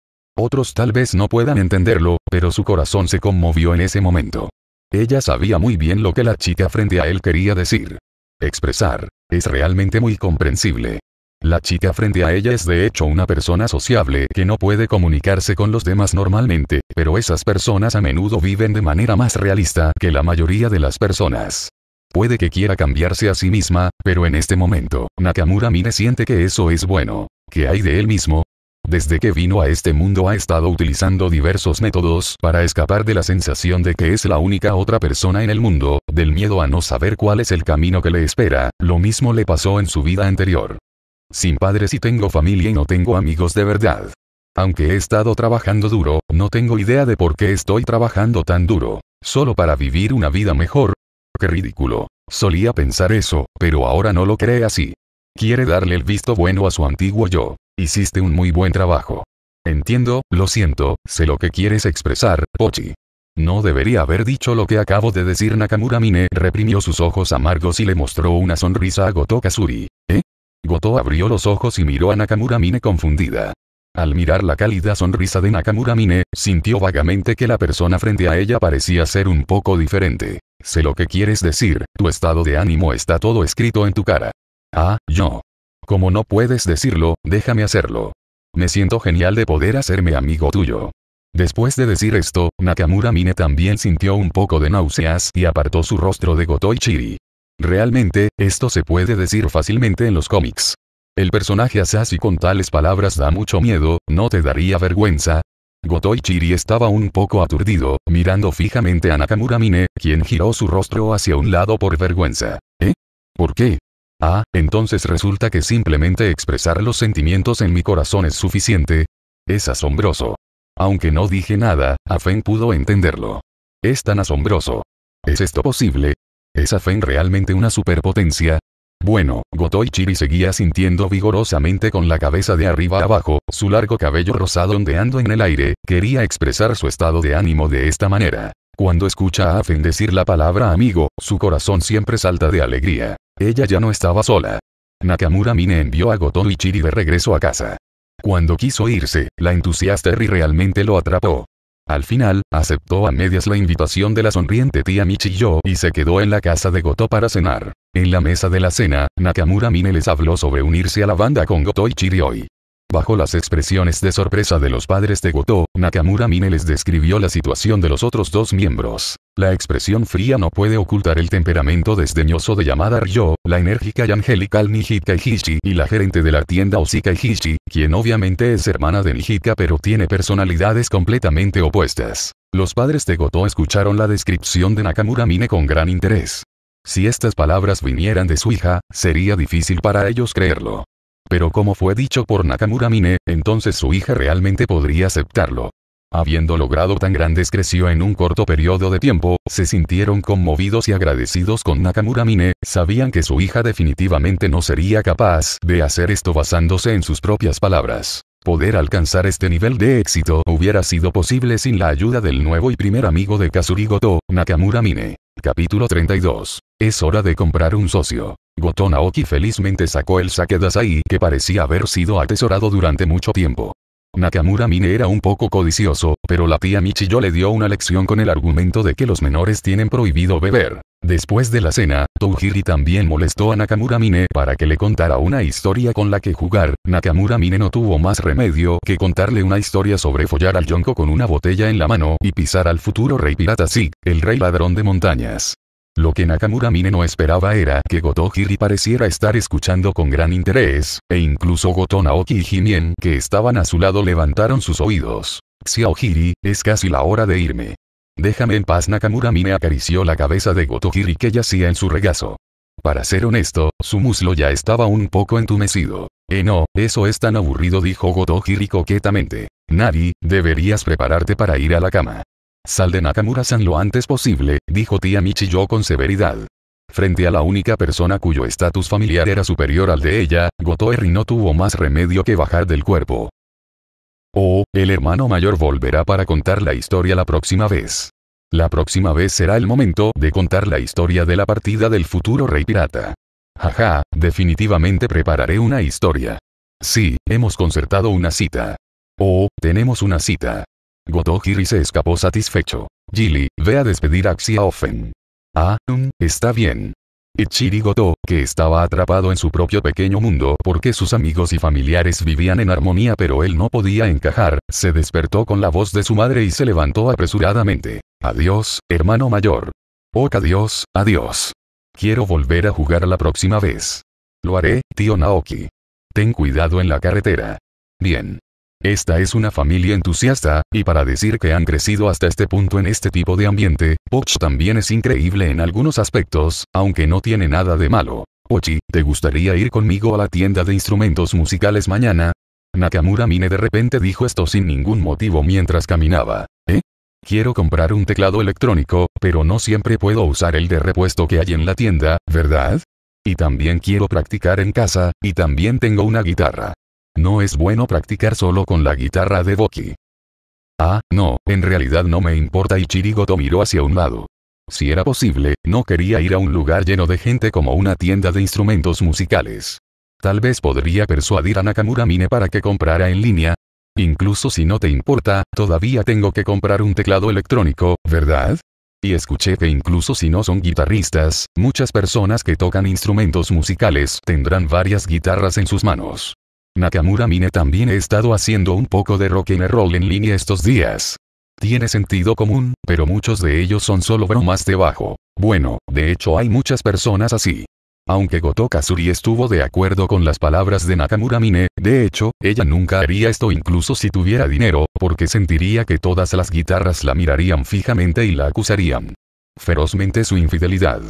Otros tal vez no puedan entenderlo, pero su corazón se conmovió en ese momento. Ella sabía muy bien lo que la chica frente a él quería decir. Expresar. Es realmente muy comprensible. La chica frente a ella es de hecho una persona sociable que no puede comunicarse con los demás normalmente, pero esas personas a menudo viven de manera más realista que la mayoría de las personas. Puede que quiera cambiarse a sí misma, pero en este momento, Nakamura Mine siente que eso es bueno, que hay de él mismo, desde que vino a este mundo ha estado utilizando diversos métodos para escapar de la sensación de que es la única otra persona en el mundo, del miedo a no saber cuál es el camino que le espera, lo mismo le pasó en su vida anterior. Sin padres y tengo familia y no tengo amigos de verdad. Aunque he estado trabajando duro, no tengo idea de por qué estoy trabajando tan duro, solo para vivir una vida mejor. Qué ridículo. Solía pensar eso, pero ahora no lo cree así. Quiere darle el visto bueno a su antiguo yo. Hiciste un muy buen trabajo. Entiendo, lo siento, sé lo que quieres expresar, Pochi. No debería haber dicho lo que acabo de decir Nakamura Mine reprimió sus ojos amargos y le mostró una sonrisa a Goto Kasuri. ¿Eh? Goto abrió los ojos y miró a Nakamura Mine confundida. Al mirar la cálida sonrisa de Nakamura Mine, sintió vagamente que la persona frente a ella parecía ser un poco diferente. Sé lo que quieres decir, tu estado de ánimo está todo escrito en tu cara. Ah, yo. Como no puedes decirlo, déjame hacerlo. Me siento genial de poder hacerme amigo tuyo. Después de decir esto, Nakamura Mine también sintió un poco de náuseas y apartó su rostro de Chiri. Realmente, esto se puede decir fácilmente en los cómics. El personaje Asashi con tales palabras da mucho miedo, ¿no te daría vergüenza? Chiri estaba un poco aturdido, mirando fijamente a Nakamura Mine, quien giró su rostro hacia un lado por vergüenza. ¿Eh? ¿Por qué? Ah, entonces resulta que simplemente expresar los sentimientos en mi corazón es suficiente. Es asombroso. Aunque no dije nada, Afen pudo entenderlo. Es tan asombroso. ¿Es esto posible? ¿Es Afen realmente una superpotencia? Bueno, Gotoichiri seguía sintiendo vigorosamente con la cabeza de arriba a abajo, su largo cabello rosado ondeando en el aire, quería expresar su estado de ánimo de esta manera. Cuando escucha a Afen decir la palabra amigo, su corazón siempre salta de alegría. Ella ya no estaba sola. Nakamura Mine envió a Goto Chiri de regreso a casa. Cuando quiso irse, la entusiasta Eri realmente lo atrapó. Al final, aceptó a medias la invitación de la sonriente tía Michiyo y se quedó en la casa de Goto para cenar. En la mesa de la cena, Nakamura Mine les habló sobre unirse a la banda con Goto Chiri hoy. Bajo las expresiones de sorpresa de los padres de Goto, Nakamura Mine les describió la situación de los otros dos miembros. La expresión fría no puede ocultar el temperamento desdeñoso de Yamada Ryo, la enérgica y angelical Nijika Hishi y la gerente de la tienda Osika Hishi, quien obviamente es hermana de Nijika pero tiene personalidades completamente opuestas. Los padres de Goto escucharon la descripción de Nakamura Mine con gran interés. Si estas palabras vinieran de su hija, sería difícil para ellos creerlo. Pero como fue dicho por Nakamura Mine, entonces su hija realmente podría aceptarlo. Habiendo logrado tan grandes creció en un corto periodo de tiempo, se sintieron conmovidos y agradecidos con Nakamura Mine, sabían que su hija definitivamente no sería capaz de hacer esto basándose en sus propias palabras. Poder alcanzar este nivel de éxito hubiera sido posible sin la ayuda del nuevo y primer amigo de Kazurigoto, Nakamura Mine. Capítulo 32. Es hora de comprar un socio. Gotonaoki Naoki felizmente sacó el sake Dasai que parecía haber sido atesorado durante mucho tiempo. Nakamura Mine era un poco codicioso, pero la tía Michiyo le dio una lección con el argumento de que los menores tienen prohibido beber. Después de la cena, Touhiri también molestó a Nakamura Mine para que le contara una historia con la que jugar. Nakamura Mine no tuvo más remedio que contarle una historia sobre follar al Yonko con una botella en la mano y pisar al futuro rey pirata Sig, el rey ladrón de montañas. Lo que Nakamura Mine no esperaba era que Goto pareciera estar escuchando con gran interés, e incluso Goto Naoki y Jimien, que estaban a su lado levantaron sus oídos. Xiao es casi la hora de irme. Déjame en paz Nakamura Mine acarició la cabeza de Goto que yacía en su regazo. Para ser honesto, su muslo ya estaba un poco entumecido. Eh no, eso es tan aburrido dijo Goto Hiri coquetamente. Nari, deberías prepararte para ir a la cama. Sal de Nakamura-san lo antes posible, dijo tía yo con severidad. Frente a la única persona cuyo estatus familiar era superior al de ella, Gotoe-ri no tuvo más remedio que bajar del cuerpo. Oh, el hermano mayor volverá para contar la historia la próxima vez. La próxima vez será el momento de contar la historia de la partida del futuro rey pirata. Jaja, definitivamente prepararé una historia. Sí, hemos concertado una cita. Oh, tenemos una cita. Godokiri se escapó satisfecho. Gili, ve a despedir a Xiaofen. Ah, mm, está bien. Ichiri Goto, que estaba atrapado en su propio pequeño mundo porque sus amigos y familiares vivían en armonía pero él no podía encajar, se despertó con la voz de su madre y se levantó apresuradamente. Adiós, hermano mayor. Ok adiós, adiós. Quiero volver a jugar la próxima vez. Lo haré, tío Naoki. Ten cuidado en la carretera. Bien. Esta es una familia entusiasta, y para decir que han crecido hasta este punto en este tipo de ambiente, Poch también es increíble en algunos aspectos, aunque no tiene nada de malo. Ochi, ¿te gustaría ir conmigo a la tienda de instrumentos musicales mañana? Nakamura Mine de repente dijo esto sin ningún motivo mientras caminaba. ¿Eh? Quiero comprar un teclado electrónico, pero no siempre puedo usar el de repuesto que hay en la tienda, ¿verdad? Y también quiero practicar en casa, y también tengo una guitarra. No es bueno practicar solo con la guitarra de Boki. Ah, no, en realidad no me importa y Chirigoto miró hacia un lado. Si era posible, no quería ir a un lugar lleno de gente como una tienda de instrumentos musicales. Tal vez podría persuadir a Nakamura Mine para que comprara en línea. Incluso si no te importa, todavía tengo que comprar un teclado electrónico, ¿verdad? Y escuché que incluso si no son guitarristas, muchas personas que tocan instrumentos musicales tendrán varias guitarras en sus manos. Nakamura Mine también he estado haciendo un poco de rock and roll en línea estos días. Tiene sentido común, pero muchos de ellos son solo bromas de bajo. Bueno, de hecho hay muchas personas así. Aunque Goto Kazuri estuvo de acuerdo con las palabras de Nakamura Mine, de hecho, ella nunca haría esto incluso si tuviera dinero, porque sentiría que todas las guitarras la mirarían fijamente y la acusarían ferozmente su infidelidad.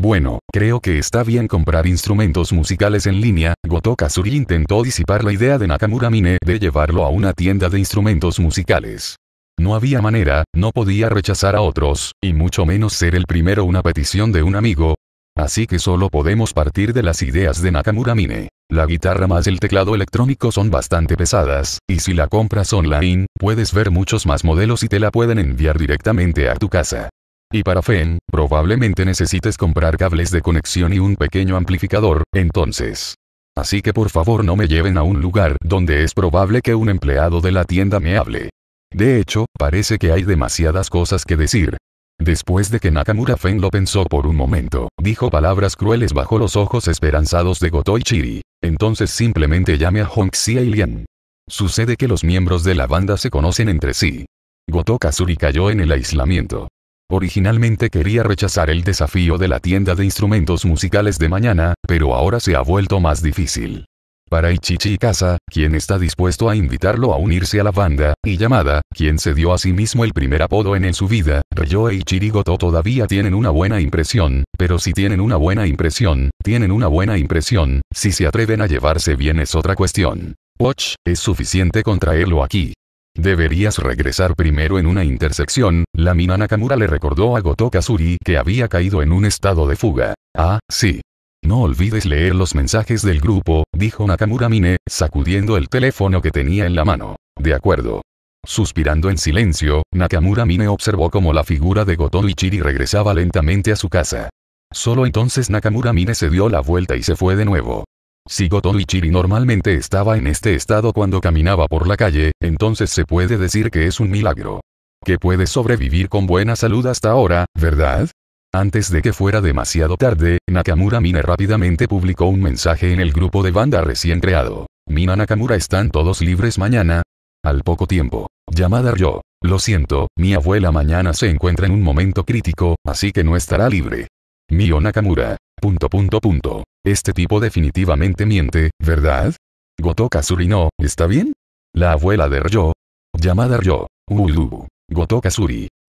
Bueno, creo que está bien comprar instrumentos musicales en línea, Goto Kazuri intentó disipar la idea de Nakamura Mine de llevarlo a una tienda de instrumentos musicales. No había manera, no podía rechazar a otros, y mucho menos ser el primero una petición de un amigo. Así que solo podemos partir de las ideas de Nakamura Mine. La guitarra más el teclado electrónico son bastante pesadas, y si la compras online, puedes ver muchos más modelos y te la pueden enviar directamente a tu casa. Y para FEN, probablemente necesites comprar cables de conexión y un pequeño amplificador, entonces. Así que por favor no me lleven a un lugar donde es probable que un empleado de la tienda me hable. De hecho, parece que hay demasiadas cosas que decir. Después de que Nakamura Fen lo pensó por un momento, dijo palabras crueles bajo los ojos esperanzados de Goto y Chiri. Entonces simplemente llame a Hongxia y Lian. Sucede que los miembros de la banda se conocen entre sí. Goto Kazuri cayó en el aislamiento. Originalmente quería rechazar el desafío de la tienda de instrumentos musicales de mañana, pero ahora se ha vuelto más difícil. Para Ichichi Casa, quien está dispuesto a invitarlo a unirse a la banda, y Yamada, quien se dio a sí mismo el primer apodo en, su vida, Ryo e Ichirigoto todavía tienen una buena impresión, pero si tienen una buena impresión, tienen una buena impresión, si se atreven a llevarse bien es otra cuestión. Watch, es suficiente contraerlo aquí. Deberías regresar primero en una intersección, la mina Nakamura le recordó a Goto Kazuri que había caído en un estado de fuga. Ah, sí. No olvides leer los mensajes del grupo, dijo Nakamura Mine, sacudiendo el teléfono que tenía en la mano. De acuerdo. Suspirando en silencio, Nakamura Mine observó cómo la figura de Goto regresaba lentamente a su casa. Solo entonces Nakamura Mine se dio la vuelta y se fue de nuevo. Si Gotou Ichiri normalmente estaba en este estado cuando caminaba por la calle, entonces se puede decir que es un milagro. Que puede sobrevivir con buena salud hasta ahora, ¿verdad? Antes de que fuera demasiado tarde, Nakamura Mina rápidamente publicó un mensaje en el grupo de banda recién creado. Mina Nakamura están todos libres mañana. Al poco tiempo. Llamada yo. Lo siento, mi abuela mañana se encuentra en un momento crítico, así que no estará libre. Mio Nakamura. Punto punto punto. Este tipo definitivamente miente, ¿verdad? Gotoka no, ¿está bien? La abuela de Ryo. Llamada Ryo. Ulu. Gotoka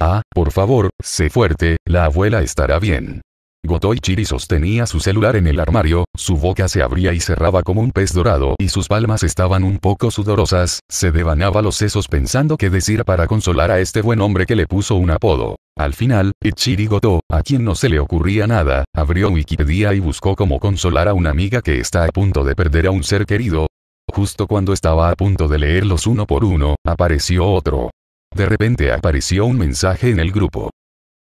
Ah, por favor, sé fuerte, la abuela estará bien. chiri sostenía su celular en el armario, su boca se abría y cerraba como un pez dorado y sus palmas estaban un poco sudorosas, se devanaba los sesos pensando qué decir para consolar a este buen hombre que le puso un apodo. Al final, Ichirigoto, a quien no se le ocurría nada, abrió Wikipedia y buscó cómo consolar a una amiga que está a punto de perder a un ser querido. Justo cuando estaba a punto de leerlos uno por uno, apareció otro. De repente apareció un mensaje en el grupo.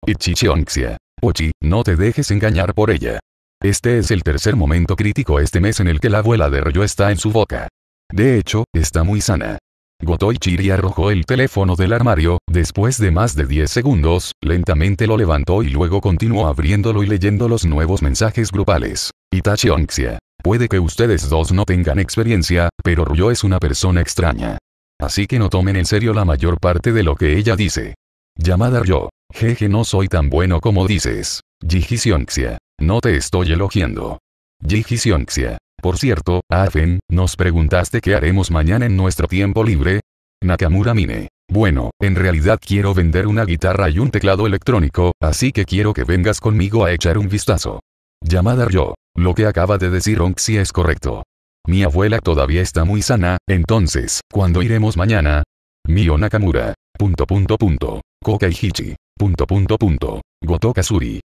Ichichionxia. Ochi, no te dejes engañar por ella. Este es el tercer momento crítico este mes en el que la abuela de Ryo está en su boca. De hecho, está muy sana. Gotoichiri arrojó el teléfono del armario, después de más de 10 segundos, lentamente lo levantó y luego continuó abriéndolo y leyendo los nuevos mensajes grupales. Itachi Onxia. Puede que ustedes dos no tengan experiencia, pero Ryo es una persona extraña. Así que no tomen en serio la mayor parte de lo que ella dice. Llamada Ryo. Jeje no soy tan bueno como dices. Xionxia. No te estoy elogiando. Xionxia. Por cierto, Afen, nos preguntaste qué haremos mañana en nuestro tiempo libre. Nakamura Mine. Bueno, en realidad quiero vender una guitarra y un teclado electrónico, así que quiero que vengas conmigo a echar un vistazo. Llamada Ryo. Lo que acaba de decir Onxi es correcto. Mi abuela todavía está muy sana, entonces, ¿cuándo iremos mañana? Mio Nakamura. Punto punto punto. Punto punto punto. Goto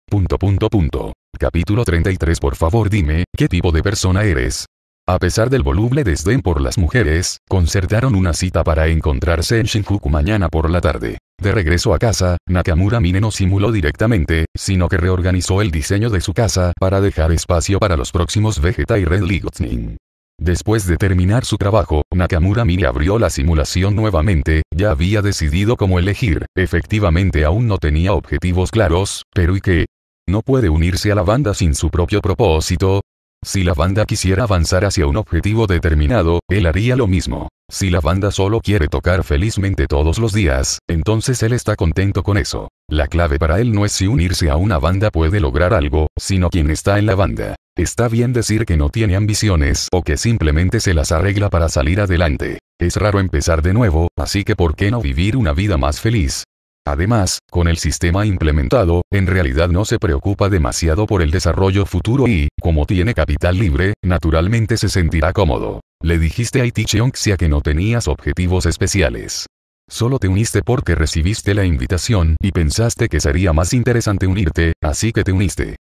Punto punto punto. Capítulo 33 Por favor dime, ¿qué tipo de persona eres? A pesar del voluble desdén por las mujeres, concertaron una cita para encontrarse en Shinjuku mañana por la tarde. De regreso a casa, Nakamura Mine no simuló directamente, sino que reorganizó el diseño de su casa para dejar espacio para los próximos Vegeta y Red Lightning. Después de terminar su trabajo, Nakamura Mine abrió la simulación nuevamente, ya había decidido cómo elegir, efectivamente aún no tenía objetivos claros, pero y que, no puede unirse a la banda sin su propio propósito. Si la banda quisiera avanzar hacia un objetivo determinado, él haría lo mismo. Si la banda solo quiere tocar felizmente todos los días, entonces él está contento con eso. La clave para él no es si unirse a una banda puede lograr algo, sino quién está en la banda. Está bien decir que no tiene ambiciones o que simplemente se las arregla para salir adelante. Es raro empezar de nuevo, así que ¿por qué no vivir una vida más feliz? Además, con el sistema implementado, en realidad no se preocupa demasiado por el desarrollo futuro y, como tiene capital libre, naturalmente se sentirá cómodo. Le dijiste a Itichionxia que no tenías objetivos especiales. Solo te uniste porque recibiste la invitación y pensaste que sería más interesante unirte, así que te uniste.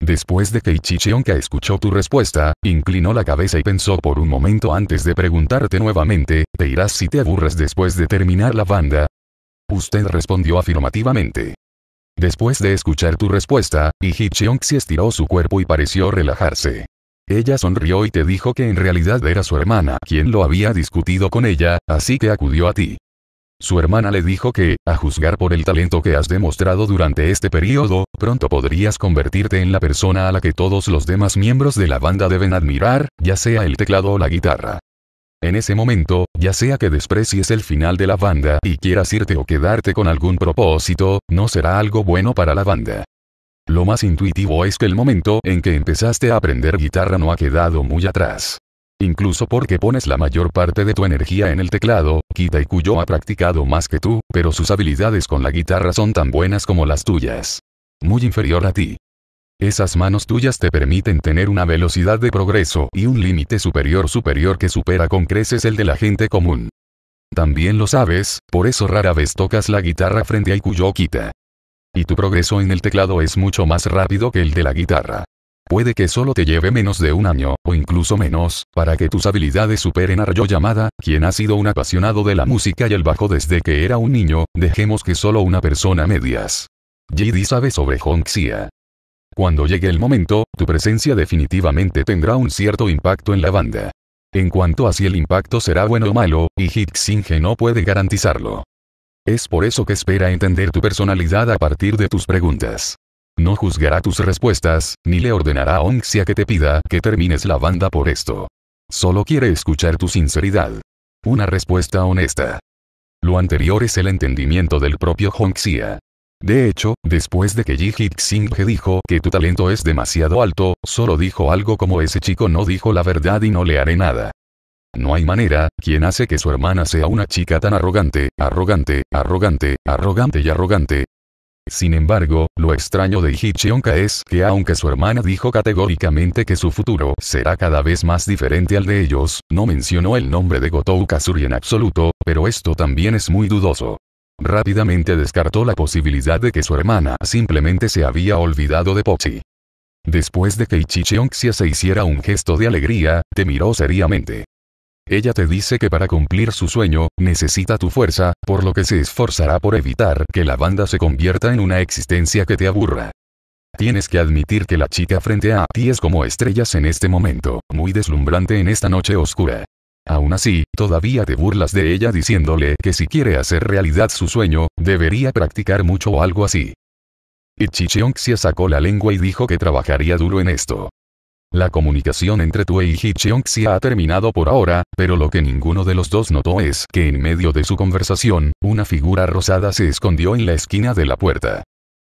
Después de que Ichichionka escuchó tu respuesta, inclinó la cabeza y pensó por un momento antes de preguntarte nuevamente, ¿te irás si te aburres después de terminar la banda? Usted respondió afirmativamente. Después de escuchar tu respuesta, Piji Chong se estiró su cuerpo y pareció relajarse. Ella sonrió y te dijo que en realidad era su hermana quien lo había discutido con ella, así que acudió a ti. Su hermana le dijo que, a juzgar por el talento que has demostrado durante este periodo, pronto podrías convertirte en la persona a la que todos los demás miembros de la banda deben admirar, ya sea el teclado o la guitarra. En ese momento, ya sea que desprecies el final de la banda y quieras irte o quedarte con algún propósito, no será algo bueno para la banda. Lo más intuitivo es que el momento en que empezaste a aprender guitarra no ha quedado muy atrás. Incluso porque pones la mayor parte de tu energía en el teclado, Kita cuyo ha practicado más que tú, pero sus habilidades con la guitarra son tan buenas como las tuyas. Muy inferior a ti. Esas manos tuyas te permiten tener una velocidad de progreso y un límite superior superior que supera con creces el de la gente común. También lo sabes, por eso rara vez tocas la guitarra frente a Ikuyokita. Y tu progreso en el teclado es mucho más rápido que el de la guitarra. Puede que solo te lleve menos de un año, o incluso menos, para que tus habilidades superen a Ryo Yamada, quien ha sido un apasionado de la música y el bajo desde que era un niño, dejemos que solo una persona medias. JD sabe sobre Hongxia. Cuando llegue el momento, tu presencia definitivamente tendrá un cierto impacto en la banda. En cuanto a si el impacto será bueno o malo, y Hitsinge no puede garantizarlo. Es por eso que espera entender tu personalidad a partir de tus preguntas. No juzgará tus respuestas, ni le ordenará a Onxia que te pida que termines la banda por esto. Solo quiere escuchar tu sinceridad. Una respuesta honesta. Lo anterior es el entendimiento del propio Hongxia. De hecho, después de que Ji Xing dijo que tu talento es demasiado alto, solo dijo algo como ese chico no dijo la verdad y no le haré nada. No hay manera, quien hace que su hermana sea una chica tan arrogante, arrogante, arrogante, arrogante y arrogante. Sin embargo, lo extraño de Hichionka es que aunque su hermana dijo categóricamente que su futuro será cada vez más diferente al de ellos, no mencionó el nombre de Gotou Kazuri en absoluto, pero esto también es muy dudoso. Rápidamente descartó la posibilidad de que su hermana simplemente se había olvidado de Pochi. Después de que Ichichionxia se hiciera un gesto de alegría, te miró seriamente. Ella te dice que para cumplir su sueño, necesita tu fuerza, por lo que se esforzará por evitar que la banda se convierta en una existencia que te aburra. Tienes que admitir que la chica frente a ti es como estrellas en este momento, muy deslumbrante en esta noche oscura. Aún así, todavía te burlas de ella diciéndole que si quiere hacer realidad su sueño, debería practicar mucho o algo así. Ichicheonxia sacó la lengua y dijo que trabajaría duro en esto. La comunicación entre tu e y Hicheonxia ha terminado por ahora, pero lo que ninguno de los dos notó es que en medio de su conversación, una figura rosada se escondió en la esquina de la puerta.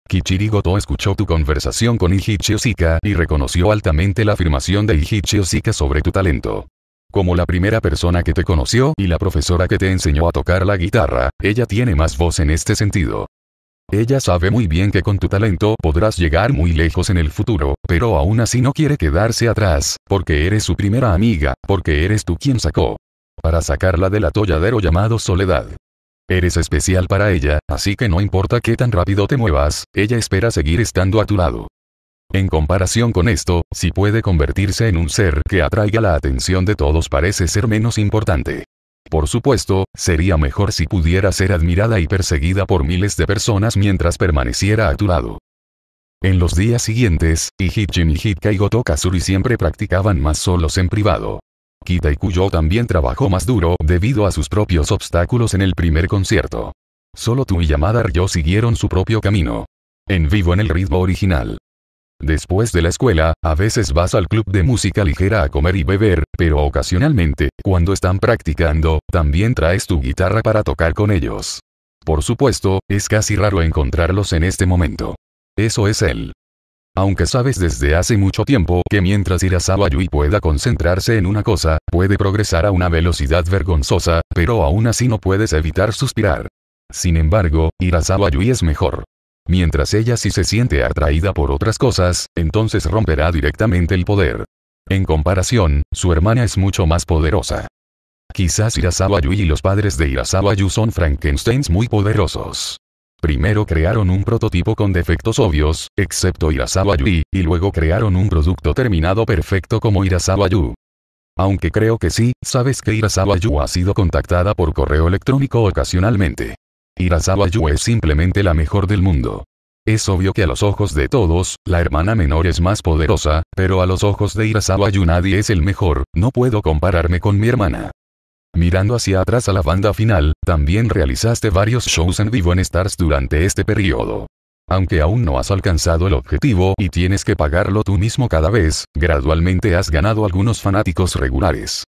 Kichirigoto escuchó tu conversación con Ihichi y reconoció altamente la afirmación de Ihichi sobre tu talento. Como la primera persona que te conoció y la profesora que te enseñó a tocar la guitarra, ella tiene más voz en este sentido. Ella sabe muy bien que con tu talento podrás llegar muy lejos en el futuro, pero aún así no quiere quedarse atrás, porque eres su primera amiga, porque eres tú quien sacó. Para sacarla del atolladero llamado soledad. Eres especial para ella, así que no importa qué tan rápido te muevas, ella espera seguir estando a tu lado. En comparación con esto, si puede convertirse en un ser que atraiga la atención de todos parece ser menos importante. Por supuesto, sería mejor si pudiera ser admirada y perseguida por miles de personas mientras permaneciera a tu lado. En los días siguientes, Ijichin, y Hitka y Goto siempre practicaban más solos en privado. Kita y también trabajó más duro debido a sus propios obstáculos en el primer concierto. Solo tú y Yamada Ryo siguieron su propio camino. En vivo en el ritmo original. Después de la escuela, a veces vas al club de música ligera a comer y beber, pero ocasionalmente, cuando están practicando, también traes tu guitarra para tocar con ellos. Por supuesto, es casi raro encontrarlos en este momento. Eso es él. Aunque sabes desde hace mucho tiempo que mientras Irasawa Yui pueda concentrarse en una cosa, puede progresar a una velocidad vergonzosa, pero aún así no puedes evitar suspirar. Sin embargo, Irasawa Yui es mejor. Mientras ella si se siente atraída por otras cosas, entonces romperá directamente el poder. En comparación, su hermana es mucho más poderosa. Quizás Irasawa Yui y los padres de Irasawa Yu son Frankensteins muy poderosos. Primero crearon un prototipo con defectos obvios, excepto Irasawa Yu, y luego crearon un producto terminado perfecto como Irasawa Yu. Aunque creo que sí, sabes que Irasawa Yu ha sido contactada por correo electrónico ocasionalmente. Irasawa Yu es simplemente la mejor del mundo. Es obvio que a los ojos de todos, la hermana menor es más poderosa, pero a los ojos de Irasawa Yu nadie es el mejor, no puedo compararme con mi hermana. Mirando hacia atrás a la banda final, también realizaste varios shows en vivo en Stars durante este periodo. Aunque aún no has alcanzado el objetivo y tienes que pagarlo tú mismo cada vez, gradualmente has ganado algunos fanáticos regulares.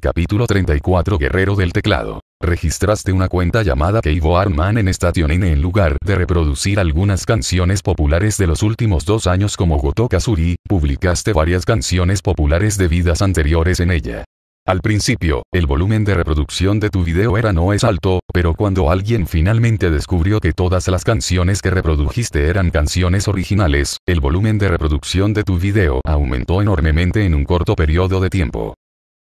Capítulo 34 Guerrero del teclado. Registraste una cuenta llamada Keibo Arman en Station N en lugar de reproducir algunas canciones populares de los últimos dos años como Gotoka Suri, publicaste varias canciones populares de vidas anteriores en ella. Al principio, el volumen de reproducción de tu video era no es alto, pero cuando alguien finalmente descubrió que todas las canciones que reprodujiste eran canciones originales, el volumen de reproducción de tu video aumentó enormemente en un corto periodo de tiempo.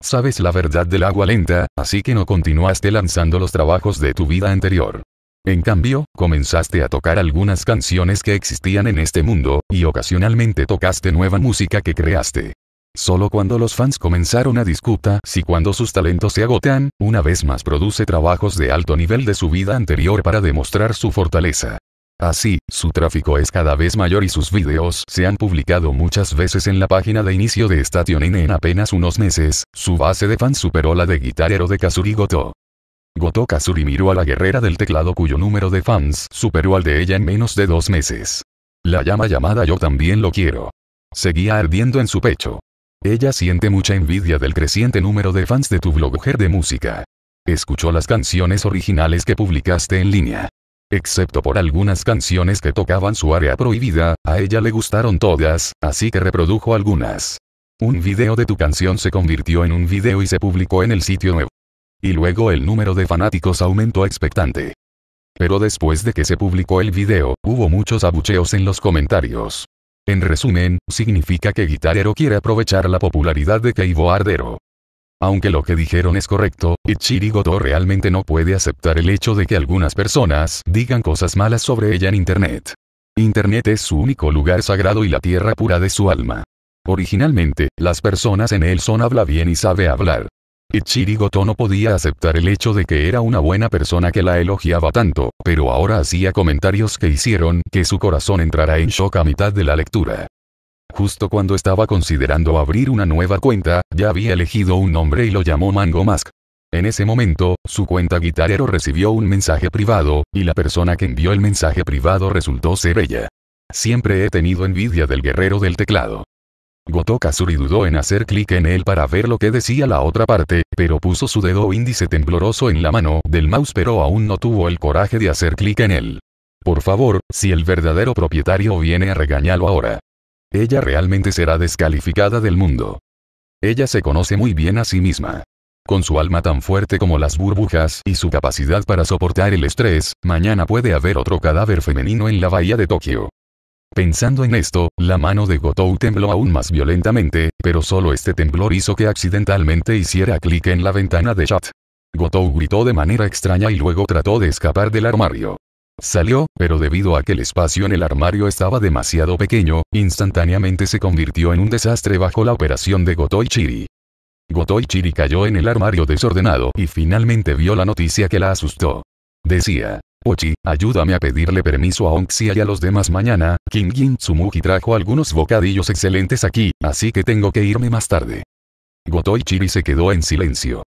Sabes la verdad del agua lenta, así que no continuaste lanzando los trabajos de tu vida anterior. En cambio, comenzaste a tocar algunas canciones que existían en este mundo, y ocasionalmente tocaste nueva música que creaste. Solo cuando los fans comenzaron a discutir si cuando sus talentos se agotan, una vez más produce trabajos de alto nivel de su vida anterior para demostrar su fortaleza. Así, su tráfico es cada vez mayor y sus videos se han publicado muchas veces en la página de inicio de Station N en apenas unos meses, su base de fans superó la de guitarrero de Kazuri Goto. Goto Kazuri miró a la guerrera del teclado cuyo número de fans superó al de ella en menos de dos meses. La llama llamada Yo también lo quiero. Seguía ardiendo en su pecho. Ella siente mucha envidia del creciente número de fans de tu blogger de música. Escuchó las canciones originales que publicaste en línea. Excepto por algunas canciones que tocaban su área prohibida, a ella le gustaron todas, así que reprodujo algunas. Un video de tu canción se convirtió en un video y se publicó en el sitio web. Y luego el número de fanáticos aumentó expectante. Pero después de que se publicó el video, hubo muchos abucheos en los comentarios. En resumen, significa que Guitarero quiere aprovechar la popularidad de Keibo Ardero. Aunque lo que dijeron es correcto, Ichirigoto realmente no puede aceptar el hecho de que algunas personas digan cosas malas sobre ella en Internet. Internet es su único lugar sagrado y la tierra pura de su alma. Originalmente, las personas en él son habla bien y sabe hablar. Ichirigoto no podía aceptar el hecho de que era una buena persona que la elogiaba tanto, pero ahora hacía comentarios que hicieron que su corazón entrara en shock a mitad de la lectura. Justo cuando estaba considerando abrir una nueva cuenta, ya había elegido un nombre y lo llamó Mango Mask. En ese momento, su cuenta guitarero recibió un mensaje privado, y la persona que envió el mensaje privado resultó ser ella. Siempre he tenido envidia del guerrero del teclado. Gotoka Kazuri dudó en hacer clic en él para ver lo que decía la otra parte, pero puso su dedo índice tembloroso en la mano del mouse pero aún no tuvo el coraje de hacer clic en él. Por favor, si el verdadero propietario viene a regañarlo ahora. Ella realmente será descalificada del mundo. Ella se conoce muy bien a sí misma. Con su alma tan fuerte como las burbujas y su capacidad para soportar el estrés, mañana puede haber otro cadáver femenino en la bahía de Tokio. Pensando en esto, la mano de Gotou tembló aún más violentamente, pero solo este temblor hizo que accidentalmente hiciera clic en la ventana de chat. Gotou gritó de manera extraña y luego trató de escapar del armario. Salió, pero debido a que el espacio en el armario estaba demasiado pequeño, instantáneamente se convirtió en un desastre bajo la operación de Gotoi Chiri. Gotoi Chiri cayó en el armario desordenado y finalmente vio la noticia que la asustó. Decía, Ochi, ayúdame a pedirle permiso a Onxia y a los demás mañana, King Jin Tsumugi trajo algunos bocadillos excelentes aquí, así que tengo que irme más tarde. Gotoi Chiri se quedó en silencio.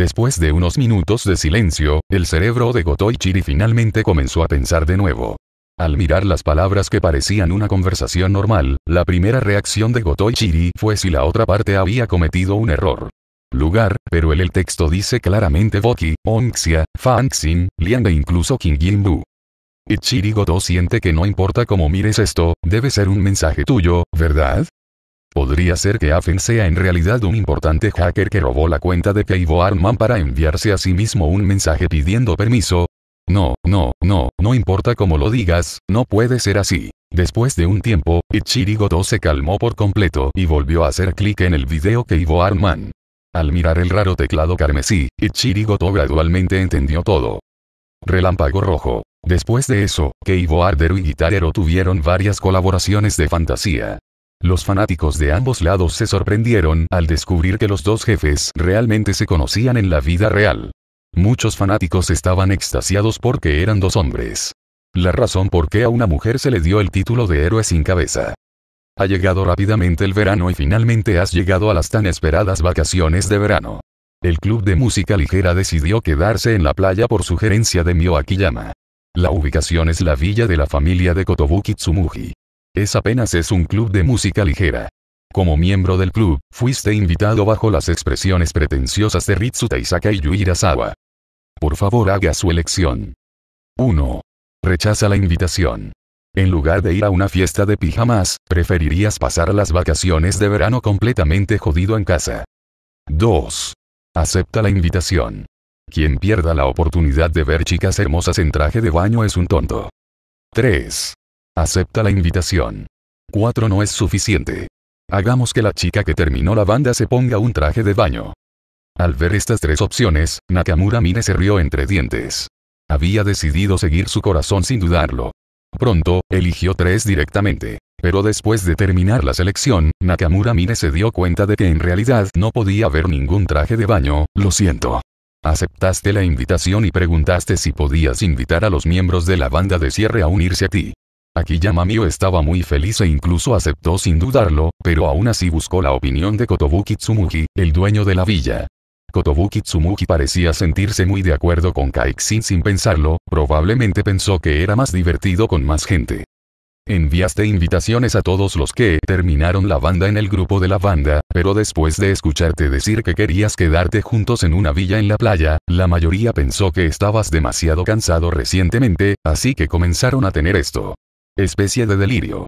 Después de unos minutos de silencio, el cerebro de Chiri finalmente comenzó a pensar de nuevo. Al mirar las palabras que parecían una conversación normal, la primera reacción de Chiri fue si la otra parte había cometido un error. Lugar, pero el, el texto dice claramente Boki, Onxia, Fanxin, Lian e incluso Kinginbu. Ichiri Goto siente que no importa cómo mires esto, debe ser un mensaje tuyo, ¿verdad? Podría ser que Affen sea en realidad un importante hacker que robó la cuenta de Keivo Arman para enviarse a sí mismo un mensaje pidiendo permiso. No, no, no, no importa cómo lo digas, no puede ser así. Después de un tiempo, Ichirigoto se calmó por completo y volvió a hacer clic en el video que Arnman. Al mirar el raro teclado carmesí, Ichirigoto gradualmente entendió todo. Relámpago Rojo. Después de eso, Keibo Arderu y Guitarero tuvieron varias colaboraciones de fantasía. Los fanáticos de ambos lados se sorprendieron al descubrir que los dos jefes realmente se conocían en la vida real. Muchos fanáticos estaban extasiados porque eran dos hombres. La razón por qué a una mujer se le dio el título de héroe sin cabeza. Ha llegado rápidamente el verano y finalmente has llegado a las tan esperadas vacaciones de verano. El club de música ligera decidió quedarse en la playa por sugerencia de Mio Akiyama. La ubicación es la villa de la familia de Kotobuki Tsumuji. Es apenas es un club de música ligera. Como miembro del club, fuiste invitado bajo las expresiones pretenciosas de Ritsu Taisaka y Yuira Por favor haga su elección. 1. Rechaza la invitación. En lugar de ir a una fiesta de pijamas, preferirías pasar las vacaciones de verano completamente jodido en casa. 2. Acepta la invitación. Quien pierda la oportunidad de ver chicas hermosas en traje de baño es un tonto. 3. Acepta la invitación. 4 no es suficiente. Hagamos que la chica que terminó la banda se ponga un traje de baño. Al ver estas tres opciones, Nakamura Mine se rió entre dientes. Había decidido seguir su corazón sin dudarlo. Pronto, eligió tres directamente. Pero después de terminar la selección, Nakamura Mine se dio cuenta de que en realidad no podía haber ningún traje de baño, lo siento. Aceptaste la invitación y preguntaste si podías invitar a los miembros de la banda de cierre a unirse a ti. Akiyama Mio estaba muy feliz e incluso aceptó sin dudarlo, pero aún así buscó la opinión de Kotobuki Tsumugi, el dueño de la villa. Kotobuki Tsumugi parecía sentirse muy de acuerdo con Kaixin sin pensarlo, probablemente pensó que era más divertido con más gente. Enviaste invitaciones a todos los que terminaron la banda en el grupo de la banda, pero después de escucharte decir que querías quedarte juntos en una villa en la playa, la mayoría pensó que estabas demasiado cansado recientemente, así que comenzaron a tener esto especie de delirio.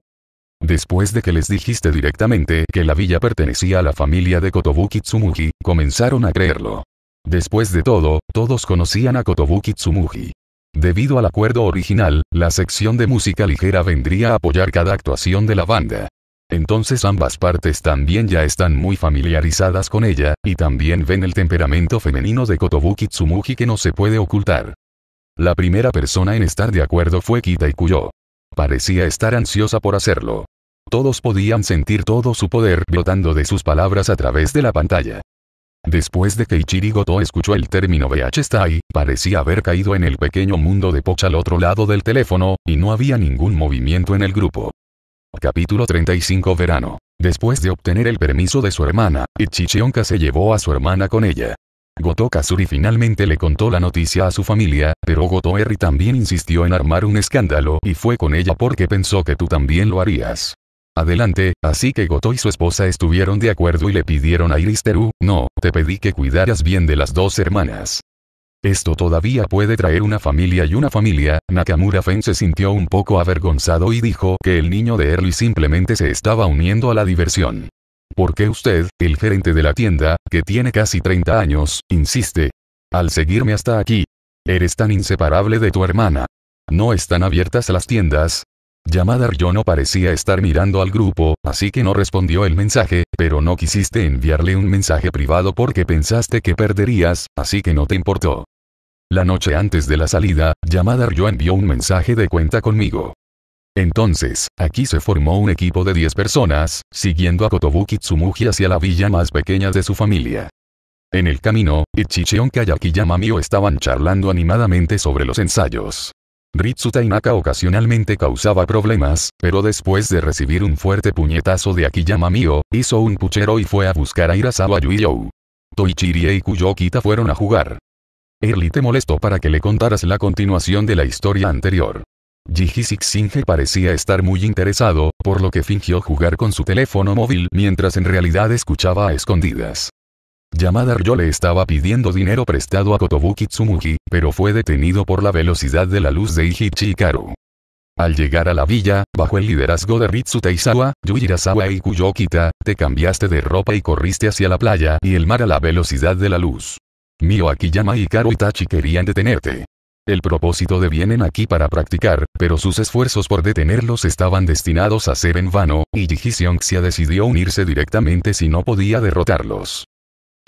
Después de que les dijiste directamente que la villa pertenecía a la familia de Kotobuki Tsumugi, comenzaron a creerlo. Después de todo, todos conocían a Kotobuki Tsumugi. Debido al acuerdo original, la sección de música ligera vendría a apoyar cada actuación de la banda. Entonces ambas partes también ya están muy familiarizadas con ella, y también ven el temperamento femenino de Kotobuki Tsumugi que no se puede ocultar. La primera persona en estar de acuerdo fue Kita Ikuyo. Parecía estar ansiosa por hacerlo. Todos podían sentir todo su poder brotando de sus palabras a través de la pantalla. Después de que Ichirigoto escuchó el término ahí, parecía haber caído en el pequeño mundo de Pocha al otro lado del teléfono, y no había ningún movimiento en el grupo. Capítulo 35 Verano. Después de obtener el permiso de su hermana, Ichichionka se llevó a su hermana con ella. Goto Kasuri finalmente le contó la noticia a su familia, pero Goto Eri también insistió en armar un escándalo y fue con ella porque pensó que tú también lo harías. Adelante, así que Goto y su esposa estuvieron de acuerdo y le pidieron a Iris Teru, no, te pedí que cuidaras bien de las dos hermanas. Esto todavía puede traer una familia y una familia, Nakamura Fen se sintió un poco avergonzado y dijo que el niño de Eri simplemente se estaba uniendo a la diversión. Porque usted, el gerente de la tienda, que tiene casi 30 años, insiste. Al seguirme hasta aquí. Eres tan inseparable de tu hermana. No están abiertas las tiendas. Llamada yo no parecía estar mirando al grupo, así que no respondió el mensaje, pero no quisiste enviarle un mensaje privado porque pensaste que perderías, así que no te importó. La noche antes de la salida, Llamada yo envió un mensaje de cuenta conmigo. Entonces, aquí se formó un equipo de 10 personas, siguiendo a Kotobuki Tsumugi hacia la villa más pequeña de su familia. En el camino, Ichichionka y y Yamamio estaban charlando animadamente sobre los ensayos. Ritsu Tainaka ocasionalmente causaba problemas, pero después de recibir un fuerte puñetazo de Akiyama Mio, hizo un puchero y fue a buscar a Irasawa Yuiyou. Toichiri y Kuyokita fueron a jugar. Early te molestó para que le contaras la continuación de la historia anterior. Jihisik parecía estar muy interesado, por lo que fingió jugar con su teléfono móvil mientras en realidad escuchaba a escondidas. Yamada Ryo le estaba pidiendo dinero prestado a Kotobuki Tsumugi, pero fue detenido por la velocidad de la luz de Ihichi Hikaru. Al llegar a la villa, bajo el liderazgo de Ritsu Teisawa, Yuirasawa y Kuyokita, te cambiaste de ropa y corriste hacia la playa y el mar a la velocidad de la luz. Mio Akiyama y Karu Itachi querían detenerte. El propósito de vienen aquí para practicar, pero sus esfuerzos por detenerlos estaban destinados a ser en vano, y se decidió unirse directamente si no podía derrotarlos.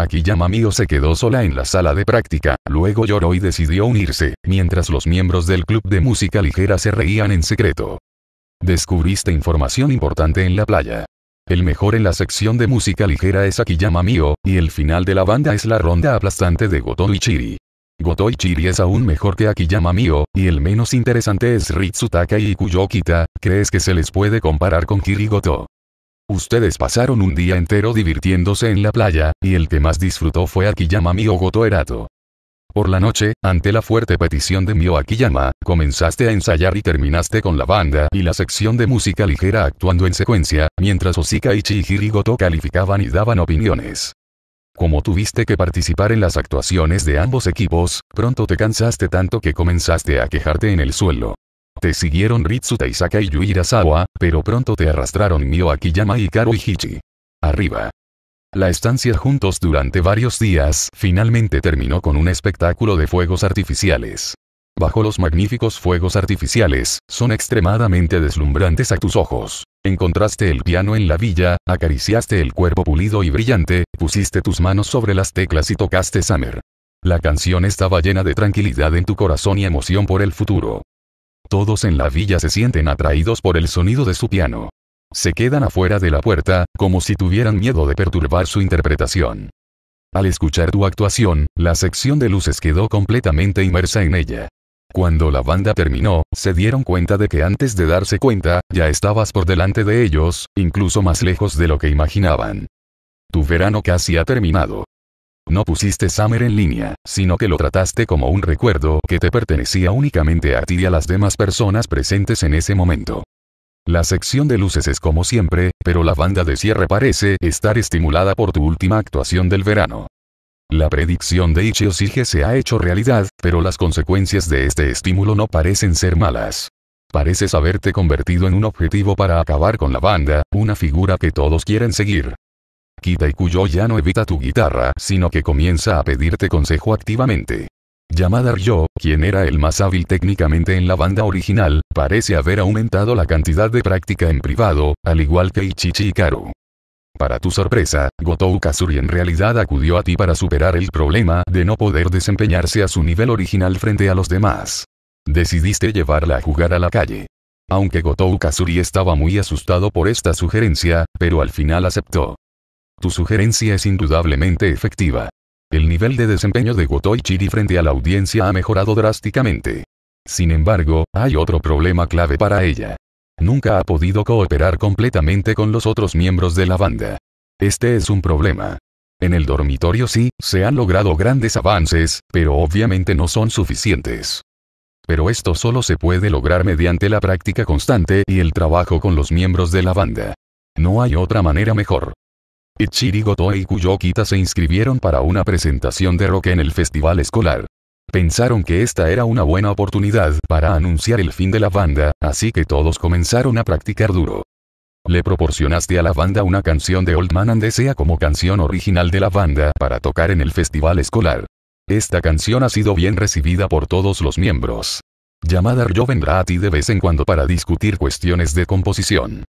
Akiyama Mio se quedó sola en la sala de práctica, luego lloró y decidió unirse, mientras los miembros del club de música ligera se reían en secreto. Descubriste información importante en la playa. El mejor en la sección de música ligera es Akiyama Mio, y el final de la banda es la ronda aplastante de y Ichiri. Chiri es aún mejor que Akiyama Mio, y el menos interesante es Ritsutaka y Kuyokita, ¿crees que se les puede comparar con Kirigoto? Ustedes pasaron un día entero divirtiéndose en la playa, y el que más disfrutó fue Akiyama Mio Goto Erato. Por la noche, ante la fuerte petición de Mio Akiyama, comenzaste a ensayar y terminaste con la banda y la sección de música ligera actuando en secuencia, mientras Osika Ichi y Hirigoto calificaban y daban opiniones. Como tuviste que participar en las actuaciones de ambos equipos, pronto te cansaste tanto que comenzaste a quejarte en el suelo. Te siguieron Ritsu Taisaka y Yui pero pronto te arrastraron Mio Akiyama y Karo Hichi. Arriba. La estancia juntos durante varios días finalmente terminó con un espectáculo de fuegos artificiales bajo los magníficos fuegos artificiales, son extremadamente deslumbrantes a tus ojos. Encontraste el piano en la villa, acariciaste el cuerpo pulido y brillante, pusiste tus manos sobre las teclas y tocaste Summer. La canción estaba llena de tranquilidad en tu corazón y emoción por el futuro. Todos en la villa se sienten atraídos por el sonido de su piano. Se quedan afuera de la puerta, como si tuvieran miedo de perturbar su interpretación. Al escuchar tu actuación, la sección de luces quedó completamente inmersa en ella. Cuando la banda terminó, se dieron cuenta de que antes de darse cuenta, ya estabas por delante de ellos, incluso más lejos de lo que imaginaban. Tu verano casi ha terminado. No pusiste Summer en línea, sino que lo trataste como un recuerdo que te pertenecía únicamente a ti y a las demás personas presentes en ese momento. La sección de luces es como siempre, pero la banda de cierre parece estar estimulada por tu última actuación del verano. La predicción de Sige se ha hecho realidad, pero las consecuencias de este estímulo no parecen ser malas. Pareces haberte convertido en un objetivo para acabar con la banda, una figura que todos quieren seguir. Kitaikuyo ya no evita tu guitarra, sino que comienza a pedirte consejo activamente. Yamada Ryo, quien era el más hábil técnicamente en la banda original, parece haber aumentado la cantidad de práctica en privado, al igual que Ichichi Karu. Para tu sorpresa, Gotou Kazuri en realidad acudió a ti para superar el problema de no poder desempeñarse a su nivel original frente a los demás. Decidiste llevarla a jugar a la calle. Aunque Gotou Kazuri estaba muy asustado por esta sugerencia, pero al final aceptó. Tu sugerencia es indudablemente efectiva. El nivel de desempeño de Gotou Chiri frente a la audiencia ha mejorado drásticamente. Sin embargo, hay otro problema clave para ella nunca ha podido cooperar completamente con los otros miembros de la banda. Este es un problema. En el dormitorio sí, se han logrado grandes avances, pero obviamente no son suficientes. Pero esto solo se puede lograr mediante la práctica constante y el trabajo con los miembros de la banda. No hay otra manera mejor. Ichirigoto y Kuyokita se inscribieron para una presentación de rock en el festival escolar. Pensaron que esta era una buena oportunidad para anunciar el fin de la banda, así que todos comenzaron a practicar duro. Le proporcionaste a la banda una canción de Old Man and Desea como canción original de la banda para tocar en el festival escolar. Esta canción ha sido bien recibida por todos los miembros. Llamada Yo vendrá a ti de vez en cuando para discutir cuestiones de composición.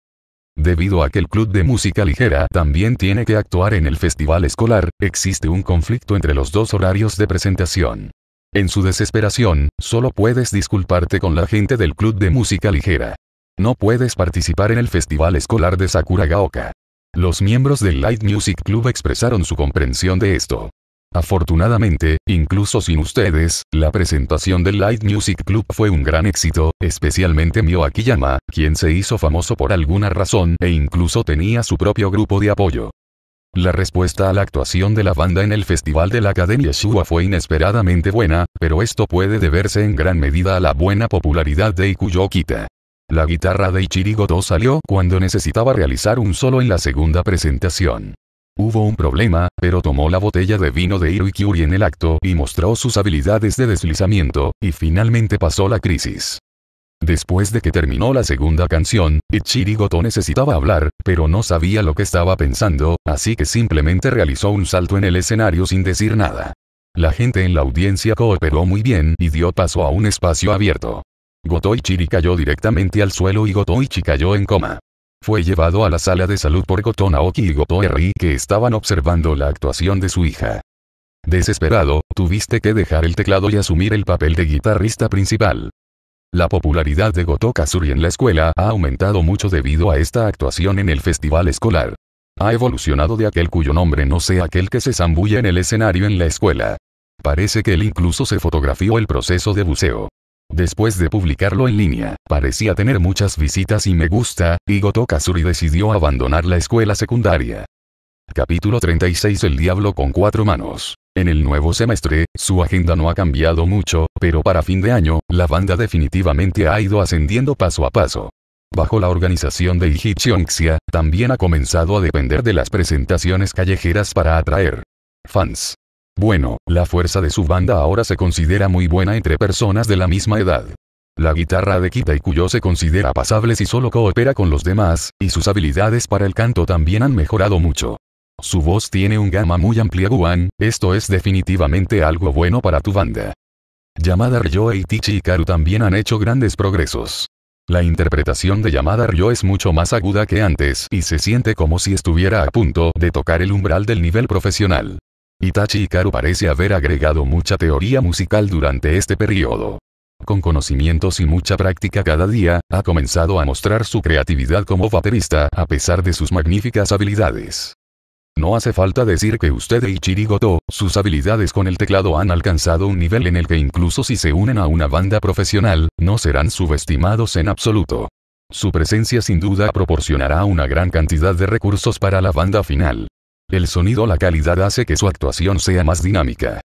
Debido a que el club de música ligera también tiene que actuar en el festival escolar, existe un conflicto entre los dos horarios de presentación. En su desesperación, solo puedes disculparte con la gente del club de música ligera. No puedes participar en el festival escolar de Sakuragaoka. Los miembros del Light Music Club expresaron su comprensión de esto. Afortunadamente, incluso sin ustedes, la presentación del Light Music Club fue un gran éxito, especialmente Mio Akiyama, quien se hizo famoso por alguna razón e incluso tenía su propio grupo de apoyo. La respuesta a la actuación de la banda en el Festival de la Academia Shua fue inesperadamente buena, pero esto puede deberse en gran medida a la buena popularidad de Ikuyokita. La guitarra de Ichirigoto salió cuando necesitaba realizar un solo en la segunda presentación. Hubo un problema, pero tomó la botella de vino de Kyuri en el acto y mostró sus habilidades de deslizamiento, y finalmente pasó la crisis. Después de que terminó la segunda canción, Ichiri Goto necesitaba hablar, pero no sabía lo que estaba pensando, así que simplemente realizó un salto en el escenario sin decir nada. La gente en la audiencia cooperó muy bien y dio paso a un espacio abierto. Goto Ichiri cayó directamente al suelo y Goto Ichi cayó en coma. Fue llevado a la sala de salud por Goto Naoki y Goto Eri que estaban observando la actuación de su hija. Desesperado, tuviste que dejar el teclado y asumir el papel de guitarrista principal. La popularidad de Goto Kazuri en la escuela ha aumentado mucho debido a esta actuación en el festival escolar. Ha evolucionado de aquel cuyo nombre no sea aquel que se zambulla en el escenario en la escuela. Parece que él incluso se fotografió el proceso de buceo. Después de publicarlo en línea, parecía tener muchas visitas y me gusta, y Goto Kazuri decidió abandonar la escuela secundaria. Capítulo 36 El Diablo con cuatro manos. En el nuevo semestre, su agenda no ha cambiado mucho, pero para fin de año, la banda definitivamente ha ido ascendiendo paso a paso. Bajo la organización de Egyptionxia, también ha comenzado a depender de las presentaciones callejeras para atraer fans. Bueno, la fuerza de su banda ahora se considera muy buena entre personas de la misma edad. La guitarra de Kita y Cuyo se considera pasable si solo coopera con los demás, y sus habilidades para el canto también han mejorado mucho. Su voz tiene un gama muy amplia Guan, esto es definitivamente algo bueno para tu banda. Yamada Ryo e Itichi Hikaru también han hecho grandes progresos. La interpretación de Yamada Ryo es mucho más aguda que antes y se siente como si estuviera a punto de tocar el umbral del nivel profesional. Itachi Hikaru parece haber agregado mucha teoría musical durante este periodo. Con conocimientos y mucha práctica cada día, ha comenzado a mostrar su creatividad como baterista a pesar de sus magníficas habilidades. No hace falta decir que usted y Chirigoto, sus habilidades con el teclado han alcanzado un nivel en el que incluso si se unen a una banda profesional, no serán subestimados en absoluto. Su presencia sin duda proporcionará una gran cantidad de recursos para la banda final. El sonido la calidad hace que su actuación sea más dinámica.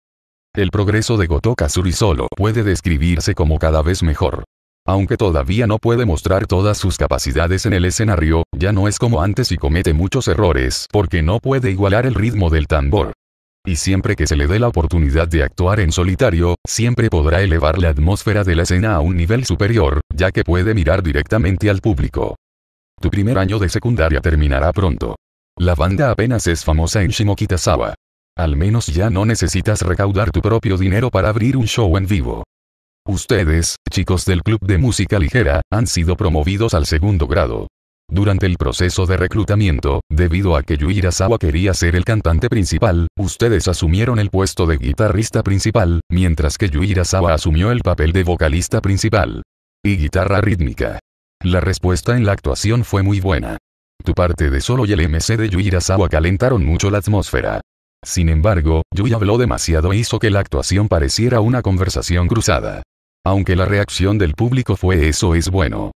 El progreso de Goto Kazuri solo puede describirse como cada vez mejor. Aunque todavía no puede mostrar todas sus capacidades en el escenario, ya no es como antes y comete muchos errores porque no puede igualar el ritmo del tambor. Y siempre que se le dé la oportunidad de actuar en solitario, siempre podrá elevar la atmósfera de la escena a un nivel superior, ya que puede mirar directamente al público. Tu primer año de secundaria terminará pronto. La banda apenas es famosa en Shimokitazawa. Al menos ya no necesitas recaudar tu propio dinero para abrir un show en vivo. Ustedes, chicos del Club de Música Ligera, han sido promovidos al segundo grado. Durante el proceso de reclutamiento, debido a que Yuira Sawa quería ser el cantante principal, ustedes asumieron el puesto de guitarrista principal, mientras que Yuira Sawa asumió el papel de vocalista principal. Y guitarra rítmica. La respuesta en la actuación fue muy buena. Tu parte de solo y el MC de Yuira Sawa calentaron mucho la atmósfera. Sin embargo, Yui habló demasiado e hizo que la actuación pareciera una conversación cruzada. Aunque la reacción del público fue eso es bueno.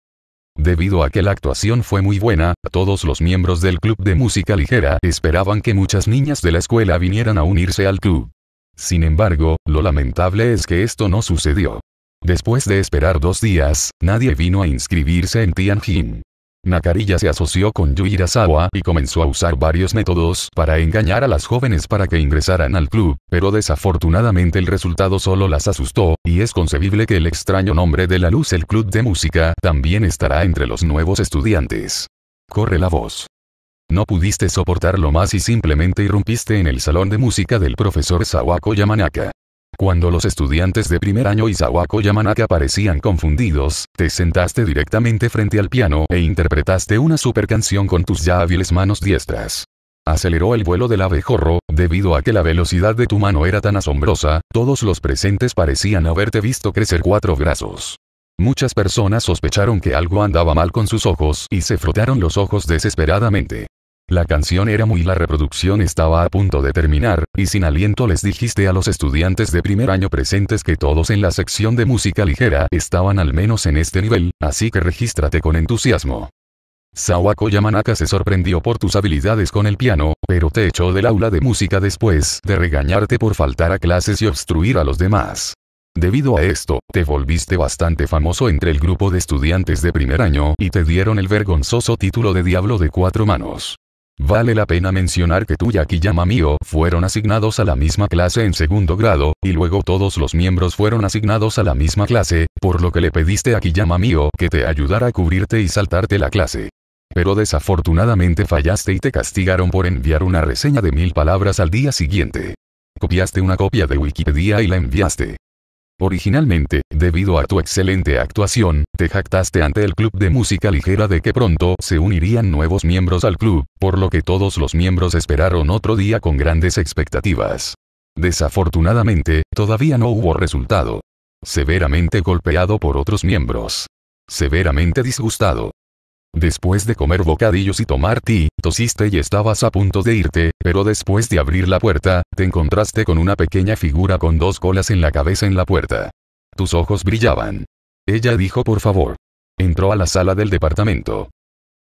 Debido a que la actuación fue muy buena, todos los miembros del club de música ligera esperaban que muchas niñas de la escuela vinieran a unirse al club. Sin embargo, lo lamentable es que esto no sucedió. Después de esperar dos días, nadie vino a inscribirse en Tianjin. Nakariya se asoció con Yui y comenzó a usar varios métodos para engañar a las jóvenes para que ingresaran al club, pero desafortunadamente el resultado solo las asustó, y es concebible que el extraño nombre de la luz el club de música también estará entre los nuevos estudiantes. Corre la voz. No pudiste soportarlo más y simplemente irrumpiste en el salón de música del profesor Sawako Yamanaka. Cuando los estudiantes de primer año y Yamanaka aparecían confundidos, te sentaste directamente frente al piano e interpretaste una super canción con tus ya hábiles manos diestras. Aceleró el vuelo del abejorro, debido a que la velocidad de tu mano era tan asombrosa, todos los presentes parecían haberte visto crecer cuatro brazos. Muchas personas sospecharon que algo andaba mal con sus ojos y se frotaron los ojos desesperadamente. La canción era muy la reproducción estaba a punto de terminar, y sin aliento les dijiste a los estudiantes de primer año presentes que todos en la sección de música ligera estaban al menos en este nivel, así que regístrate con entusiasmo. Sawako Yamanaka se sorprendió por tus habilidades con el piano, pero te echó del aula de música después de regañarte por faltar a clases y obstruir a los demás. Debido a esto, te volviste bastante famoso entre el grupo de estudiantes de primer año y te dieron el vergonzoso título de Diablo de Cuatro Manos. Vale la pena mencionar que tú y Akiyama Mio fueron asignados a la misma clase en segundo grado, y luego todos los miembros fueron asignados a la misma clase, por lo que le pediste a Mio que te ayudara a cubrirte y saltarte la clase. Pero desafortunadamente fallaste y te castigaron por enviar una reseña de mil palabras al día siguiente. Copiaste una copia de Wikipedia y la enviaste. Originalmente, debido a tu excelente actuación, te jactaste ante el club de música ligera de que pronto se unirían nuevos miembros al club, por lo que todos los miembros esperaron otro día con grandes expectativas. Desafortunadamente, todavía no hubo resultado. Severamente golpeado por otros miembros. Severamente disgustado. Después de comer bocadillos y tomar ti, tosiste y estabas a punto de irte, pero después de abrir la puerta, te encontraste con una pequeña figura con dos colas en la cabeza en la puerta. Tus ojos brillaban. Ella dijo por favor. Entró a la sala del departamento.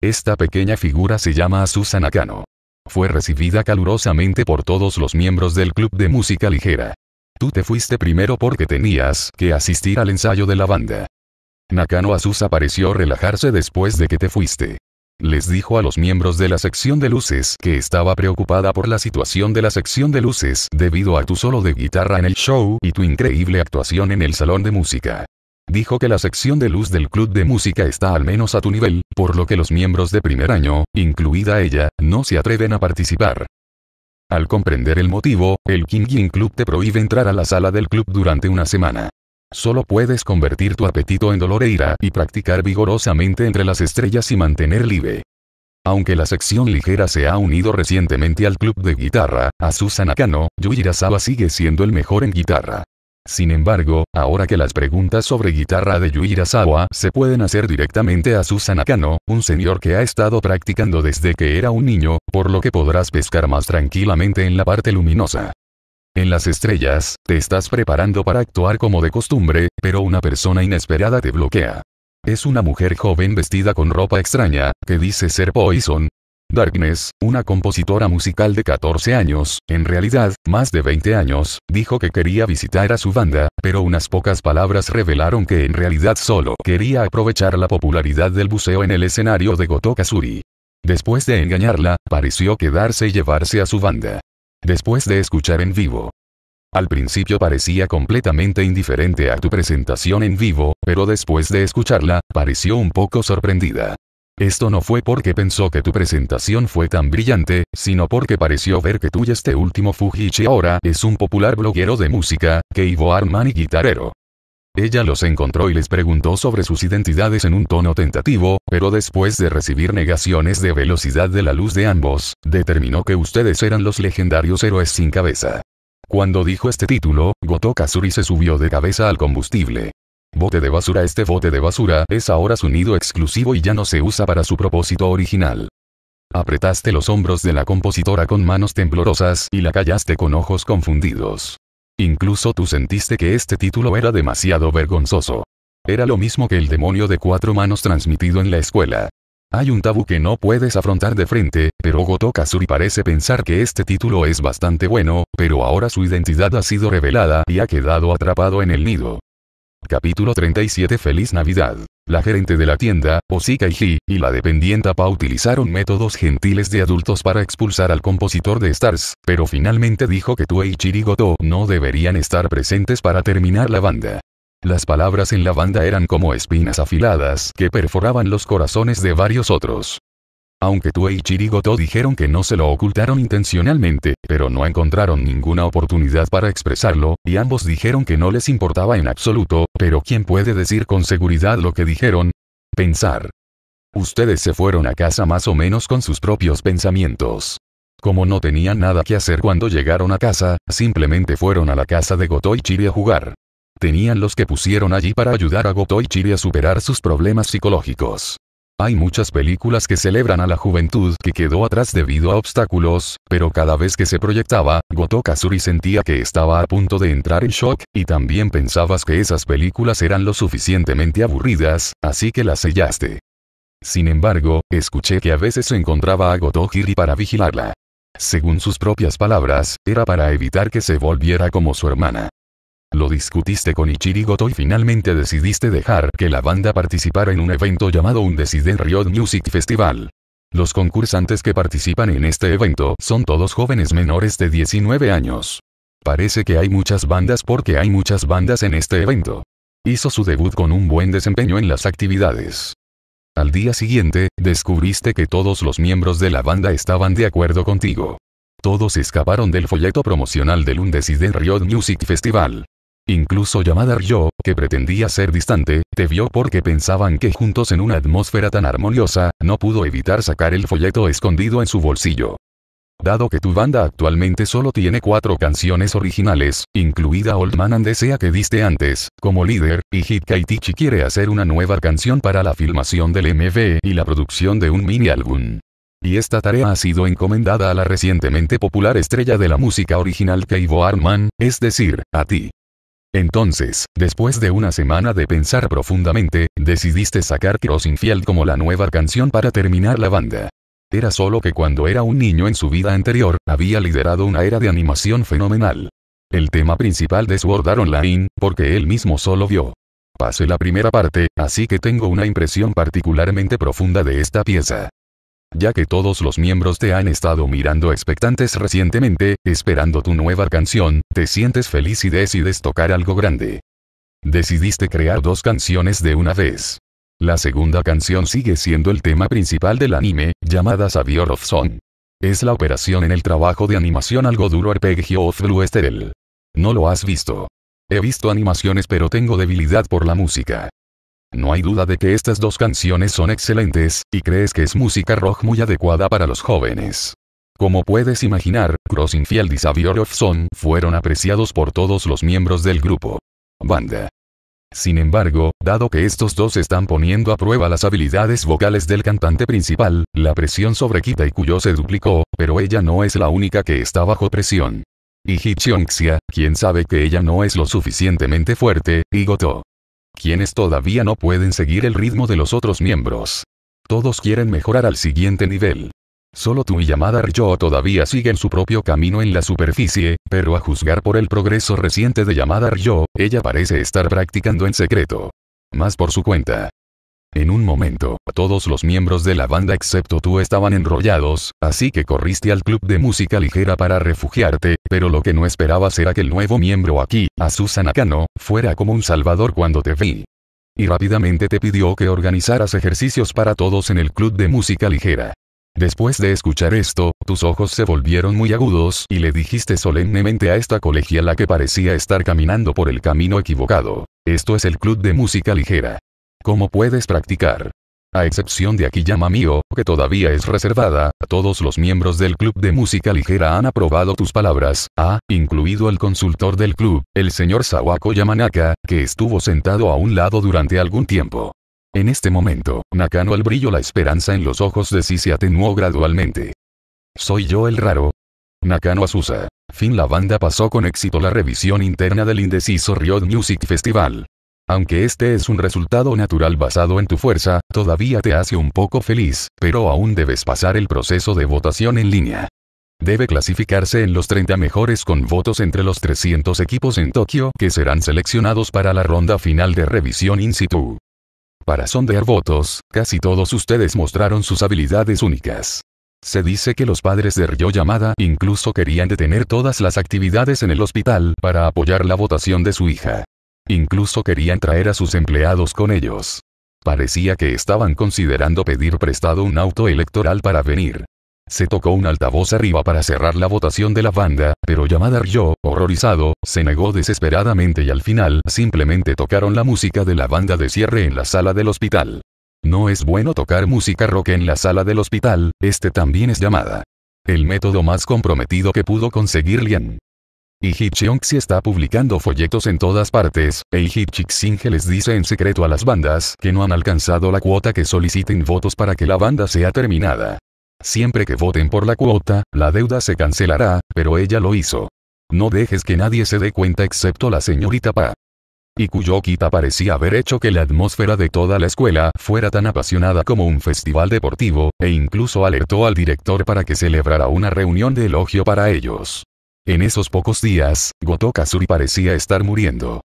Esta pequeña figura se llama Susana Cano. Fue recibida calurosamente por todos los miembros del club de música ligera. Tú te fuiste primero porque tenías que asistir al ensayo de la banda. Nakano Azusa pareció relajarse después de que te fuiste. Les dijo a los miembros de la sección de luces que estaba preocupada por la situación de la sección de luces debido a tu solo de guitarra en el show y tu increíble actuación en el salón de música. Dijo que la sección de luz del club de música está al menos a tu nivel, por lo que los miembros de primer año, incluida ella, no se atreven a participar. Al comprender el motivo, el King King Club te prohíbe entrar a la sala del club durante una semana. Solo puedes convertir tu apetito en dolor e ira y practicar vigorosamente entre las estrellas y mantener libre. Aunque la sección ligera se ha unido recientemente al club de guitarra, a Nakano, Akano, Yuirasawa sigue siendo el mejor en guitarra. Sin embargo, ahora que las preguntas sobre guitarra de Yuirasawa se pueden hacer directamente a Susan Nakano, un señor que ha estado practicando desde que era un niño, por lo que podrás pescar más tranquilamente en la parte luminosa. En las estrellas, te estás preparando para actuar como de costumbre, pero una persona inesperada te bloquea. Es una mujer joven vestida con ropa extraña, que dice ser Poison. Darkness, una compositora musical de 14 años, en realidad, más de 20 años, dijo que quería visitar a su banda, pero unas pocas palabras revelaron que en realidad solo quería aprovechar la popularidad del buceo en el escenario de Gotokazuri. Después de engañarla, pareció quedarse y llevarse a su banda después de escuchar en vivo. Al principio parecía completamente indiferente a tu presentación en vivo, pero después de escucharla, pareció un poco sorprendida. Esto no fue porque pensó que tu presentación fue tan brillante, sino porque pareció ver que tú y este último Fujichi ahora es un popular bloguero de música, Keibo Armani guitarrero. Ella los encontró y les preguntó sobre sus identidades en un tono tentativo, pero después de recibir negaciones de velocidad de la luz de ambos, determinó que ustedes eran los legendarios héroes sin cabeza. Cuando dijo este título, Goto se subió de cabeza al combustible. Bote de basura Este bote de basura es ahora su nido exclusivo y ya no se usa para su propósito original. Apretaste los hombros de la compositora con manos temblorosas y la callaste con ojos confundidos. Incluso tú sentiste que este título era demasiado vergonzoso. Era lo mismo que el demonio de cuatro manos transmitido en la escuela. Hay un tabú que no puedes afrontar de frente, pero Goto Kazuri parece pensar que este título es bastante bueno, pero ahora su identidad ha sido revelada y ha quedado atrapado en el nido. Capítulo 37 Feliz Navidad. La gerente de la tienda, Osika Iji, y la dependienta Pa utilizaron métodos gentiles de adultos para expulsar al compositor de Stars, pero finalmente dijo que Tue y Chirigoto no deberían estar presentes para terminar la banda. Las palabras en la banda eran como espinas afiladas que perforaban los corazones de varios otros. Aunque Tuei y Goto dijeron que no se lo ocultaron intencionalmente, pero no encontraron ninguna oportunidad para expresarlo, y ambos dijeron que no les importaba en absoluto, pero ¿quién puede decir con seguridad lo que dijeron? Pensar. Ustedes se fueron a casa más o menos con sus propios pensamientos. Como no tenían nada que hacer cuando llegaron a casa, simplemente fueron a la casa de Goto y Chiri a jugar. Tenían los que pusieron allí para ayudar a Goto y Chiri a superar sus problemas psicológicos. Hay muchas películas que celebran a la juventud que quedó atrás debido a obstáculos, pero cada vez que se proyectaba, Goto Kazuri sentía que estaba a punto de entrar en shock, y también pensabas que esas películas eran lo suficientemente aburridas, así que las sellaste. Sin embargo, escuché que a veces se encontraba a Goto para vigilarla. Según sus propias palabras, era para evitar que se volviera como su hermana. Lo discutiste con Ichirigoto y finalmente decidiste dejar que la banda participara en un evento llamado Undecided Riot Music Festival. Los concursantes que participan en este evento son todos jóvenes menores de 19 años. Parece que hay muchas bandas porque hay muchas bandas en este evento. Hizo su debut con un buen desempeño en las actividades. Al día siguiente, descubriste que todos los miembros de la banda estaban de acuerdo contigo. Todos escaparon del folleto promocional del Undecided Riot Music Festival. Incluso llamada Ryo, que pretendía ser distante, te vio porque pensaban que juntos en una atmósfera tan armoniosa, no pudo evitar sacar el folleto escondido en su bolsillo. Dado que tu banda actualmente solo tiene cuatro canciones originales, incluida Old Man and Desea que diste antes, como líder, y Hit Kaitichi quiere hacer una nueva canción para la filmación del MV y la producción de un mini álbum. Y esta tarea ha sido encomendada a la recientemente popular estrella de la música original Keibo Arman, es decir, a ti. Entonces, después de una semana de pensar profundamente, decidiste sacar Crossing Field como la nueva canción para terminar la banda. Era solo que cuando era un niño en su vida anterior, había liderado una era de animación fenomenal. El tema principal de Sword Online, porque él mismo solo vio. Pasé la primera parte, así que tengo una impresión particularmente profunda de esta pieza ya que todos los miembros te han estado mirando expectantes recientemente, esperando tu nueva canción, te sientes feliz y decides tocar algo grande. Decidiste crear dos canciones de una vez. La segunda canción sigue siendo el tema principal del anime, llamada Savior of Song. Es la operación en el trabajo de animación algo duro Arpeggio of Blue Steel. No lo has visto. He visto animaciones pero tengo debilidad por la música. No hay duda de que estas dos canciones son excelentes, y crees que es música rock muy adecuada para los jóvenes. Como puedes imaginar, Crossing Field y Savior of Son fueron apreciados por todos los miembros del grupo. Banda. Sin embargo, dado que estos dos están poniendo a prueba las habilidades vocales del cantante principal, la presión sobre Kita y Kuyo se duplicó, pero ella no es la única que está bajo presión. Y Hichionxia, quien sabe que ella no es lo suficientemente fuerte, y Gotó quienes todavía no pueden seguir el ritmo de los otros miembros. Todos quieren mejorar al siguiente nivel. Solo tú y Yamada Ryo todavía siguen su propio camino en la superficie, pero a juzgar por el progreso reciente de Yamada Ryo, ella parece estar practicando en secreto. Más por su cuenta. En un momento, todos los miembros de la banda excepto tú estaban enrollados, así que corriste al club de música ligera para refugiarte, pero lo que no esperabas era que el nuevo miembro aquí, Azusa Nakano, fuera como un salvador cuando te vi. Y rápidamente te pidió que organizaras ejercicios para todos en el club de música ligera. Después de escuchar esto, tus ojos se volvieron muy agudos y le dijiste solemnemente a esta colegiala que parecía estar caminando por el camino equivocado. Esto es el club de música ligera. ¿Cómo puedes practicar? A excepción de Akiyama Mio, que todavía es reservada, todos los miembros del club de música ligera han aprobado tus palabras, ha incluido el consultor del club, el señor Sawako Yamanaka, que estuvo sentado a un lado durante algún tiempo. En este momento, Nakano al brillo la esperanza en los ojos de sí se atenuó gradualmente. ¿Soy yo el raro? Nakano Asusa. Fin la banda pasó con éxito la revisión interna del indeciso Riot Music Festival. Aunque este es un resultado natural basado en tu fuerza, todavía te hace un poco feliz, pero aún debes pasar el proceso de votación en línea. Debe clasificarse en los 30 mejores con votos entre los 300 equipos en Tokio que serán seleccionados para la ronda final de revisión in situ. Para sondear votos, casi todos ustedes mostraron sus habilidades únicas. Se dice que los padres de Ryo Yamada incluso querían detener todas las actividades en el hospital para apoyar la votación de su hija. Incluso querían traer a sus empleados con ellos. Parecía que estaban considerando pedir prestado un auto electoral para venir. Se tocó un altavoz arriba para cerrar la votación de la banda, pero llamada yo, horrorizado, se negó desesperadamente y al final simplemente tocaron la música de la banda de cierre en la sala del hospital. No es bueno tocar música rock en la sala del hospital, este también es llamada. El método más comprometido que pudo conseguir Lian y Hitchionxi está publicando folletos en todas partes, e Hitchixinge les dice en secreto a las bandas que no han alcanzado la cuota que soliciten votos para que la banda sea terminada. Siempre que voten por la cuota, la deuda se cancelará, pero ella lo hizo. No dejes que nadie se dé cuenta excepto la señorita Pa. Y cuyo parecía haber hecho que la atmósfera de toda la escuela fuera tan apasionada como un festival deportivo, e incluso alertó al director para que celebrara una reunión de elogio para ellos. En esos pocos días, Goto Kazuri parecía estar muriendo.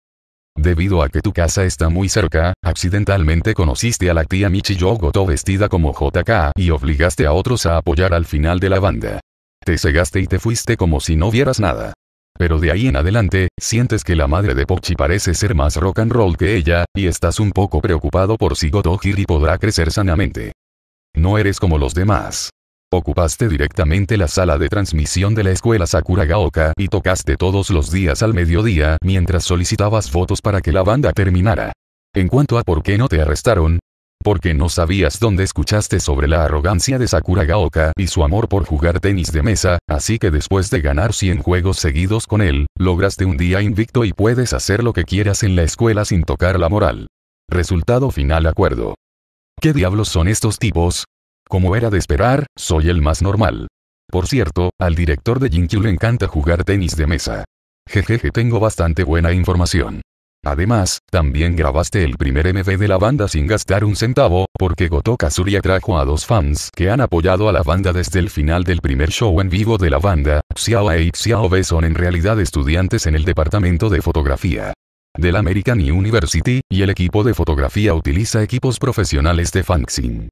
Debido a que tu casa está muy cerca, accidentalmente conociste a la tía Michiyo Goto vestida como JK y obligaste a otros a apoyar al final de la banda. Te cegaste y te fuiste como si no vieras nada. Pero de ahí en adelante, sientes que la madre de Pochi parece ser más rock and roll que ella, y estás un poco preocupado por si Goto Hiri podrá crecer sanamente. No eres como los demás ocupaste directamente la sala de transmisión de la escuela gaoka y tocaste todos los días al mediodía mientras solicitabas fotos para que la banda terminara. En cuanto a por qué no te arrestaron, porque no sabías dónde escuchaste sobre la arrogancia de Sakura Gaoka y su amor por jugar tenis de mesa, así que después de ganar 100 juegos seguidos con él, lograste un día invicto y puedes hacer lo que quieras en la escuela sin tocar la moral. Resultado final acuerdo. ¿Qué diablos son estos tipos? Como era de esperar, soy el más normal. Por cierto, al director de Jinkyu le encanta jugar tenis de mesa. Jejeje, tengo bastante buena información. Además, también grabaste el primer MV de la banda sin gastar un centavo, porque Goto Kazuri atrajo a dos fans que han apoyado a la banda desde el final del primer show en vivo de la banda. Xiao y Xiao B son en realidad estudiantes en el departamento de fotografía del American University, y el equipo de fotografía utiliza equipos profesionales de fanxing.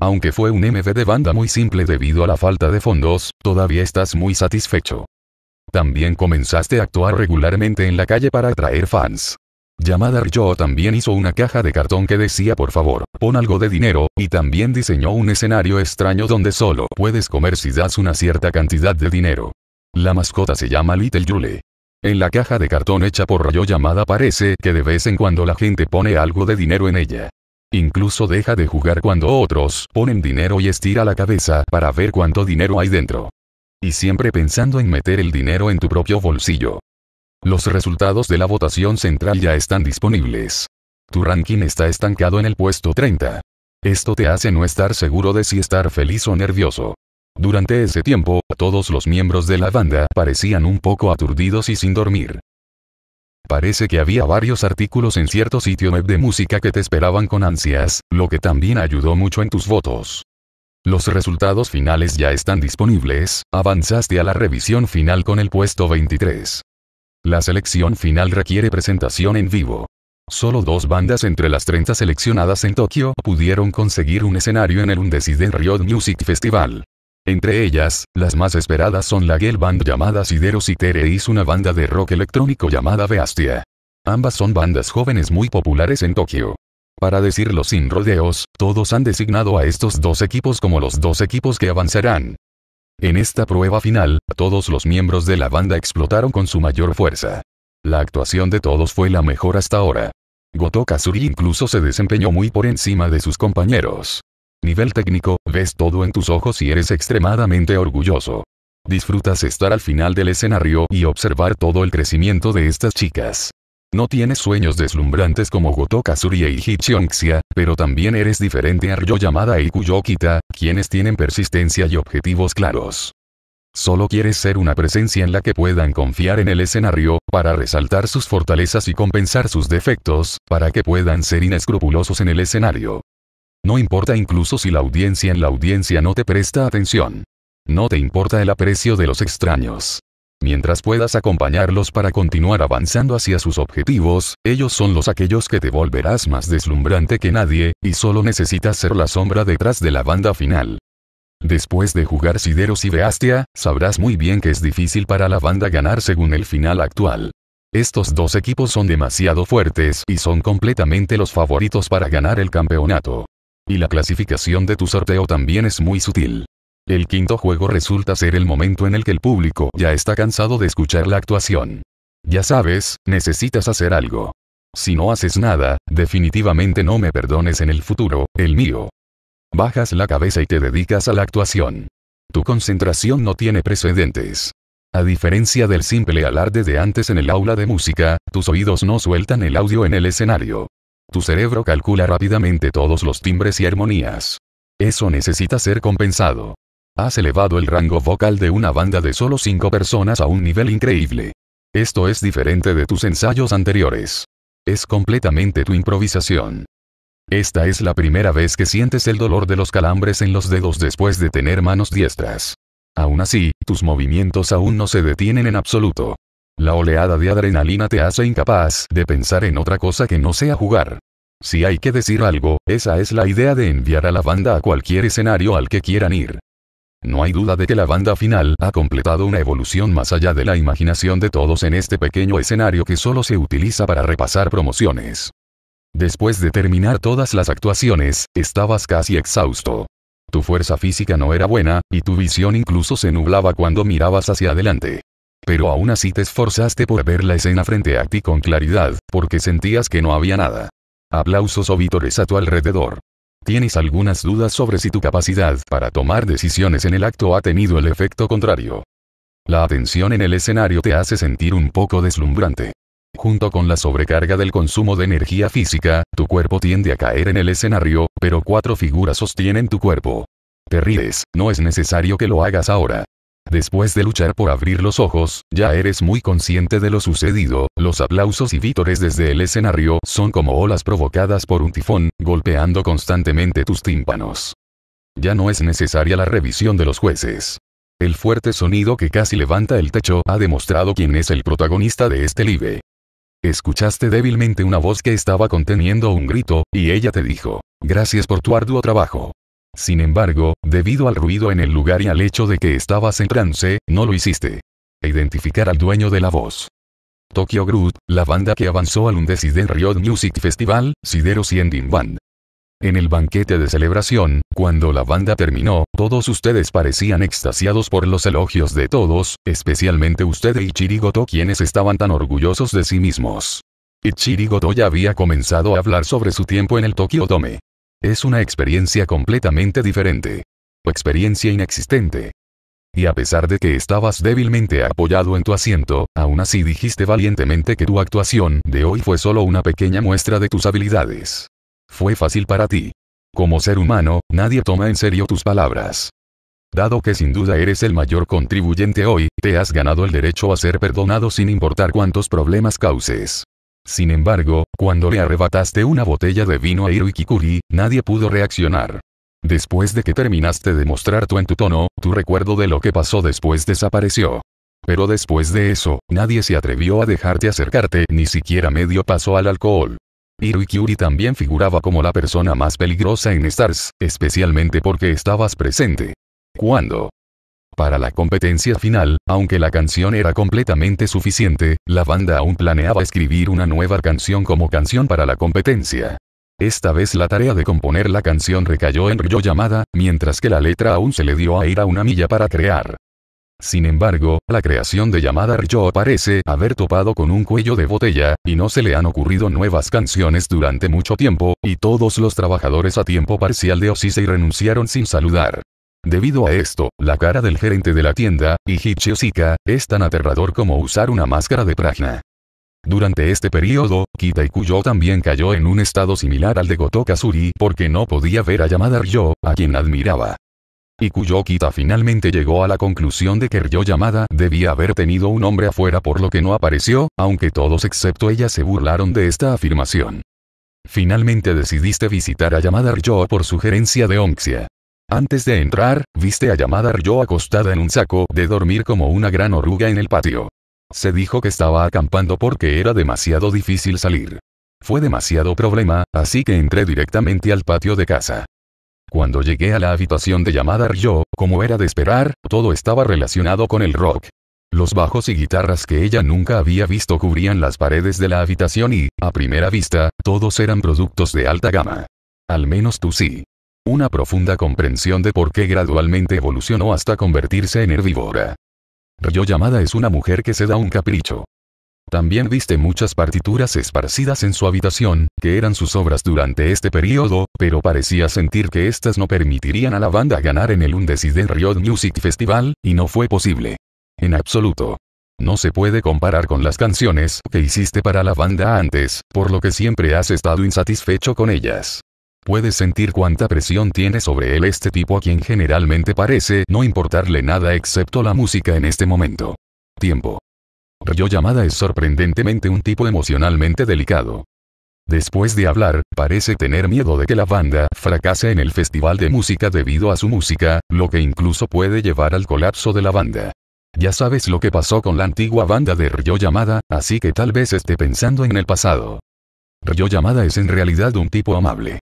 Aunque fue un MV de banda muy simple debido a la falta de fondos, todavía estás muy satisfecho. También comenzaste a actuar regularmente en la calle para atraer fans. Llamada Ryo también hizo una caja de cartón que decía por favor, pon algo de dinero, y también diseñó un escenario extraño donde solo puedes comer si das una cierta cantidad de dinero. La mascota se llama Little Julie. En la caja de cartón hecha por Ryo Llamada parece que de vez en cuando la gente pone algo de dinero en ella. Incluso deja de jugar cuando otros ponen dinero y estira la cabeza para ver cuánto dinero hay dentro. Y siempre pensando en meter el dinero en tu propio bolsillo. Los resultados de la votación central ya están disponibles. Tu ranking está estancado en el puesto 30. Esto te hace no estar seguro de si estar feliz o nervioso. Durante ese tiempo, todos los miembros de la banda parecían un poco aturdidos y sin dormir. Parece que había varios artículos en cierto sitio web de música que te esperaban con ansias, lo que también ayudó mucho en tus votos. Los resultados finales ya están disponibles, avanzaste a la revisión final con el puesto 23. La selección final requiere presentación en vivo. Solo dos bandas entre las 30 seleccionadas en Tokio pudieron conseguir un escenario en el Undecided Riot Music Festival. Entre ellas, las más esperadas son la girl band llamada Sideros y Tereis, una banda de rock electrónico llamada Beastia. Ambas son bandas jóvenes muy populares en Tokio. Para decirlo sin rodeos, todos han designado a estos dos equipos como los dos equipos que avanzarán. En esta prueba final, todos los miembros de la banda explotaron con su mayor fuerza. La actuación de todos fue la mejor hasta ahora. Goto Suri incluso se desempeñó muy por encima de sus compañeros nivel técnico, ves todo en tus ojos y eres extremadamente orgulloso. Disfrutas estar al final del escenario y observar todo el crecimiento de estas chicas. No tienes sueños deslumbrantes como Gotoka y e Chionxia, pero también eres diferente a Ryoyamada y e Kuyokita, quienes tienen persistencia y objetivos claros. Solo quieres ser una presencia en la que puedan confiar en el escenario, para resaltar sus fortalezas y compensar sus defectos, para que puedan ser inescrupulosos en el escenario. No importa incluso si la audiencia en la audiencia no te presta atención. No te importa el aprecio de los extraños. Mientras puedas acompañarlos para continuar avanzando hacia sus objetivos, ellos son los aquellos que te volverás más deslumbrante que nadie, y solo necesitas ser la sombra detrás de la banda final. Después de jugar Sideros y Beastia, sabrás muy bien que es difícil para la banda ganar según el final actual. Estos dos equipos son demasiado fuertes y son completamente los favoritos para ganar el campeonato. Y la clasificación de tu sorteo también es muy sutil. El quinto juego resulta ser el momento en el que el público ya está cansado de escuchar la actuación. Ya sabes, necesitas hacer algo. Si no haces nada, definitivamente no me perdones en el futuro, el mío. Bajas la cabeza y te dedicas a la actuación. Tu concentración no tiene precedentes. A diferencia del simple alarde de antes en el aula de música, tus oídos no sueltan el audio en el escenario. Tu cerebro calcula rápidamente todos los timbres y armonías. Eso necesita ser compensado. Has elevado el rango vocal de una banda de solo 5 personas a un nivel increíble. Esto es diferente de tus ensayos anteriores. Es completamente tu improvisación. Esta es la primera vez que sientes el dolor de los calambres en los dedos después de tener manos diestras. Aún así, tus movimientos aún no se detienen en absoluto. La oleada de adrenalina te hace incapaz de pensar en otra cosa que no sea jugar. Si hay que decir algo, esa es la idea de enviar a la banda a cualquier escenario al que quieran ir. No hay duda de que la banda final ha completado una evolución más allá de la imaginación de todos en este pequeño escenario que solo se utiliza para repasar promociones. Después de terminar todas las actuaciones, estabas casi exhausto. Tu fuerza física no era buena, y tu visión incluso se nublaba cuando mirabas hacia adelante. Pero aún así te esforzaste por ver la escena frente a ti con claridad, porque sentías que no había nada. Aplausos o vítores a tu alrededor. Tienes algunas dudas sobre si tu capacidad para tomar decisiones en el acto ha tenido el efecto contrario. La atención en el escenario te hace sentir un poco deslumbrante. Junto con la sobrecarga del consumo de energía física, tu cuerpo tiende a caer en el escenario, pero cuatro figuras sostienen tu cuerpo. Te ríes, no es necesario que lo hagas ahora. Después de luchar por abrir los ojos, ya eres muy consciente de lo sucedido, los aplausos y vítores desde el escenario son como olas provocadas por un tifón, golpeando constantemente tus tímpanos. Ya no es necesaria la revisión de los jueces. El fuerte sonido que casi levanta el techo ha demostrado quién es el protagonista de este live. Escuchaste débilmente una voz que estaba conteniendo un grito, y ella te dijo, gracias por tu arduo trabajo. Sin embargo, debido al ruido en el lugar y al hecho de que estabas en trance, no lo hiciste. Identificar al dueño de la voz. Tokyo Groot, la banda que avanzó al undeciden Riot Music Festival, Sidero Ending Band. En el banquete de celebración, cuando la banda terminó, todos ustedes parecían extasiados por los elogios de todos, especialmente usted y Chirigoto quienes estaban tan orgullosos de sí mismos. Ichirigoto ya había comenzado a hablar sobre su tiempo en el Tokyo Dome. Es una experiencia completamente diferente. O experiencia inexistente. Y a pesar de que estabas débilmente apoyado en tu asiento, aún así dijiste valientemente que tu actuación de hoy fue solo una pequeña muestra de tus habilidades. Fue fácil para ti. Como ser humano, nadie toma en serio tus palabras. Dado que sin duda eres el mayor contribuyente hoy, te has ganado el derecho a ser perdonado sin importar cuántos problemas causes. Sin embargo, cuando le arrebataste una botella de vino a Hiroiki nadie pudo reaccionar. Después de que terminaste de mostrar tu tono, tu recuerdo de lo que pasó después desapareció. Pero después de eso, nadie se atrevió a dejarte acercarte ni siquiera medio paso al alcohol. Kikuri también figuraba como la persona más peligrosa en Stars, especialmente porque estabas presente. ¿Cuándo? Para la competencia final, aunque la canción era completamente suficiente, la banda aún planeaba escribir una nueva canción como canción para la competencia. Esta vez la tarea de componer la canción recayó en Ryo Yamada, mientras que la letra aún se le dio a ir a una milla para crear. Sin embargo, la creación de Yamada Ryo parece haber topado con un cuello de botella, y no se le han ocurrido nuevas canciones durante mucho tiempo, y todos los trabajadores a tiempo parcial de Osisei renunciaron sin saludar. Debido a esto, la cara del gerente de la tienda, y es tan aterrador como usar una máscara de prajna. Durante este periodo, Kita Kuyo también cayó en un estado similar al de Gotoka Suri porque no podía ver a Yamada Ryo, a quien admiraba. Y Kuyo Kita finalmente llegó a la conclusión de que Ryo Yamada debía haber tenido un hombre afuera por lo que no apareció, aunque todos excepto ella se burlaron de esta afirmación. Finalmente decidiste visitar a Yamada Ryo por sugerencia de Onxia. Antes de entrar, viste a llamada yo acostada en un saco de dormir como una gran oruga en el patio. Se dijo que estaba acampando porque era demasiado difícil salir. Fue demasiado problema, así que entré directamente al patio de casa. Cuando llegué a la habitación de llamada Ryo, como era de esperar, todo estaba relacionado con el rock. Los bajos y guitarras que ella nunca había visto cubrían las paredes de la habitación y, a primera vista, todos eran productos de alta gama. Al menos tú sí una profunda comprensión de por qué gradualmente evolucionó hasta convertirse en herbívora. Ryo Yamada es una mujer que se da un capricho. También viste muchas partituras esparcidas en su habitación, que eran sus obras durante este periodo, pero parecía sentir que estas no permitirían a la banda ganar en el Undecided Riot Music Festival, y no fue posible. En absoluto. No se puede comparar con las canciones que hiciste para la banda antes, por lo que siempre has estado insatisfecho con ellas. Puedes sentir cuánta presión tiene sobre él este tipo a quien generalmente parece no importarle nada excepto la música en este momento. Tiempo. Ryo Yamada es sorprendentemente un tipo emocionalmente delicado. Después de hablar, parece tener miedo de que la banda fracase en el festival de música debido a su música, lo que incluso puede llevar al colapso de la banda. Ya sabes lo que pasó con la antigua banda de Ryo Yamada, así que tal vez esté pensando en el pasado. Ryo Yamada es en realidad un tipo amable.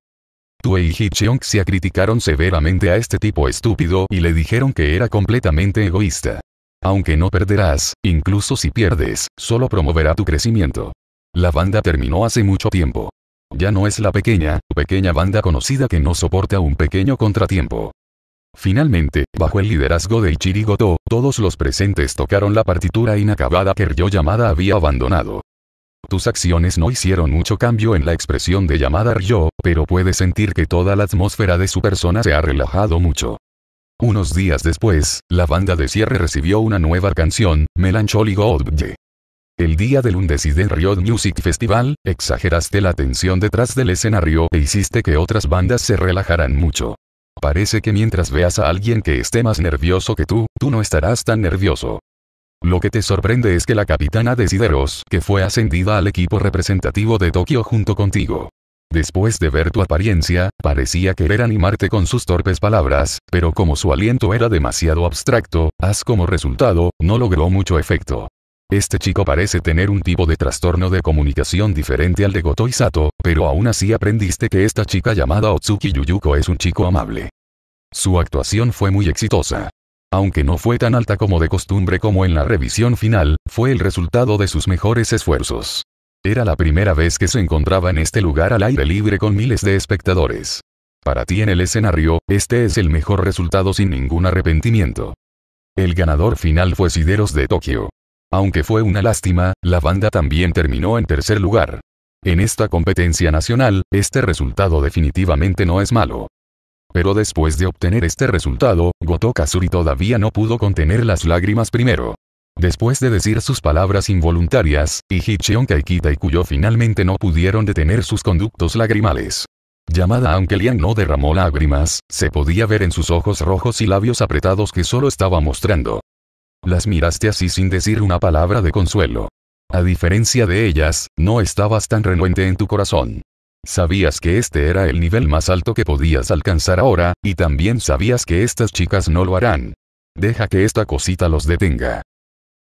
Tue y se criticaron severamente a este tipo estúpido y le dijeron que era completamente egoísta. Aunque no perderás, incluso si pierdes, solo promoverá tu crecimiento. La banda terminó hace mucho tiempo. Ya no es la pequeña, pequeña banda conocida que no soporta un pequeño contratiempo. Finalmente, bajo el liderazgo de Ichirigoto, todos los presentes tocaron la partitura inacabada que Ryo Yamada había abandonado. Tus acciones no hicieron mucho cambio en la expresión de llamada Ryo, pero puedes sentir que toda la atmósfera de su persona se ha relajado mucho. Unos días después, la banda de cierre recibió una nueva canción, Melancholy Gold. El día del Undeciden Riot Music Festival, exageraste la tensión detrás del escenario e hiciste que otras bandas se relajaran mucho. Parece que mientras veas a alguien que esté más nervioso que tú, tú no estarás tan nervioso. Lo que te sorprende es que la capitana de Sideros, que fue ascendida al equipo representativo de Tokio junto contigo. Después de ver tu apariencia, parecía querer animarte con sus torpes palabras, pero como su aliento era demasiado abstracto, haz como resultado, no logró mucho efecto. Este chico parece tener un tipo de trastorno de comunicación diferente al de Goto y pero aún así aprendiste que esta chica llamada Otsuki Yuyuko es un chico amable. Su actuación fue muy exitosa. Aunque no fue tan alta como de costumbre como en la revisión final, fue el resultado de sus mejores esfuerzos. Era la primera vez que se encontraba en este lugar al aire libre con miles de espectadores. Para ti en el escenario, este es el mejor resultado sin ningún arrepentimiento. El ganador final fue Sideros de Tokio. Aunque fue una lástima, la banda también terminó en tercer lugar. En esta competencia nacional, este resultado definitivamente no es malo. Pero después de obtener este resultado, Goto Kasuri todavía no pudo contener las lágrimas primero. Después de decir sus palabras involuntarias, y Kaikita y Kuyo finalmente no pudieron detener sus conductos lagrimales. Llamada aunque Lian no derramó lágrimas, se podía ver en sus ojos rojos y labios apretados que solo estaba mostrando. Las miraste así sin decir una palabra de consuelo. A diferencia de ellas, no estabas tan renuente en tu corazón. Sabías que este era el nivel más alto que podías alcanzar ahora, y también sabías que estas chicas no lo harán. Deja que esta cosita los detenga.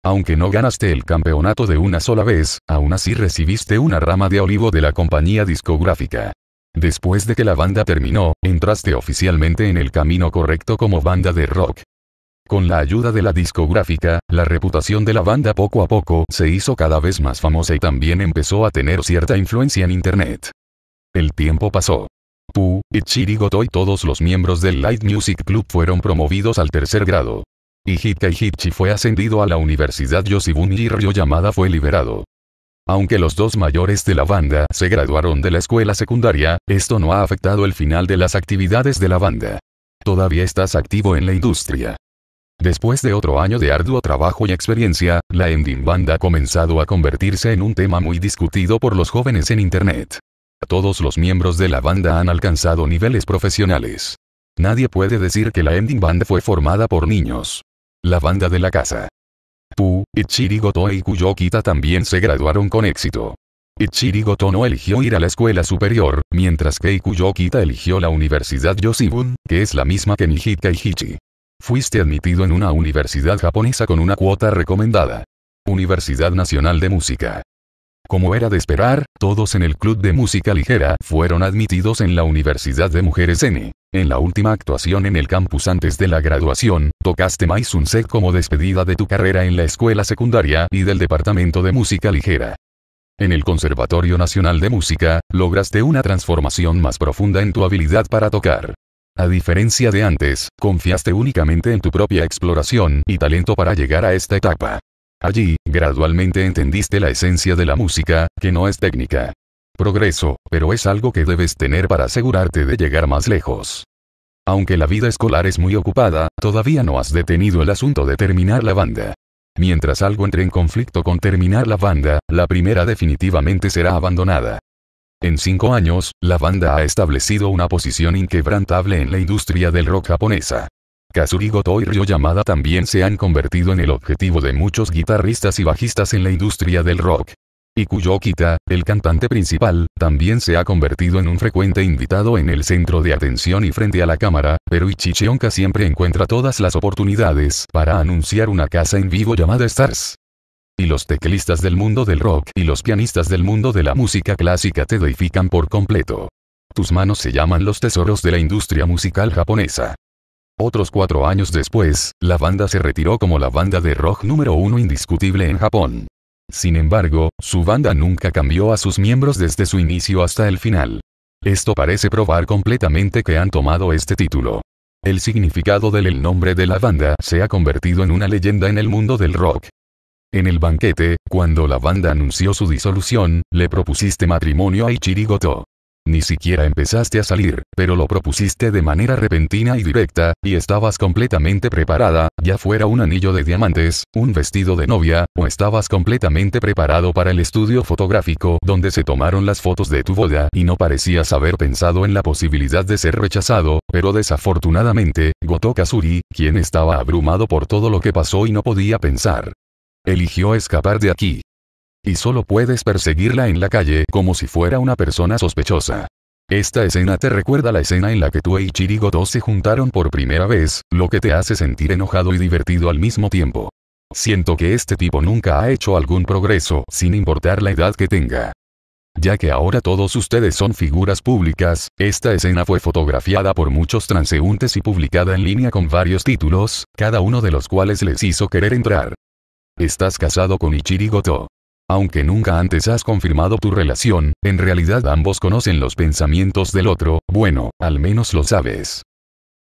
Aunque no ganaste el campeonato de una sola vez, aún así recibiste una rama de olivo de la compañía discográfica. Después de que la banda terminó, entraste oficialmente en el camino correcto como banda de rock. Con la ayuda de la discográfica, la reputación de la banda poco a poco se hizo cada vez más famosa y también empezó a tener cierta influencia en Internet. El tiempo pasó. Pu, Ichirigoto y todos los miembros del Light Music Club fueron promovidos al tercer grado. Hitka Hitchi fue ascendido a la Universidad Yoshibun y Ryoyamada fue liberado. Aunque los dos mayores de la banda se graduaron de la escuela secundaria, esto no ha afectado el final de las actividades de la banda. Todavía estás activo en la industria. Después de otro año de arduo trabajo y experiencia, la Ending Band ha comenzado a convertirse en un tema muy discutido por los jóvenes en Internet. Todos los miembros de la banda han alcanzado niveles profesionales. Nadie puede decir que la Ending Band fue formada por niños. La banda de la casa. Pu, Ichirigoto Goto e y también se graduaron con éxito. Ichirigoto no eligió ir a la escuela superior, mientras que Ikuyokita eligió la Universidad Yoshibun, que es la misma que Nihitka y Hichi. Fuiste admitido en una universidad japonesa con una cuota recomendada. Universidad Nacional de Música. Como era de esperar, todos en el club de música ligera fueron admitidos en la Universidad de Mujeres N. En la última actuación en el campus antes de la graduación, tocaste un Sunset como despedida de tu carrera en la escuela secundaria y del departamento de música ligera. En el Conservatorio Nacional de Música, lograste una transformación más profunda en tu habilidad para tocar. A diferencia de antes, confiaste únicamente en tu propia exploración y talento para llegar a esta etapa. Allí, gradualmente entendiste la esencia de la música, que no es técnica. Progreso, pero es algo que debes tener para asegurarte de llegar más lejos. Aunque la vida escolar es muy ocupada, todavía no has detenido el asunto de terminar la banda. Mientras algo entre en conflicto con terminar la banda, la primera definitivamente será abandonada. En cinco años, la banda ha establecido una posición inquebrantable en la industria del rock japonesa. Kazuri y también se han convertido en el objetivo de muchos guitarristas y bajistas en la industria del rock. Y Kuyokita, Kita, el cantante principal, también se ha convertido en un frecuente invitado en el centro de atención y frente a la cámara, pero Ichichionka siempre encuentra todas las oportunidades para anunciar una casa en vivo llamada Stars. Y los teclistas del mundo del rock y los pianistas del mundo de la música clásica te deifican por completo. Tus manos se llaman los tesoros de la industria musical japonesa. Otros cuatro años después, la banda se retiró como la banda de rock número uno indiscutible en Japón. Sin embargo, su banda nunca cambió a sus miembros desde su inicio hasta el final. Esto parece probar completamente que han tomado este título. El significado del nombre de la banda se ha convertido en una leyenda en el mundo del rock. En el banquete, cuando la banda anunció su disolución, le propusiste matrimonio a Ichirigoto. Ni siquiera empezaste a salir, pero lo propusiste de manera repentina y directa, y estabas completamente preparada, ya fuera un anillo de diamantes, un vestido de novia, o estabas completamente preparado para el estudio fotográfico donde se tomaron las fotos de tu boda, y no parecías haber pensado en la posibilidad de ser rechazado, pero desafortunadamente, Goto Kasuri, quien estaba abrumado por todo lo que pasó y no podía pensar, eligió escapar de aquí y solo puedes perseguirla en la calle como si fuera una persona sospechosa. Esta escena te recuerda la escena en la que tú e Ichirigoto se juntaron por primera vez, lo que te hace sentir enojado y divertido al mismo tiempo. Siento que este tipo nunca ha hecho algún progreso, sin importar la edad que tenga. Ya que ahora todos ustedes son figuras públicas, esta escena fue fotografiada por muchos transeúntes y publicada en línea con varios títulos, cada uno de los cuales les hizo querer entrar. Estás casado con Ichirigoto. Aunque nunca antes has confirmado tu relación, en realidad ambos conocen los pensamientos del otro, bueno, al menos lo sabes.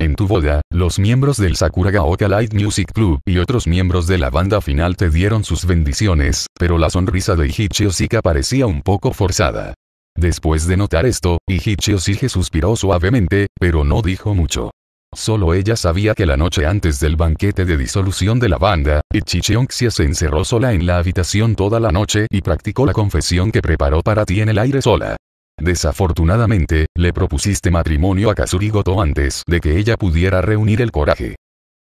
En tu boda, los miembros del Sakuragaoka Light Music Club y otros miembros de la banda final te dieron sus bendiciones, pero la sonrisa de Ichigo parecía un poco forzada. Después de notar esto, Ichigo suspiró suavemente, pero no dijo mucho. Solo ella sabía que la noche antes del banquete de disolución de la banda, Ichichionxia se encerró sola en la habitación toda la noche y practicó la confesión que preparó para ti en el aire sola. Desafortunadamente, le propusiste matrimonio a Kazurigoto antes de que ella pudiera reunir el coraje.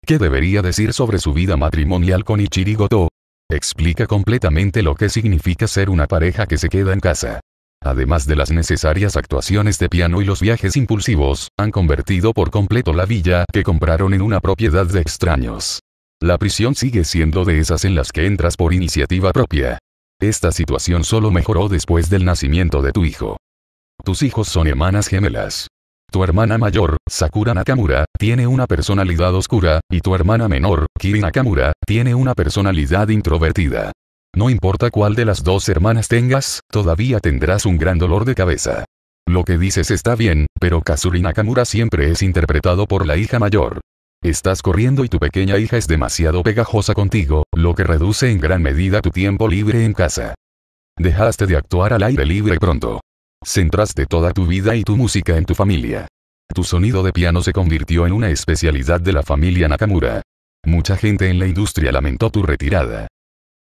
¿Qué debería decir sobre su vida matrimonial con Ichirigoto? Explica completamente lo que significa ser una pareja que se queda en casa además de las necesarias actuaciones de piano y los viajes impulsivos, han convertido por completo la villa que compraron en una propiedad de extraños. La prisión sigue siendo de esas en las que entras por iniciativa propia. Esta situación solo mejoró después del nacimiento de tu hijo. Tus hijos son hermanas gemelas. Tu hermana mayor, Sakura Nakamura, tiene una personalidad oscura, y tu hermana menor, Kiri Nakamura, tiene una personalidad introvertida. No importa cuál de las dos hermanas tengas, todavía tendrás un gran dolor de cabeza. Lo que dices está bien, pero Kazuri Nakamura siempre es interpretado por la hija mayor. Estás corriendo y tu pequeña hija es demasiado pegajosa contigo, lo que reduce en gran medida tu tiempo libre en casa. Dejaste de actuar al aire libre pronto. Centraste toda tu vida y tu música en tu familia. Tu sonido de piano se convirtió en una especialidad de la familia Nakamura. Mucha gente en la industria lamentó tu retirada.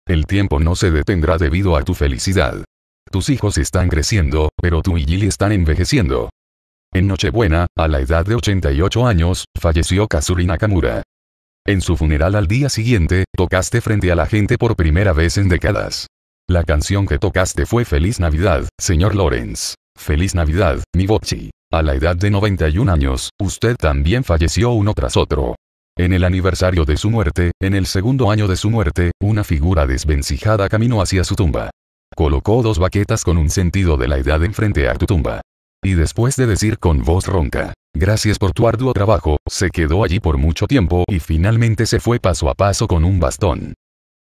El tiempo no se detendrá debido a tu felicidad. Tus hijos están creciendo, pero tú y Jill están envejeciendo. En Nochebuena, a la edad de 88 años, falleció Kazuri Nakamura. En su funeral al día siguiente, tocaste frente a la gente por primera vez en décadas. La canción que tocaste fue Feliz Navidad, señor Lawrence. Feliz Navidad, mi bochi. A la edad de 91 años, usted también falleció uno tras otro. En el aniversario de su muerte, en el segundo año de su muerte, una figura desvencijada caminó hacia su tumba. Colocó dos baquetas con un sentido de la edad enfrente a tu tumba. Y después de decir con voz ronca, gracias por tu arduo trabajo, se quedó allí por mucho tiempo y finalmente se fue paso a paso con un bastón.